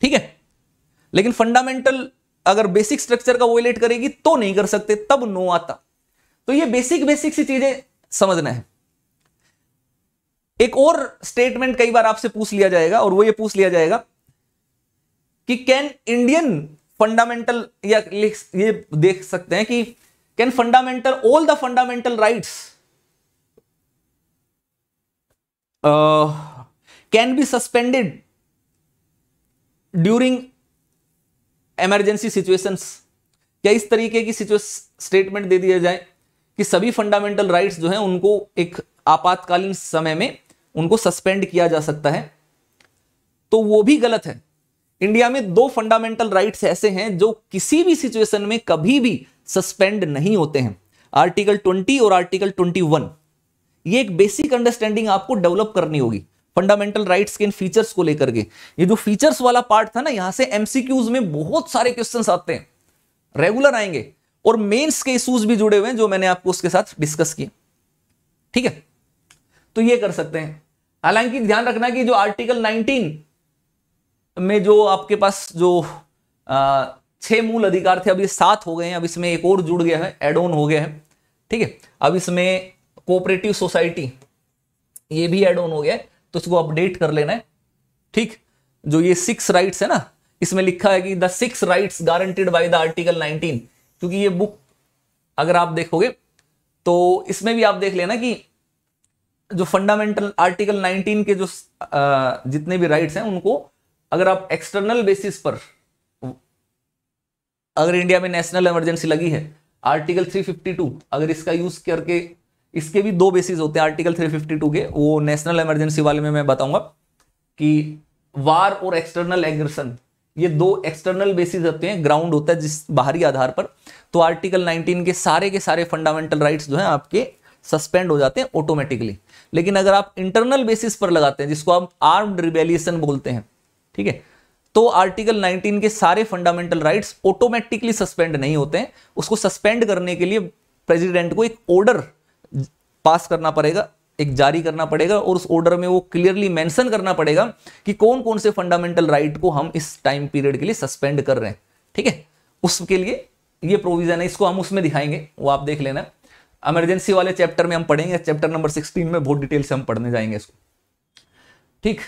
ठीक है लेकिन फंडामेंटल अगर बेसिक स्ट्रक्चर का वोलेट करेगी तो नहीं कर सकते तब नो आता तो ये बेसिक बेसिक सी चीजें समझना है एक और स्टेटमेंट कई बार आपसे पूछ लिया जाएगा और वो ये पूछ लिया जाएगा कि कैन इंडियन फंडामेंटल या ये देख सकते हैं कि can fundamental all the fundamental rights can be suspended during emergency situations क्या इस तरीके की स्टेटमेंट दे दिया जाए कि सभी फंडामेंटल राइट्स जो है उनको एक आपातकालीन समय में उनको सस्पेंड किया जा सकता है तो वो भी गलत है इंडिया में दो फंडामेंटल राइट्स ऐसे हैं जो किसी भी सिचुएशन में कभी भी सस्पेंड नहीं होते हैं आर्टिकल 20 और आर्टिकल 21 ये एक बेसिक अंडरस्टैंडिंग आपको डेवलप करनी होगी फंडामेंटल राइट्स के इन फीचर्स को लेकर के ये जो फीचर्स वाला पार्ट था ना यहां से एमसीक्यूज में बहुत सारे क्वेश्चन आते हैं रेगुलर आएंगे और मेन्स के इशूज भी जुड़े हुए हैं जो मैंने आपको उसके साथ डिस्कस किए ठीक है तो ये कर सकते हैं हालांकि ध्यान रखना कि जो आर्टिकल 19 में जो आपके पास जो छह मूल अधिकार थे अब सात हो गए हैं अब इसमें एक और जुड़ गया है एड ऑन हो गया है ठीक है अब इसमें कोऑपरेटिव सोसाइटी ये भी एड ऑन हो गया है तो उसको अपडेट कर लेना है ठीक जो ये सिक्स राइट्स है ना इसमें लिखा है कि the six rights guaranteed by the article 19 क्योंकि ये बुक अगर आप देखोगे तो इसमें भी आप देख लेना कि जो फंडामेंटल आर्टिकल 19 के जो जितने भी राइट्स हैं उनको अगर आप एक्सटर्नल बेसिस पर अगर इंडिया में नेशनल इमरजेंसी लगी है आर्टिकल 352 अगर इसका यूज करके इसके भी दो बेसिस होते हैं आर्टिकल 352 के वो नेशनल इमरजेंसी वाले में मैं बताऊंगा कि वार और एक्सटर्नल एग्रेशन ये दो एक्सटर्नल बेसिस होते हैं ग्राउंड होता है जिस बाहरी आधार पर तो आर्टिकल 19 के सारे के सारे फंडामेंटल राइट्स जो हैं आपके सस्पेंड हो जाते हैं ऑटोमेटिकली लेकिन अगर आप इंटरनल बेसिस पर लगाते हैं जिसको आप आर्म्ड रिबेलियशन बोलते हैं ठीक है तो आर्टिकल 19 के सारे फंडामेंटल राइट्स ऑटोमेटिकली सस्पेंड नहीं होते हैं उसको सस्पेंड करने के लिए प्रेसिडेंट को एक ऑर्डर पास करना पड़ेगा एक जारी करना पड़ेगा और उस ऑर्डर में वो क्लियरली मेंशन करना पड़ेगा कि कौन कौन से फंडामेंटल राइट को हम इस टाइम पीरियड के लिए सस्पेंड कर रहे हैं ठीक है उसके लिए ये प्रोविजन है इसको हम उसमें दिखाएंगे वो आप देख लेना इमरजेंसी वाले चैप्टर में हम पढ़ेंगे चैप्टर नंबर सिक्सटीन में बहुत डिटेल से हम पढ़ने जाएंगे इसको ठीक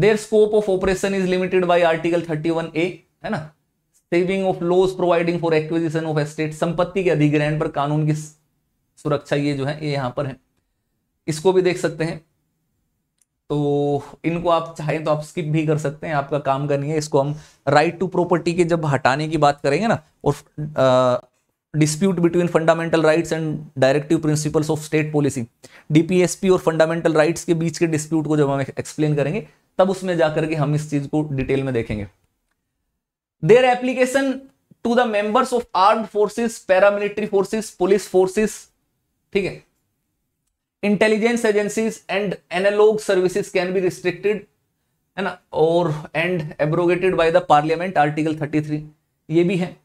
their scope of operation is limited by article thirty one A है ना saving of laws providing for acquisition of estate संपत्ति के अधिग्रहण पर कानून की सुरक्षा ये जो है ये यहां पर है इसको भी देख सकते हैं तो इनको आप चाहें तो आप स्किप भी कर सकते हैं आपका काम करनी है इसको हम राइट टू प्रॉपर्टी के जब हटाने की बात करेंगे ना और dispute between fundamental rights and directive principles of state policy DPSP और फंडामेंटल राइट्स के बीच के डिस्प्यूट को जब हम एक्सप्लेन करेंगे तब उसमें जाकर के हम इस चीज़ को डिटेल में देखेंगे their application to the members of armed forces paramilitary forces police forces ठीक है intelligence agencies and analog services can be restricted है ना और and abrogated by the parliament article 33 ये भी है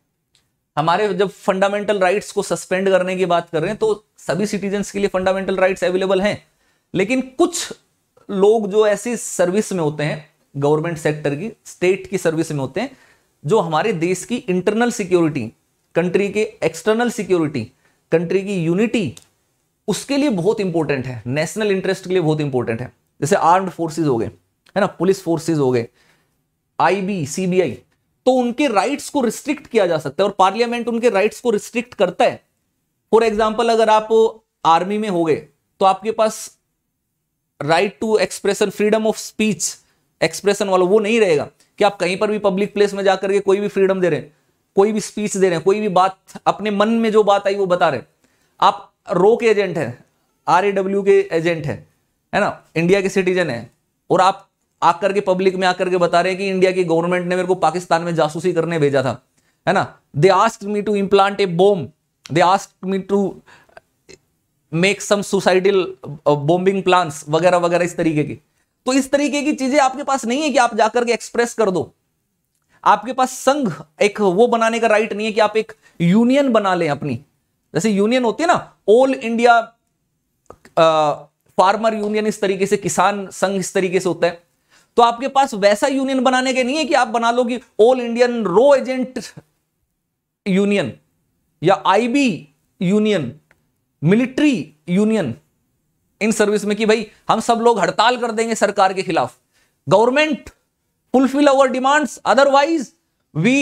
हमारे जब फंडामेंटल राइट्स को सस्पेंड करने की बात कर रहे हैं तो सभी सिटीजन्स के लिए फंडामेंटल राइट्स अवेलेबल हैं लेकिन कुछ लोग जो ऐसी सर्विस में होते हैं गवर्नमेंट सेक्टर की स्टेट की सर्विस में होते हैं जो हमारे देश की इंटरनल सिक्योरिटी कंट्री के एक्सटर्नल सिक्योरिटी कंट्री की यूनिटी उसके लिए बहुत इंपॉर्टेंट है नेशनल इंटरेस्ट के लिए बहुत इंपॉर्टेंट है जैसे आर्म्ड फोर्सेज हो गए है ना पुलिस फोर्सेज हो गए आईबी सीबीआई तो उनके राइट्स को रिस्ट्रिक्ट किया जा सकता है और पार्लियामेंट उनके राइट्स को रिस्ट्रिक्ट करता है फॉर एग्जाम्पल अगर आप आर्मी में हो गए तो आपके पास right to expression freedom of speech expression वाला वो नहीं रहेगा कि आप कहीं पर भी पब्लिक प्लेस में जाकर के कोई भी फ्रीडम दे रहे हैं कोई भी स्पीच दे रहे हैं कोई भी बात अपने मन में जो बात आई वो बता रहे आप रो के एजेंट हैं आर ए डब्ल्यू के एजेंट हैं है ना इंडिया के सिटीजन हैं और आप आकर के पब्लिक में आकर के बता रहे हैं कि इंडिया की गवर्नमेंट ने मेरे को पाकिस्तान में जासूसी करने भेजा था है ना they asked me to implant a bomb they asked me to make some suicidal bombing plans वगैरह वगैरह इस तरीके की तो इस तरीके की चीजें आपके पास नहीं है कि आप जाकर के एक्सप्रेस कर दो आपके पास संघ एक वो बनाने का राइट नहीं है कि आप एक यूनियन बना लें अपनी जैसे यूनियन होती है ना ऑल इंडिया फार्मर यूनियन इस तरीके से किसान संघ इस तरीके से होता है तो आपके पास वैसा यूनियन बनाने के नहीं है कि आप बना लो कि ऑल इंडियन रो एजेंट यूनियन या IB union military union in service में कि भाई हम सब लोग हड़ताल कर देंगे सरकार के खिलाफ government fulfil our demands otherwise we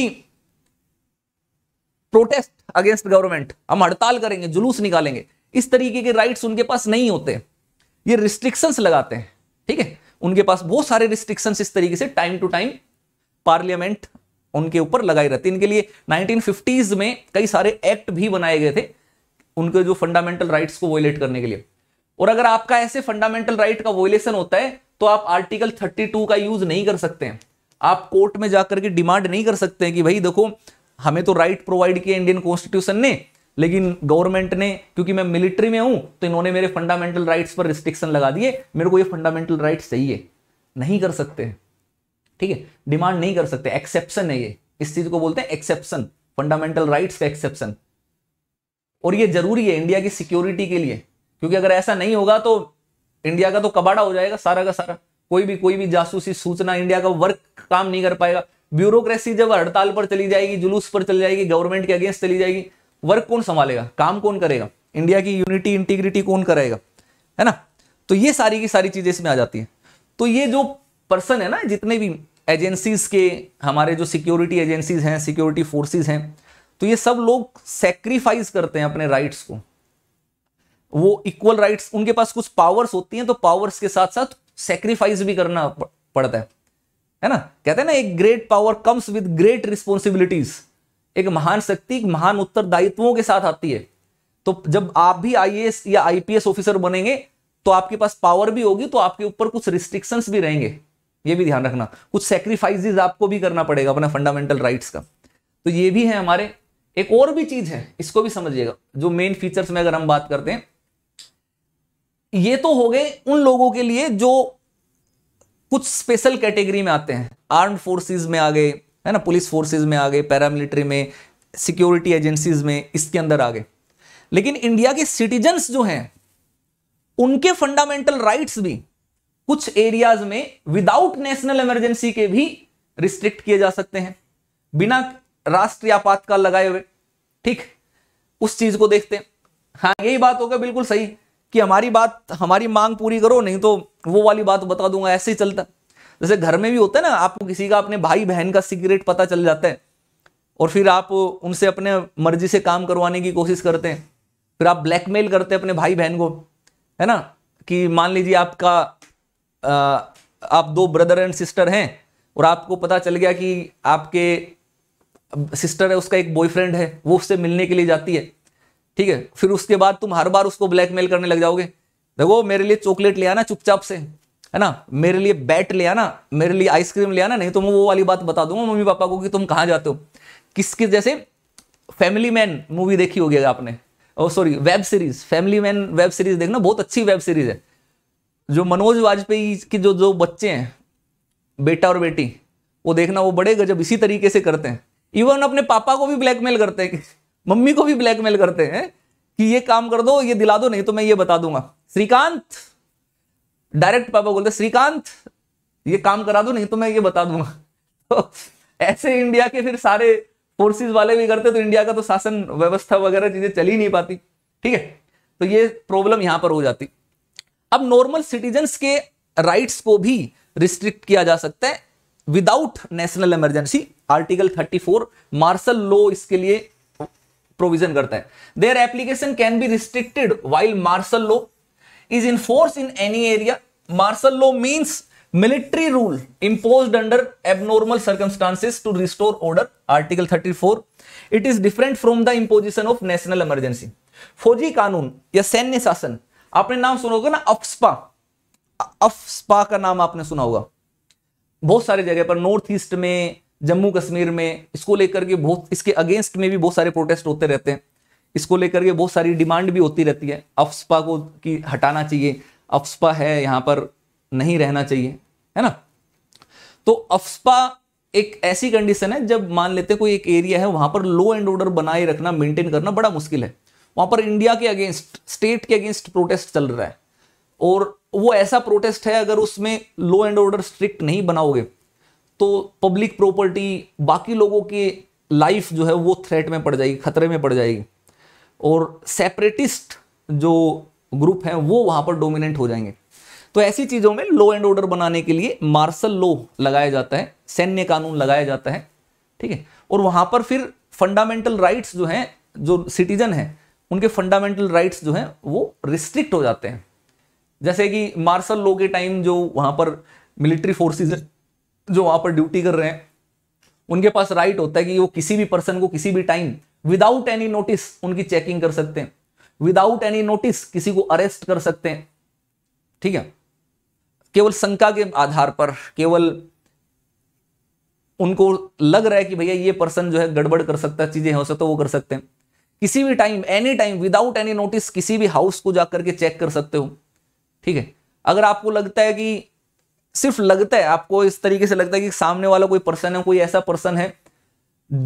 protest against government हम हड़ताल करेंगे जुलूस निकालेंगे इस तरीके के राइट्स उनके पास नहीं होते ये रिस्ट्रिक्शंस लगाते हैं ठीक है उनके पास बहुत सारे रिस्ट्रिक्शंस इस तरीके से टाइम टू टाइम पार्लियामेंट उनके ऊपर लगाई रहती इनके लिए 1950s में कई सारे एक्ट भी बनाए गए थे उनके जो फंडामेंटल राइट्स को वोलेट करने के लिए और अगर आपका ऐसे फंडामेंटल राइट का वोलेशन होता है तो आप आर्टिकल 32 का यूज नहीं कर सकते हैं आप कोर्ट में जाकर के डिमांड नहीं कर सकते हैं कि भाई देखो हमें तो राइट प्रोवाइड किया इंडियन कॉन्स्टिट्यूशन ने लेकिन गवर्नमेंट ने क्योंकि मैं मिलिट्री में हूं तो इन्होंने मेरे फंडामेंटल राइट्स पर रिस्ट्रिक्शन लगा दिए मेरे को ये फंडामेंटल राइट्स चाहिए नहीं कर सकते ठीक है डिमांड नहीं कर सकते एक्सेप्शन है ये इस चीज को बोलते हैं एक्सेप्शन फंडामेंटल राइट्स का एक्सेप्शन और ये जरूरी है इंडिया की सिक्योरिटी के लिए क्योंकि अगर ऐसा नहीं होगा तो इंडिया का तो कबाड़ा हो जाएगा सारा का सारा कोई भी कोई भी जासूसी सूचना इंडिया का वर्क काम नहीं कर पाएगा ब्यूरोक्रेसी जब हड़ताल पर चली जाएगी जुलूस पर चली जाएगी गवर्नमेंट के अगेंस्ट चली जाएगी वर्क कौन संभालेगा काम कौन करेगा इंडिया की यूनिटी इंटीग्रिटी कौन करेगा है ना तो ये सारी की सारी चीजें इसमें आ जाती है तो ये जो पर्सन है ना जितने भी एजेंसीज के हमारे जो सिक्योरिटी एजेंसीज हैं सिक्योरिटी फोर्सेज हैं तो ये सब लोग सेक्रीफाइस करते हैं अपने राइट्स को वो इक्वल राइट्स उनके पास कुछ पावर्स होती हैं तो पावर्स के साथ साथ सेक्रीफाइस भी करना पड़ता है है ना कहते हैं ना एक great power comes with great responsibilities एक महान शक्ति महान उत्तरदायित्वों के साथ आती है तो जब आप भी आई या आईपीएस ऑफिसर बनेंगे तो आपके पास पावर भी होगी तो आपके ऊपर कुछ रिस्ट्रिक्शंस भी रहेंगे ये भी ध्यान रखना कुछ सेक्रीफाइजेज आपको भी करना पड़ेगा अपना फंडामेंटल राइट्स का तो ये भी है हमारे एक और भी चीज है इसको भी समझिएगा जो मेन फीचर्स में अगर हम बात करते हैं ये तो हो गए उन लोगों के लिए जो कुछ स्पेशल कैटेगरी में आते हैं आर्म फोर्सेज में आ गए है ना पुलिस फोर्सेज में आ गए पैरामिलिट्री में सिक्योरिटी एजेंसीज में इसके अंदर आ गए लेकिन इंडिया के सिटीजन्स जो हैं उनके फंडामेंटल राइट्स भी कुछ एरियाज में विदाउट नेशनल इमरजेंसी के भी रिस्ट्रिक्ट किए जा सकते हैं बिना राष्ट्रीय आपातकाल लगाए हुए ठीक उस चीज को देखते हैं हाँ यही बात होगा बिल्कुल सही कि हमारी बात हमारी मांग पूरी करो नहीं तो वो वाली बात बता दूंगा ऐसे ही चलता जैसे घर में भी होता है ना आपको किसी का अपने भाई बहन का सीक्रेट पता चल जाता है और फिर आप उनसे अपने मर्जी से काम करवाने की कोशिश करते हैं फिर आप ब्लैकमेल करते हैं अपने भाई बहन को है ना कि मान लीजिए आपका आ, आप दो ब्रदर एंड सिस्टर हैं और आपको पता चल गया कि आपके सिस्टर है उसका एक बॉयफ्रेंड है वो उससे मिलने के लिए जाती है ठीक है फिर उसके बाद तुम हर बार उसको ब्लैकमेल करने लग जाओगे देखो मेरे लिए चॉकलेट ले आना चुपचाप से है ना मेरे लिए बैट ले आना मेरे लिए आइसक्रीम ले आना नहीं तो मैं वो वाली बात बता दूंगा मम्मी पापा को कि तुम कहाँ जाते हो किसके जैसे फैमिली मैन मूवी देखी होगी आपने oh sorry web series family man web series देखना बहुत अच्छी वेब सीरीज है जो मनोज वाजपेयी के जो जो बच्चे हैं बेटा और बेटी वो देखना वो बड़े गजब इसी तरीके से करते हैं इवन अपने पापा को भी ब्लैकमेल करते हैं मम्मी को भी ब्लैकमेल करते हैं कि ये काम कर दो ये दिला दो नहीं तो मैं ये बता दूंगा श्रीकांत डायरेक्ट पापा बोलते श्रीकांत ये काम करा दो नहीं तो मैं ये बता दूंगा तो ऐसे इंडिया के फिर सारे फोर्सेस वाले भी करते तो इंडिया का तो शासन व्यवस्था वगैरह चीजें चल ही नहीं पाती ठीक है तो ये प्रॉब्लम यहां पर हो जाती अब नॉर्मल सिटीजन के राइट्स को भी रिस्ट्रिक्ट किया जा सकता है without national emergency article 34 martial law इसके लिए प्रोविजन करता है their application can be restricted while martial law is in force in any area martial law means military rule imposed under abnormal circumstances to restore order article 34 it is different from the imposition of national emergency फौजी कानून या सैन्य शासन आपने नाम सुना होगा ना अफ्सपा अफ्सपा का नाम आपने सुना होगा बहुत सारी जगह पर नॉर्थ ईस्ट में जम्मू कश्मीर में इसको लेकर के बहुत इसके अगेंस्ट में भी बहुत सारे प्रोटेस्ट होते रहते हैं इसको लेकर के बहुत सारी डिमांड भी होती रहती है अफसपा को की हटाना चाहिए अफ्सपा है यहाँ पर नहीं रहना चाहिए है ना तो अफ्सपा एक ऐसी कंडीशन है जब मान लेते कोई एक एरिया है वहां पर लो एंड ऑर्डर बनाए रखना मेंटेन करना बड़ा मुश्किल है वहां पर इंडिया के अगेंस्ट स्टेट के अगेंस्ट प्रोटेस्ट चल रहा है और वो ऐसा प्रोटेस्ट है अगर उसमें लो एंड ऑर्डर स्ट्रिक्ट नहीं बनाओगे तो पब्लिक प्रॉपर्टी बाकी लोगों की लाइफ जो है वो थ्रेट में पड़ जाएगी खतरे में पड़ जाएगी और सेपरेटिस्ट जो ग्रुप हैं वो वहाँ पर डोमिनेंट हो जाएंगे तो ऐसी चीज़ों में लॉ एंड ऑर्डर बनाने के लिए मार्शल लॉ लगाया जाता है सैन्य कानून लगाया जाता है ठीक है और वहाँ पर फिर फंडामेंटल राइट्स जो हैं जो सिटीजन हैं उनके फंडामेंटल राइट्स जो हैं वो रिस्ट्रिक्ट हो जाते हैं जैसे कि मार्शल लॉ के टाइम जो वहाँ पर मिलिट्री फोर्सेज जो वहां पर ड्यूटी कर रहे हैं उनके पास राइट होता है कि वो किसी भी पर्सन को किसी भी टाइम विदाउट एनी नोटिस उनकी चेकिंग कर सकते हैं विदाउट एनी नोटिस किसी को अरेस्ट कर सकते हैं ठीक है केवल शंका के आधार पर केवल उनको लग रहा है कि भैया ये पर्सन जो है गड़बड़ कर सकता है चीजें हो सकता तो वो कर सकते हैं किसी भी time any time without any notice किसी भी हाउस को जाकर के चेक कर सकते हो ठीक है अगर आपको लगता है कि सिर्फ लगता है आपको इस तरीके से लगता है कि सामने वाला कोई पर्सन है कोई ऐसा पर्सन है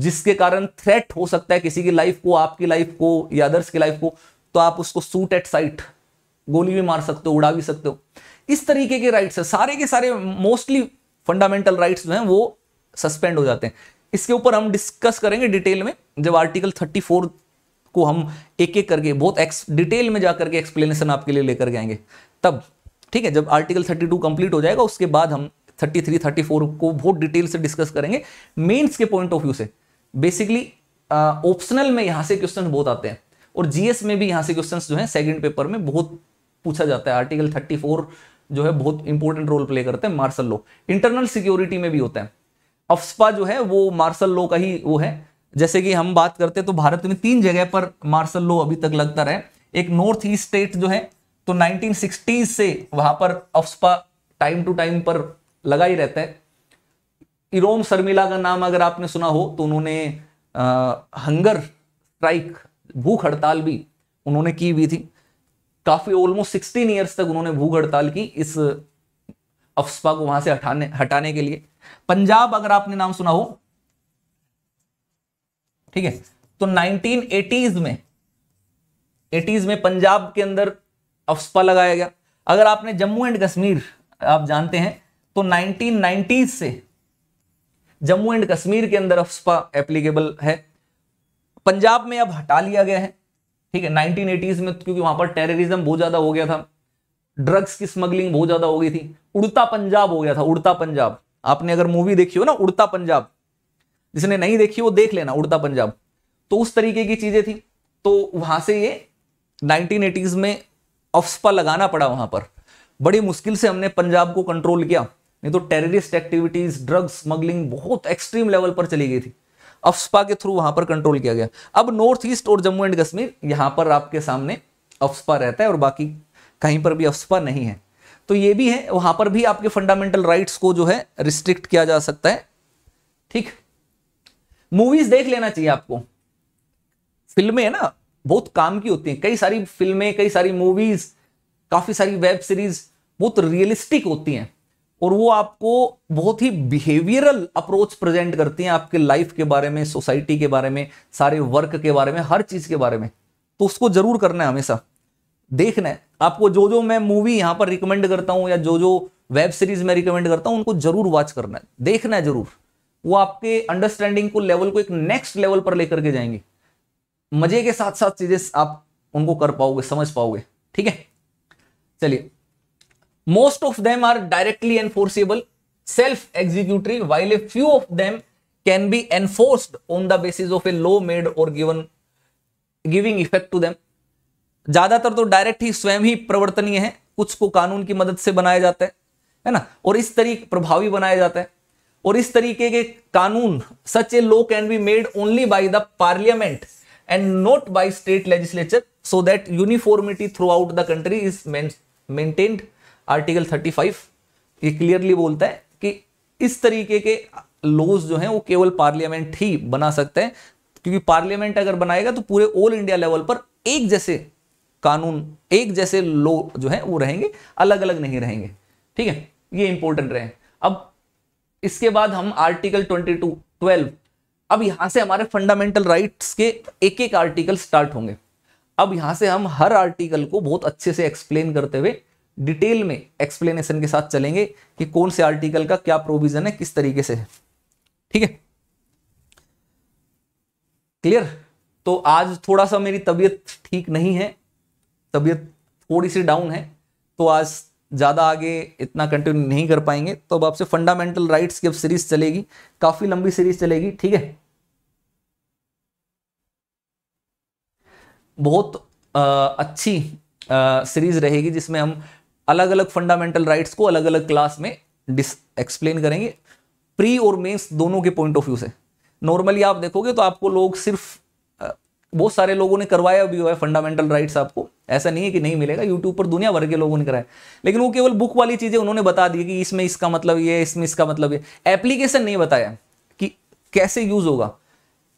जिसके कारण थ्रेट हो सकता है किसी की लाइफ को आपकी लाइफ को या अदर्स की लाइफ को तो आप उसको सूट एट साइट गोली भी मार सकते हो उड़ा भी सकते हो इस तरीके के राइट्स है सारे के सारे मोस्टली फंडामेंटल राइट्स जो हैं वो सस्पेंड हो जाते हैं इसके ऊपर हम डिस्कस करेंगे डिटेल में जब आर्टिकल 34 को हम एक एक करके बहुत एक्स डिटेल में जाकर के एक्सप्लेनेशन आपके लिए लेकर के आएंगे तब ठीक है जब आर्टिकल 32 कंप्लीट हो जाएगा उसके बाद हम 33, 34 को बहुत डिटेल से डिस्कस करेंगे मेंस के पॉइंट ऑफ व्यू से बेसिकली ऑप्शनल में यहाँ से क्वेश्चन बहुत आते हैं और जीएस में भी यहाँ से क्वेश्चन जो है सेकेंड पेपर में बहुत पूछा जाता है आर्टिकल थर्टी जो है बहुत इंपॉर्टेंट रोल प्ले करते हैं मार्शल लॉ इंटरनल सिक्योरिटी में भी होता है अफसपा जो है वो मार्शल लो का ही वो है जैसे कि हम बात करते हैं तो भारत में तीन जगह पर मार्शल लो अभी तक लगता रहे एक नॉर्थ ईस्ट स्टेट जो है तो 1960s से वहां पर अफ्सपा टाइम टू टाइम पर लगा ही रहता है इरोम शर्मिला का नाम अगर आपने सुना हो तो उन्होंने हंगर स्ट्राइक भूख हड़ताल भी उन्होंने की हुई थी काफी ऑलमोस्ट सिक्सटीन ईयर्स तक उन्होंने भूख हड़ताल की इस अफसपा को वहां से हटाने हटाने के लिए पंजाब अगर आपने नाम सुना हो ठीक है तो 1980s में 80s में पंजाब के अंदर अफस्पा लगाया गया अगर आपने जम्मू एंड कश्मीर आप जानते हैं तो नाइनटीन से जम्मू एंड कश्मीर के अंदर अफस्पा एप्लीकेबल है पंजाब में अब हटा लिया गया है ठीक है नाइनटीन में क्योंकि वहां पर टेररिज्म बहुत ज्यादा हो गया था ड्रग्स की स्मगलिंग बहुत ज्यादा हो गई थी उड़ता पंजाब हो गया था उड़ता पंजाब आपने अगर मूवी देखी हो ना उड़ता पंजाब जिसने नहीं देखी वो देख लेना उड़ता पंजाब तो उस तरीके की चीजें थी तो वहां से ये 1980s में अफसपा लगाना पड़ा वहां पर बड़ी मुश्किल से हमने पंजाब को कंट्रोल किया नहीं तो टेररिस्ट एक्टिविटीज ड्रग्स स्मगलिंग बहुत एक्सट्रीम लेवल पर चली गई थी अफसपा के थ्रू वहां पर कंट्रोल किया गया अब नॉर्थ ईस्ट और जम्मू एंड कश्मीर यहां पर आपके सामने अफसपा रहता है और बाकी कहीं पर भी अफसपा नहीं है तो ये भी है वहां पर भी आपके फंडामेंटल राइट्स को जो है रिस्ट्रिक्ट किया जा सकता है ठीक मूवीज देख लेना चाहिए आपको फिल्में है ना बहुत काम की होती हैं कई सारी फिल्में कई सारी मूवीज काफी सारी वेब सीरीज बहुत रियलिस्टिक होती हैं और वो आपको बहुत ही बिहेवियरल अप्रोच प्रेजेंट करती हैं आपके लाइफ के बारे में सोसाइटी के बारे में सारे वर्क के बारे में हर चीज के बारे में तो उसको जरूर करना है हमेशा देखना है आपको जो जो मैं मूवी यहाँ पर रिकमेंड करता हूँ या जो जो वेब सीरीज मैं रिकमेंड करता हूँ उनको जरूर वॉच करना है देखना है जरूर वो आपके अंडरस्टैंडिंग को लेवल को एक नेक्स्ट लेवल पर लेकर के जाएंगे मजे के साथ साथ चीजें आप उनको कर पाओगे समझ पाओगे ठीक है चलिए most of them are directly enforceable self executory while a few of them can be enforced on the basis of a law made और given giving effect to them ज्यादातर तो डायरेक्ट ही स्वयं ही प्रवर्तनीय है कुछ को कानून की मदद से बनाया जाता है है ना और इस तरीके प्रभावी बनाया जाता है और इस तरीके के कानून such a law can be made only by the parliament and not by state legislature so that uniformity throughout the country is maintained article 35 ये क्लियरली बोलता है कि इस तरीके के लॉज जो हैं वो केवल पार्लियामेंट ही बना सकते हैं क्योंकि पार्लियामेंट अगर बनाएगा तो पूरे ऑल इंडिया लेवल पर एक जैसे कानून एक जैसे लॉ जो है वो रहेंगे अलग अलग नहीं रहेंगे ठीक है ये इंपॉर्टेंट रहे अब इसके बाद हम आर्टिकल ट्वेंटी टू ट्वेल्व अब यहां से हमारे फंडामेंटल राइट्स के एक एक आर्टिकल स्टार्ट होंगे अब यहां से हम हर आर्टिकल को बहुत अच्छे से एक्सप्लेन करते हुए डिटेल में एक्सप्लेनेशन के साथ चलेंगे कि कौन से आर्टिकल का क्या प्रोविजन है किस तरीके से है ठीक है क्लियर तो आज थोड़ा सा मेरी तबीयत ठीक नहीं है तबीयत थोड़ी सी डाउन है तो आज ज़्यादा आगे इतना कंटिन्यू नहीं कर पाएंगे तो अब आपसे फंडामेंटल राइट्स की अब सीरीज चलेगी काफ़ी लंबी सीरीज चलेगी ठीक है बहुत आ, अच्छी सीरीज रहेगी जिसमें हम अलग अलग फंडामेंटल राइट्स को अलग अलग क्लास में डिस एक्सप्लेन करेंगे प्री और मेंस दोनों के पॉइंट ऑफ व्यू से नॉर्मली आप देखोगे तो आपको लोग सिर्फ बहुत सारे लोगों ने करवाया भी हुआ है फंडामेंटल राइट्स आपको ऐसा नहीं है कि नहीं मिलेगा यूट्यूब पर दुनिया भर के लोगों ने कराया लेकिन वो केवल बुक वाली चीज़ें उन्होंने बता दी कि इसमें इसका मतलब ये है इसमें इसका मतलब ये एप्लीकेशन नहीं बताया कि कैसे यूज़ होगा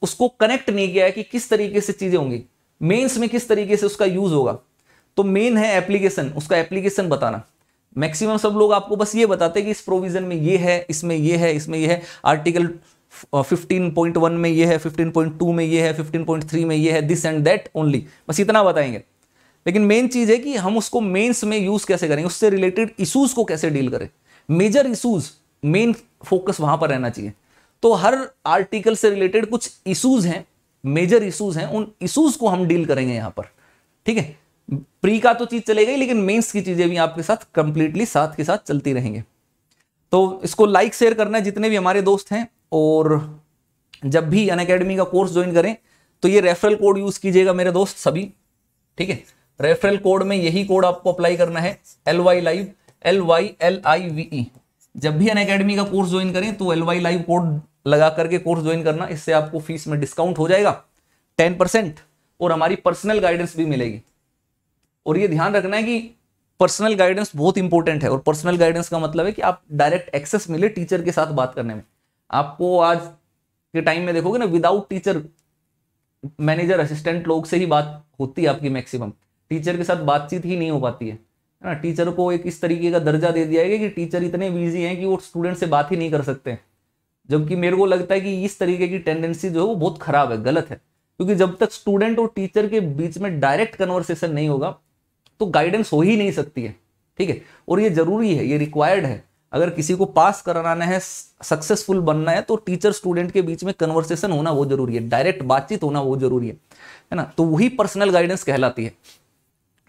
उसको कनेक्ट नहीं किया है कि किस तरीके से चीज़ें होंगी मेन्स में किस तरीके से उसका यूज़ होगा तो मेन है एप्लीकेशन उसका एप्लीकेशन बताना मैक्सिमम सब लोग आपको बस ये बताते हैं कि इस प्रोविज़न में ये है इसमें ये है इसमें ये है आर्टिकल 15.1 में ये है 15.2 में ये है 15.3 में ये है दिस एंड दैट ओनली बस इतना बताएंगे लेकिन मेन चीज़ है कि हम उसको मेंस में यूज़ कैसे करेंगे उससे रिलेटेड इशूज को कैसे डील करें मेजर इशूज मेन फोकस वहां पर रहना चाहिए तो हर आर्टिकल से रिलेटेड कुछ इशूज हैं मेजर इशूज हैं उन इशूज को हम डील करेंगे यहां पर ठीक है प्री का तो चीज़ चले गई लेकिन मेंस की चीज़ें भी आपके साथ कंप्लीटली साथ के साथ चलती रहेंगे तो इसको लाइक शेयर करना है जितने भी हमारे दोस्त हैं और जब भी अन का कोर्स ज्वाइन करें तो ये रेफरल कोड यूज़ कीजिएगा मेरे दोस्त सभी ठीक है रेफरल कोड में यही कोड आपको अप्लाई करना है L Y live L Y L I V E जब भी अन का कोर्स ज्वाइन करें तो एल वाई लाइव कोड लगा करके कोर्स ज्वाइन करना इससे आपको फीस में डिस्काउंट हो जाएगा टेन परसेंट और हमारी पर्सनल गाइडेंस भी मिलेगी और ये ध्यान रखना है कि पर्सनल गाइडेंस बहुत इंपॉर्टेंट है और पर्सनल गाइडेंस का मतलब है कि आप डायरेक्ट एक्सेस मिले टीचर के साथ बात करने में आपको आज के टाइम में देखोगे ना विदाउट टीचर मैनेजर असिस्टेंट लोग से ही बात होती है आपकी मैक्सिमम टीचर के साथ बातचीत ही नहीं हो पाती है ना टीचर को एक इस तरीके का दर्जा दे दिया गया कि टीचर इतने बिजी हैं कि वो स्टूडेंट से बात ही नहीं कर सकते जबकि मेरे को लगता है कि इस तरीके की टेंडेंसी जो है वो बहुत खराब है गलत है क्योंकि जब तक स्टूडेंट और टीचर के बीच में डायरेक्ट कन्वर्सेशन नहीं होगा तो गाइडेंस हो ही नहीं सकती है ठीक है और ये जरूरी है ये रिक्वायर्ड है अगर किसी को पास कराना है सक्सेसफुल बनना है तो टीचर स्टूडेंट के बीच में कन्वर्सेशन होना बहुत जरूरी है डायरेक्ट बातचीत होना बहुत जरूरी है है ना तो वही पर्सनल गाइडेंस कहलाती है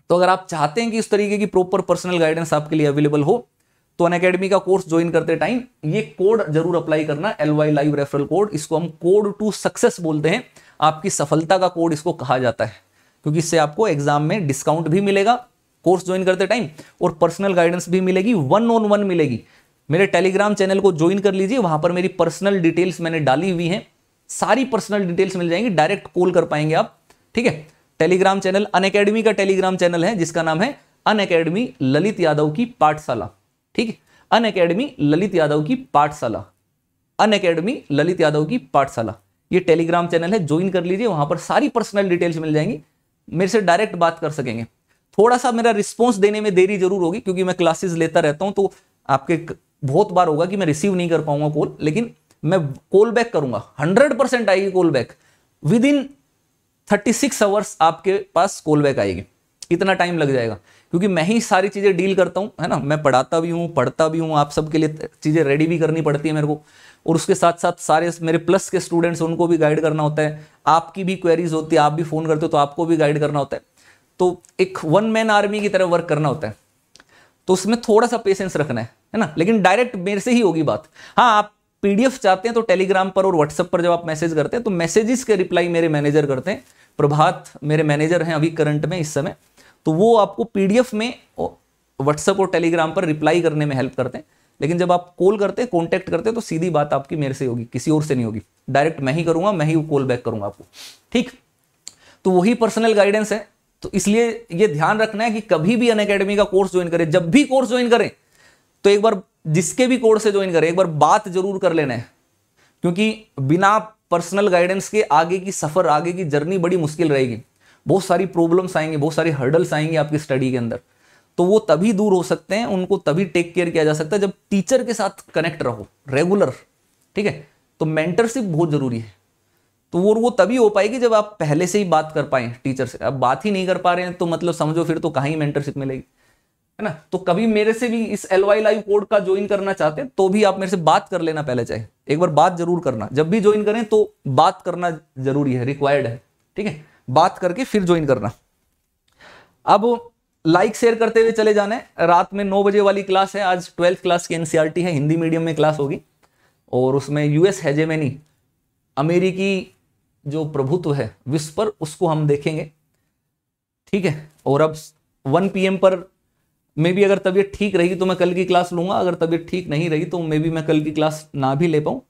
तो अगर आप चाहते हैं कि इस तरीके की प्रॉपर पर्सनल गाइडेंस आपके लिए अवेलेबल हो तो अन अकेडमी का कोर्स ज्वाइन करते टाइम ये कोड जरूर अप्लाई करना L Y live referral code इसको हम कोड टू सक्सेस बोलते हैं आपकी सफलता का कोड इसको कहा जाता है क्योंकि इससे आपको एग्जाम में डिस्काउंट भी मिलेगा कोर्स ज्वाइन करते टाइम और पर्सनल गाइडेंस भी मिलेगी वन ऑन वन मिलेगी मेरे टेलीग्राम चैनल को ज्वाइन कर लीजिए वहां पर मेरी पर्सनल डिटेल्स मैंने डाली हुई हैं सारी पर्सनल डिटेल्स मिल जाएंगी डायरेक्ट कॉल कर पाएंगे आप ठीक है टेलीग्राम चैनल अन का टेलीग्राम चैनल है जिसका नाम है अन ललित यादव की पाठशाला ठीक है अन अकेडमी ललित यादव की पाठशाला अन ललित यादव की पाठशाला ये टेलीग्राम चैनल है ज्वाइन कर लीजिए वहां पर सारी पर्सनल डिटेल्स मिल जाएंगी मेरे से डायरेक्ट बात कर सकेंगे थोड़ा सा मेरा रिस्पॉन्स देने में देरी जरूर होगी क्योंकि मैं क्लासेस लेता रहता हूं तो आपके बहुत बार होगा कि मैं रिसीव नहीं कर पाऊंगा कॉल लेकिन मैं कॉल बैक करूंगा हंड्रेड परसेंट आएगी call back within thirty six hours आपके पास कॉल बैक आएगी इतना टाइम लग जाएगा क्योंकि मैं ही सारी चीज़ें डील करता हूँ है ना मैं पढ़ाता भी हूँ पढ़ता भी हूँ आप सबके लिए चीज़ें रेडी भी करनी पड़ती है मेरे को और उसके साथ साथ सारे मेरे प्लस के स्टूडेंट्स उनको भी गाइड करना होता है आपकी भी क्वेरीज होती है आप भी फ़ोन करते हो तो आपको भी गाइड करना होता है तो एक वन मैन आर्मी की तरह वर्क करना होता है तो उसमें थोड़ा सा पेशेंस रखना है है ना लेकिन डायरेक्ट मेरे से ही होगी बात हाँ आप पीडीएफ चाहते हैं तो टेलीग्राम पर और व्हाट्सएप पर जब आप मैसेज करते हैं तो मैसेजेस के रिप्लाई मेरे मैनेजर करते हैं प्रभात मेरे मैनेजर हैं अभी करंट में इस समय तो वो आपको पीडीएफ में व्हाट्सएप और टेलीग्राम पर रिप्लाई करने में हेल्प करते हैं लेकिन जब आप कॉल करते हैं कॉन्टैक्ट करते हैं तो सीधी बात आपकी मेरे से होगी किसी और से नहीं होगी डायरेक्ट मैं ही करूंगा मैं ही कॉल बैक करूंगा आपको ठीक तो वही पर्सनल गाइडेंस है तो इसलिए ये ध्यान रखना है कि कभी भी अन का कोर्स ज्वाइन करें जब भी कोर्स ज्वाइन करें तो एक बार जिसके भी कोर्स से ज्वाइन करें एक बार बात जरूर कर लेना है क्योंकि बिना पर्सनल गाइडेंस के आगे की सफ़र आगे की जर्नी बड़ी मुश्किल रहेगी बहुत सारी प्रॉब्लम्स आएंगी बहुत सारी हर्डल्स आएंगी आपकी स्टडी के अंदर तो वो तभी दूर हो सकते हैं उनको तभी टेक केयर किया जा सकता है जब टीचर के साथ कनेक्ट रहो रेगुलर ठीक है तो मेंटरशिप बहुत ज़रूरी है तो वो वो तभी हो पाएगी जब आप पहले से ही बात कर पाए टीचर से अब बात ही नहीं कर पा रहे हैं तो मतलब समझो फिर तो कहाँ ही मेंटरशिप मिलेगी है ना तो कभी मेरे से भी इस एल वाई लाइव कोड का ज्वाइन करना चाहते हैं तो भी आप मेरे से बात कर लेना पहले चाहे एक बार बात जरूर करना जब भी ज्वाइन करें तो बात करना जरूरी है रिक्वायर्ड है ठीक है बात करके फिर ज्वाइन करना अब लाइक शेयर करते हुए चले जाने रात में नौ बजे वाली क्लास है आज ट्वेल्थ क्लास की एनसीईआरटी e है हिंदी मीडियम में क्लास होगी और उसमें यूएस हैजेमेनी अमेरिकी जो प्रभुत्व है विश्व पर उसको हम देखेंगे ठीक है और अब वन पीएम पर मे भी अगर तबीयत ठीक रहेगी तो मैं कल की क्लास लूंगा अगर तबीयत ठीक नहीं रही तो मे भी मैं कल की क्लास ना भी ले पाऊँ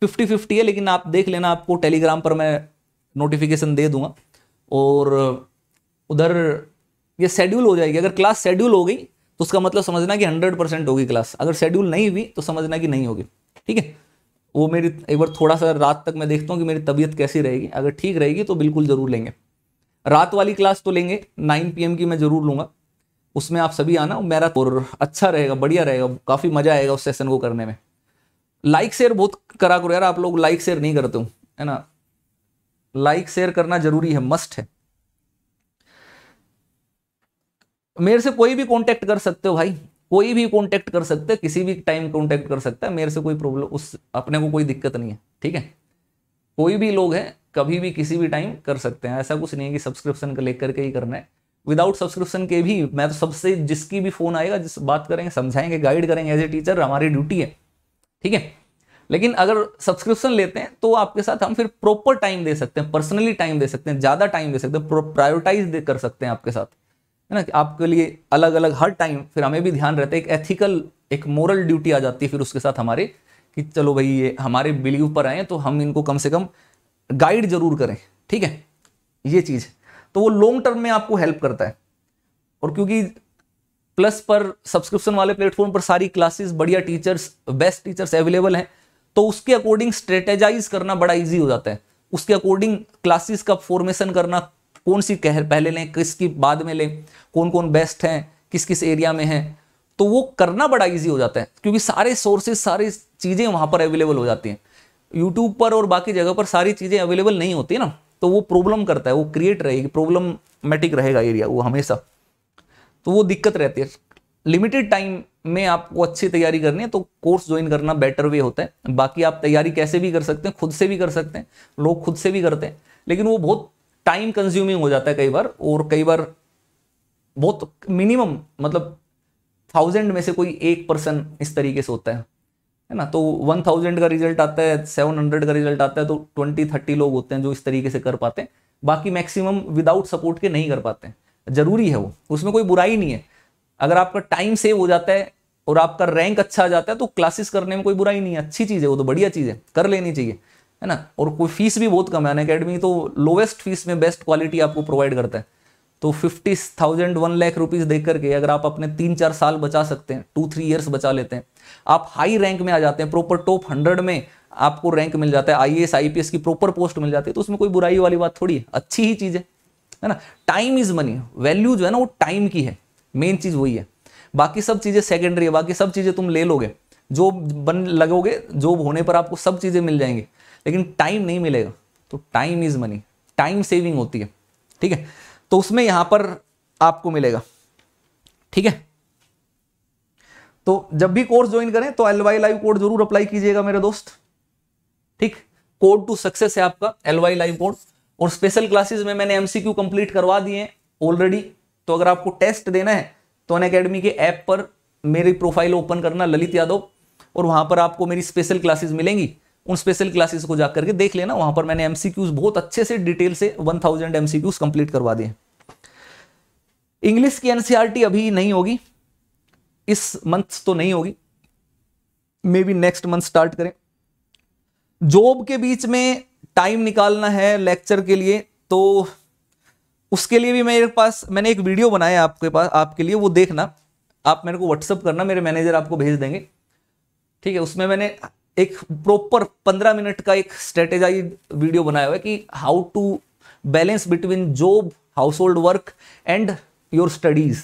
फिफ्टी फिफ्टी है लेकिन आप देख लेना आपको टेलीग्राम पर मैं नोटिफिकेशन दे दूंगा और उधर ये शेड्यूल हो जाएगी अगर क्लास शेड्यूल हो गई तो उसका मतलब समझना कि हंड्रेड परसेंट होगी क्लास अगर शेड्यूल नहीं हुई तो समझना कि नहीं होगी ठीक है वो मेरी एक बार थोड़ा सा रात तक मैं देखता हूँ कि मेरी तबीयत कैसी रहेगी अगर ठीक रहेगी तो बिल्कुल ज़रूर लेंगे रात वाली क्लास तो लेंगे नाइन पी की मैं ज़रूर लूँगा उसमें आप सभी आना मेरा और अच्छा रहेगा बढ़िया रहेगा काफ़ी मज़ा आएगा उस सेशन को करने में लाइक शेयर बहुत करा करो यार आप लोग लाइक शेयर नहीं करते हूँ है ना लाइक शेयर करना ज़रूरी है मस्ट है मेरे से कोई भी कांटेक्ट कर सकते हो भाई कोई भी कॉन्टेक्ट कर सकता है किसी भी टाइम कॉन्टेक्ट कर सकता है मेरे से कोई प्रॉब्लम उस अपने को कोई दिक्कत नहीं है ठीक है कोई भी लोग हैं कभी भी किसी भी टाइम कर सकते हैं ऐसा कुछ नहीं है कि सब्सक्रिप्शन का लेकर के ही करना है विदाउट सब्सक्रिप्शन के भी मैं तो सबसे जिसकी भी फ़ोन आएगा जिस बात करेंगे समझाएंगे गाइड करेंगे एज ए टीचर हमारी ड्यूटी है ठीक है लेकिन अगर सब्सक्रिप्शन लेते हैं तो आपके साथ हम फिर प्रॉपर टाइम दे सकते हैं पर्सनली टाइम दे सकते हैं ज़्यादा टाइम दे सकते हैं प्रायोरिटाइज कर सकते हैं आपके साथ है ना आपके लिए अलग अलग हर टाइम फिर हमें भी ध्यान रहता है एक एथिकल एक मोरल ड्यूटी आ जाती है फिर उसके साथ हमारे कि चलो भाई ये हमारे बिलीव पर आए तो हम इनको कम से कम गाइड जरूर करें ठीक है ये चीज़ तो वो लॉन्ग टर्म में आपको हेल्प करता है और क्योंकि प्लस पर सब्सक्रिप्शन वाले प्लेटफॉर्म पर सारी क्लासेस बढ़िया टीचर्स बेस्ट टीचर्स अवेलेबल हैं तो उसके अकॉर्डिंग स्ट्रेटेजाइज करना बड़ा इजी हो जाता है उसके अकॉर्डिंग क्लासेस का फॉर्मेशन करना कौन सी कहर पहले लें किसकी बाद में लें कौन कौन बेस्ट हैं किस किस एरिया में हैं तो वो करना बड़ा ईजी हो जाता है क्योंकि सारे सोर्सेज सारी चीज़ें वहाँ पर अवेलेबल हो जाती हैं यूट्यूब पर और बाकी जगह पर सारी चीज़ें अवेलेबल नहीं होती ना तो वो प्रॉब्लम करता है वो क्रिएट रहेगी प्रॉब्लमेटिक रहेगा एरिया वो हमेशा तो वो दिक्कत रहती है लिमिटेड टाइम में आपको अच्छी तैयारी करनी है तो कोर्स ज्वाइन करना बेटर वे होता है बाकी आप तैयारी कैसे भी कर सकते हैं खुद से भी कर सकते हैं लोग खुद से भी करते हैं लेकिन वो बहुत टाइम कंज्यूमिंग हो जाता है कई बार और कई बार बहुत मिनिमम मतलब थाउजेंड में से कोई एक पर्सन इस तरीके से होता है है ना तो वन थाउजेंड का रिजल्ट आता है सेवन हंड्रेड का रिजल्ट आता है तो ट्वेंटी थर्टी लोग होते हैं जो इस तरीके से कर पाते हैं बाकी मैक्सिमम विदाउट सपोर्ट के नहीं कर पाते हैं जरूरी है वो उसमें कोई बुराई नहीं है अगर आपका टाइम सेव हो जाता है और आपका रैंक अच्छा आ जाता है तो क्लासेस करने में कोई बुराई नहीं है अच्छी चीज़ है वो तो बढ़िया चीज़ है कर लेनी चाहिए है ना और कोई फीस भी बहुत कम है ना अकेडमी तो लोवेस्ट फीस में बेस्ट क्वालिटी आपको प्रोवाइड करता है तो fifty thousand one lakh rupees देख करके अगर आप अपने तीन चार साल बचा सकते हैं टू थ्री ईयर्स बचा लेते हैं आप हाई रैंक में आ जाते हैं प्रॉपर टॉप हंड्रेड में आपको रैंक मिल जाता है आई पी एस की प्रॉपर पोस्ट मिल जाती है तो उसमें कोई बुराई वाली बात थोड़ी है अच्छी ही चीज़ है है ना टाइम इज मनी वैल्यू जो है ना वो टाइम की है मेन चीज़ वही है बाकी सब चीज़ें सेकेंडरी है बाकी सब चीज़ें तुम ले लोगे जॉब बन लगोगे जॉब होने पर आपको सब चीज़ें मिल जाएंगी लेकिन टाइम नहीं मिलेगा तो time is money time saving होती है ठीक है तो उसमें यहां पर आपको मिलेगा ठीक है तो जब भी कोर्स ज्वाइन करें तो एल वाई लाइव कोड जरूर अप्लाई कीजिएगा मेरे दोस्त ठीक कोड टू सक्सेस है आपका एल वाई लाइव कोड और स्पेशल क्लासेस में मैंने एमसीक्यू कंप्लीट करवा दिए हैं ऑलरेडी तो अगर आपको टेस्ट देना है तो अन अकेडमी के ऐप पर मेरी प्रोफाइल ओपन करना ललित यादव और वहां पर आपको मेरी स्पेशल क्लासेस मिलेंगी उन स्पेशल क्लासेस को जाकर के देख लेना वहां पर मैंने एमसीक्यूज बहुत अच्छे से डिटेल से 1000 थाउजेंड एमसीक्यूज कंप्लीट करवा दिए इंग्लिश की एनसीआरटी e अभी नहीं होगी इस मंथ तो नहीं होगी maybe next month start करें जॉब के बीच में टाइम निकालना है लेक्चर के लिए तो उसके लिए भी मेरे पास मैंने एक वीडियो बनाया आपके पास आपके लिए वो देखना आप मेरे को व्हाट्सअप करना मेरे मैनेजर आपको भेज देंगे ठीक है उसमें मैंने एक प्रॉपर पंद्रह मिनट का एक स्ट्रेटेजाइज वीडियो बनाया हुआ है कि how to balance between job household work and your studies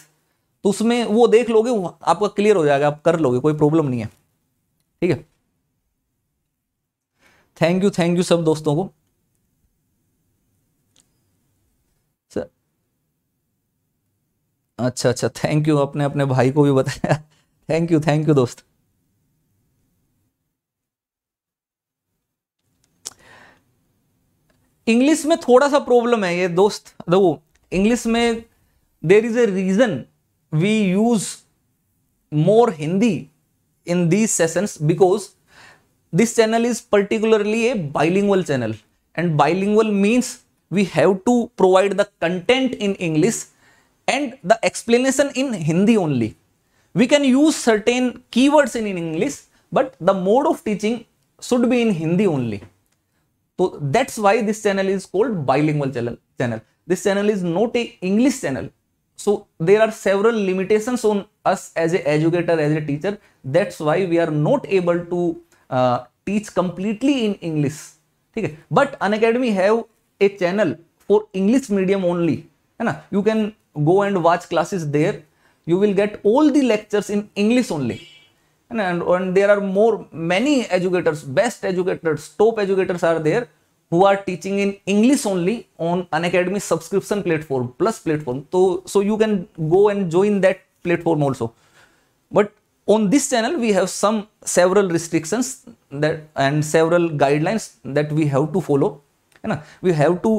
तो उसमें वो देख लोगे आपका क्लियर हो जाएगा आप कर लोगे कोई प्रॉब्लम नहीं है ठीक है थैंक यू थैंक यू सब दोस्तों को सर अच्छा अच्छा थैंक यू अपने अपने भाई को भी बताया थैंक यू थैंक यू दोस्त इंग्लिश में थोड़ा सा प्रॉब्लम है ये दोस्त देखो इंग्लिश में there is a reason we use more Hindi in these sessions because this channel is particularly a bilingual channel and bilingual means we have to provide the content in English and the explanation in Hindi only can use certain key words in in English but the mode of teaching should be in Hindi only So that's why this channel is called bilingual channel. channel. This channel is not a English channel. So there are several limitations on us as a educator, as a teacher. That's why we are not able to uh, teach completely in English. Okay? But Unacademy have a channel for English medium only. You can go and watch classes there. You will get all the lectures in English only and, and, and there are more many educators best educators top educators are there who are teaching in english only on an academy subscription platform plus platform so so you can go and join that platform also but on this channel we have some several restrictions that and several guidelines that we have to follow you know, we have to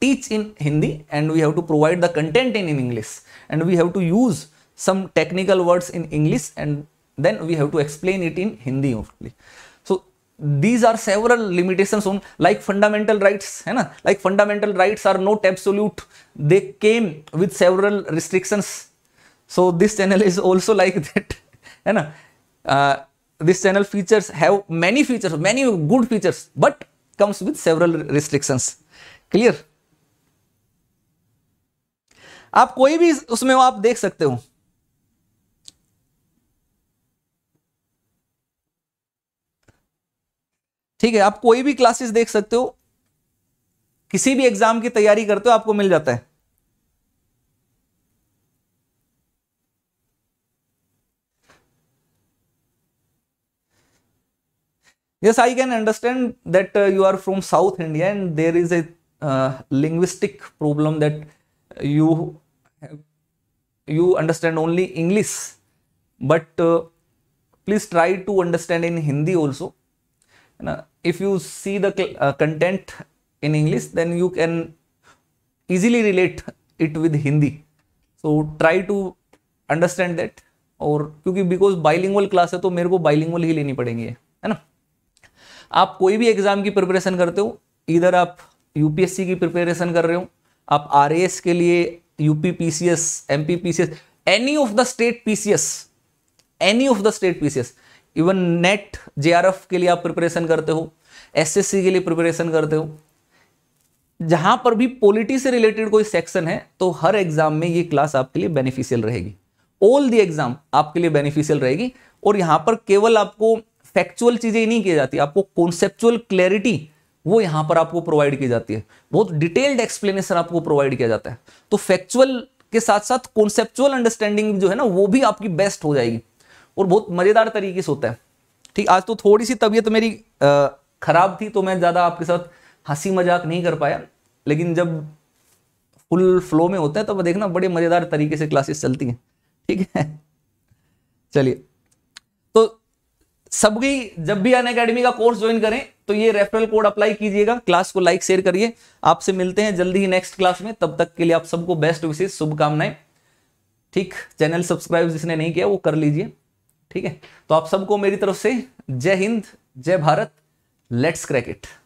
teach in hindi and we have to provide the content in, in english and we have to use some technical words in english and then we have to explain it in Hindi only. So these are several limitations on like fundamental rights hai na? like fundamental rights are not absolute they came with several restrictions so this channel is also like that hai na? Uh, this channel features have many features many good features but comes with several restrictions clear आप कोई भी उसमें आप देख सकते हो ठीक है आप कोई भी क्लासेस देख सकते हो किसी भी एग्जाम की तैयारी करते हो आपको मिल जाता है yes I can understand that you are from South India and there is a linguistic problem that you you understand only English but please try to understand in Hindi also है ना if you see the uh, content in english then you can easily relate it with hindi so try to understand that और क्योंकि because bilingual class है तो मेरे को bilingual ही लेनी पड़ेंगी है ना आप कोई भी एग्ज़ाम की प्रिपरेशन करते हो इधर आप यूपीएससी की प्रिपरेशन कर रहे हो आप आर के लिए UP P C S M P P C S any of the state P C S any of the state P C S even NET J के लिए आप प्रिपरेशन करते हो एस के लिए प्रिपरेशन करते हो जहां पर भी पॉलिटी से रिलेटेड कोई सेक्शन है तो हर एग्जाम में ये क्लास आपके लिए बेनिफिशियल रहेगी ऑल दी एग्जाम आपके लिए बेनिफिशियल रहेगी और यहां पर केवल आपको फैक्चुअल चीजें ही नहीं की जाती आपको कॉन्सेप्चुअल क्लैरिटी वो यहां पर आपको प्रोवाइड की जाती है बहुत डिटेल्ड एक्सप्लेनेशन आपको प्रोवाइड किया जाता है तो फैक्चुअल के साथ साथ कॉन्सेप्चुअल अंडरस्टैंडिंग जो है ना वो भी आपकी बेस्ट हो जाएगी और बहुत मज़ेदार तरीके से होता है ठीक आज तो थोड़ी सी तबीयत मेरी ख़राब थी तो मैं ज़्यादा आपके साथ हंसी मजाक नहीं कर पाया लेकिन जब फुल फ्लो में होता है तो देखना बड़े मज़ेदार तरीके से क्लासेस चलती हैं ठीक है चलिए तो सभी जब भी अन अकेडमी का कोर्स ज्वाइन करें तो ये रेफरल कोड अप्लाई कीजिएगा क्लास को लाइक शेयर करिए आपसे मिलते हैं जल्दी ही नेक्स्ट क्लास में तब तक के लिए आप सबको बेस्ट विशेष शुभकामनाएं ठीक चैनल सब्सक्राइब जिसने नहीं किया वो कर लीजिए ठीक है तो आप सबको मेरी तरफ से जय हिंद जय भारत लेट्स क्रैक इट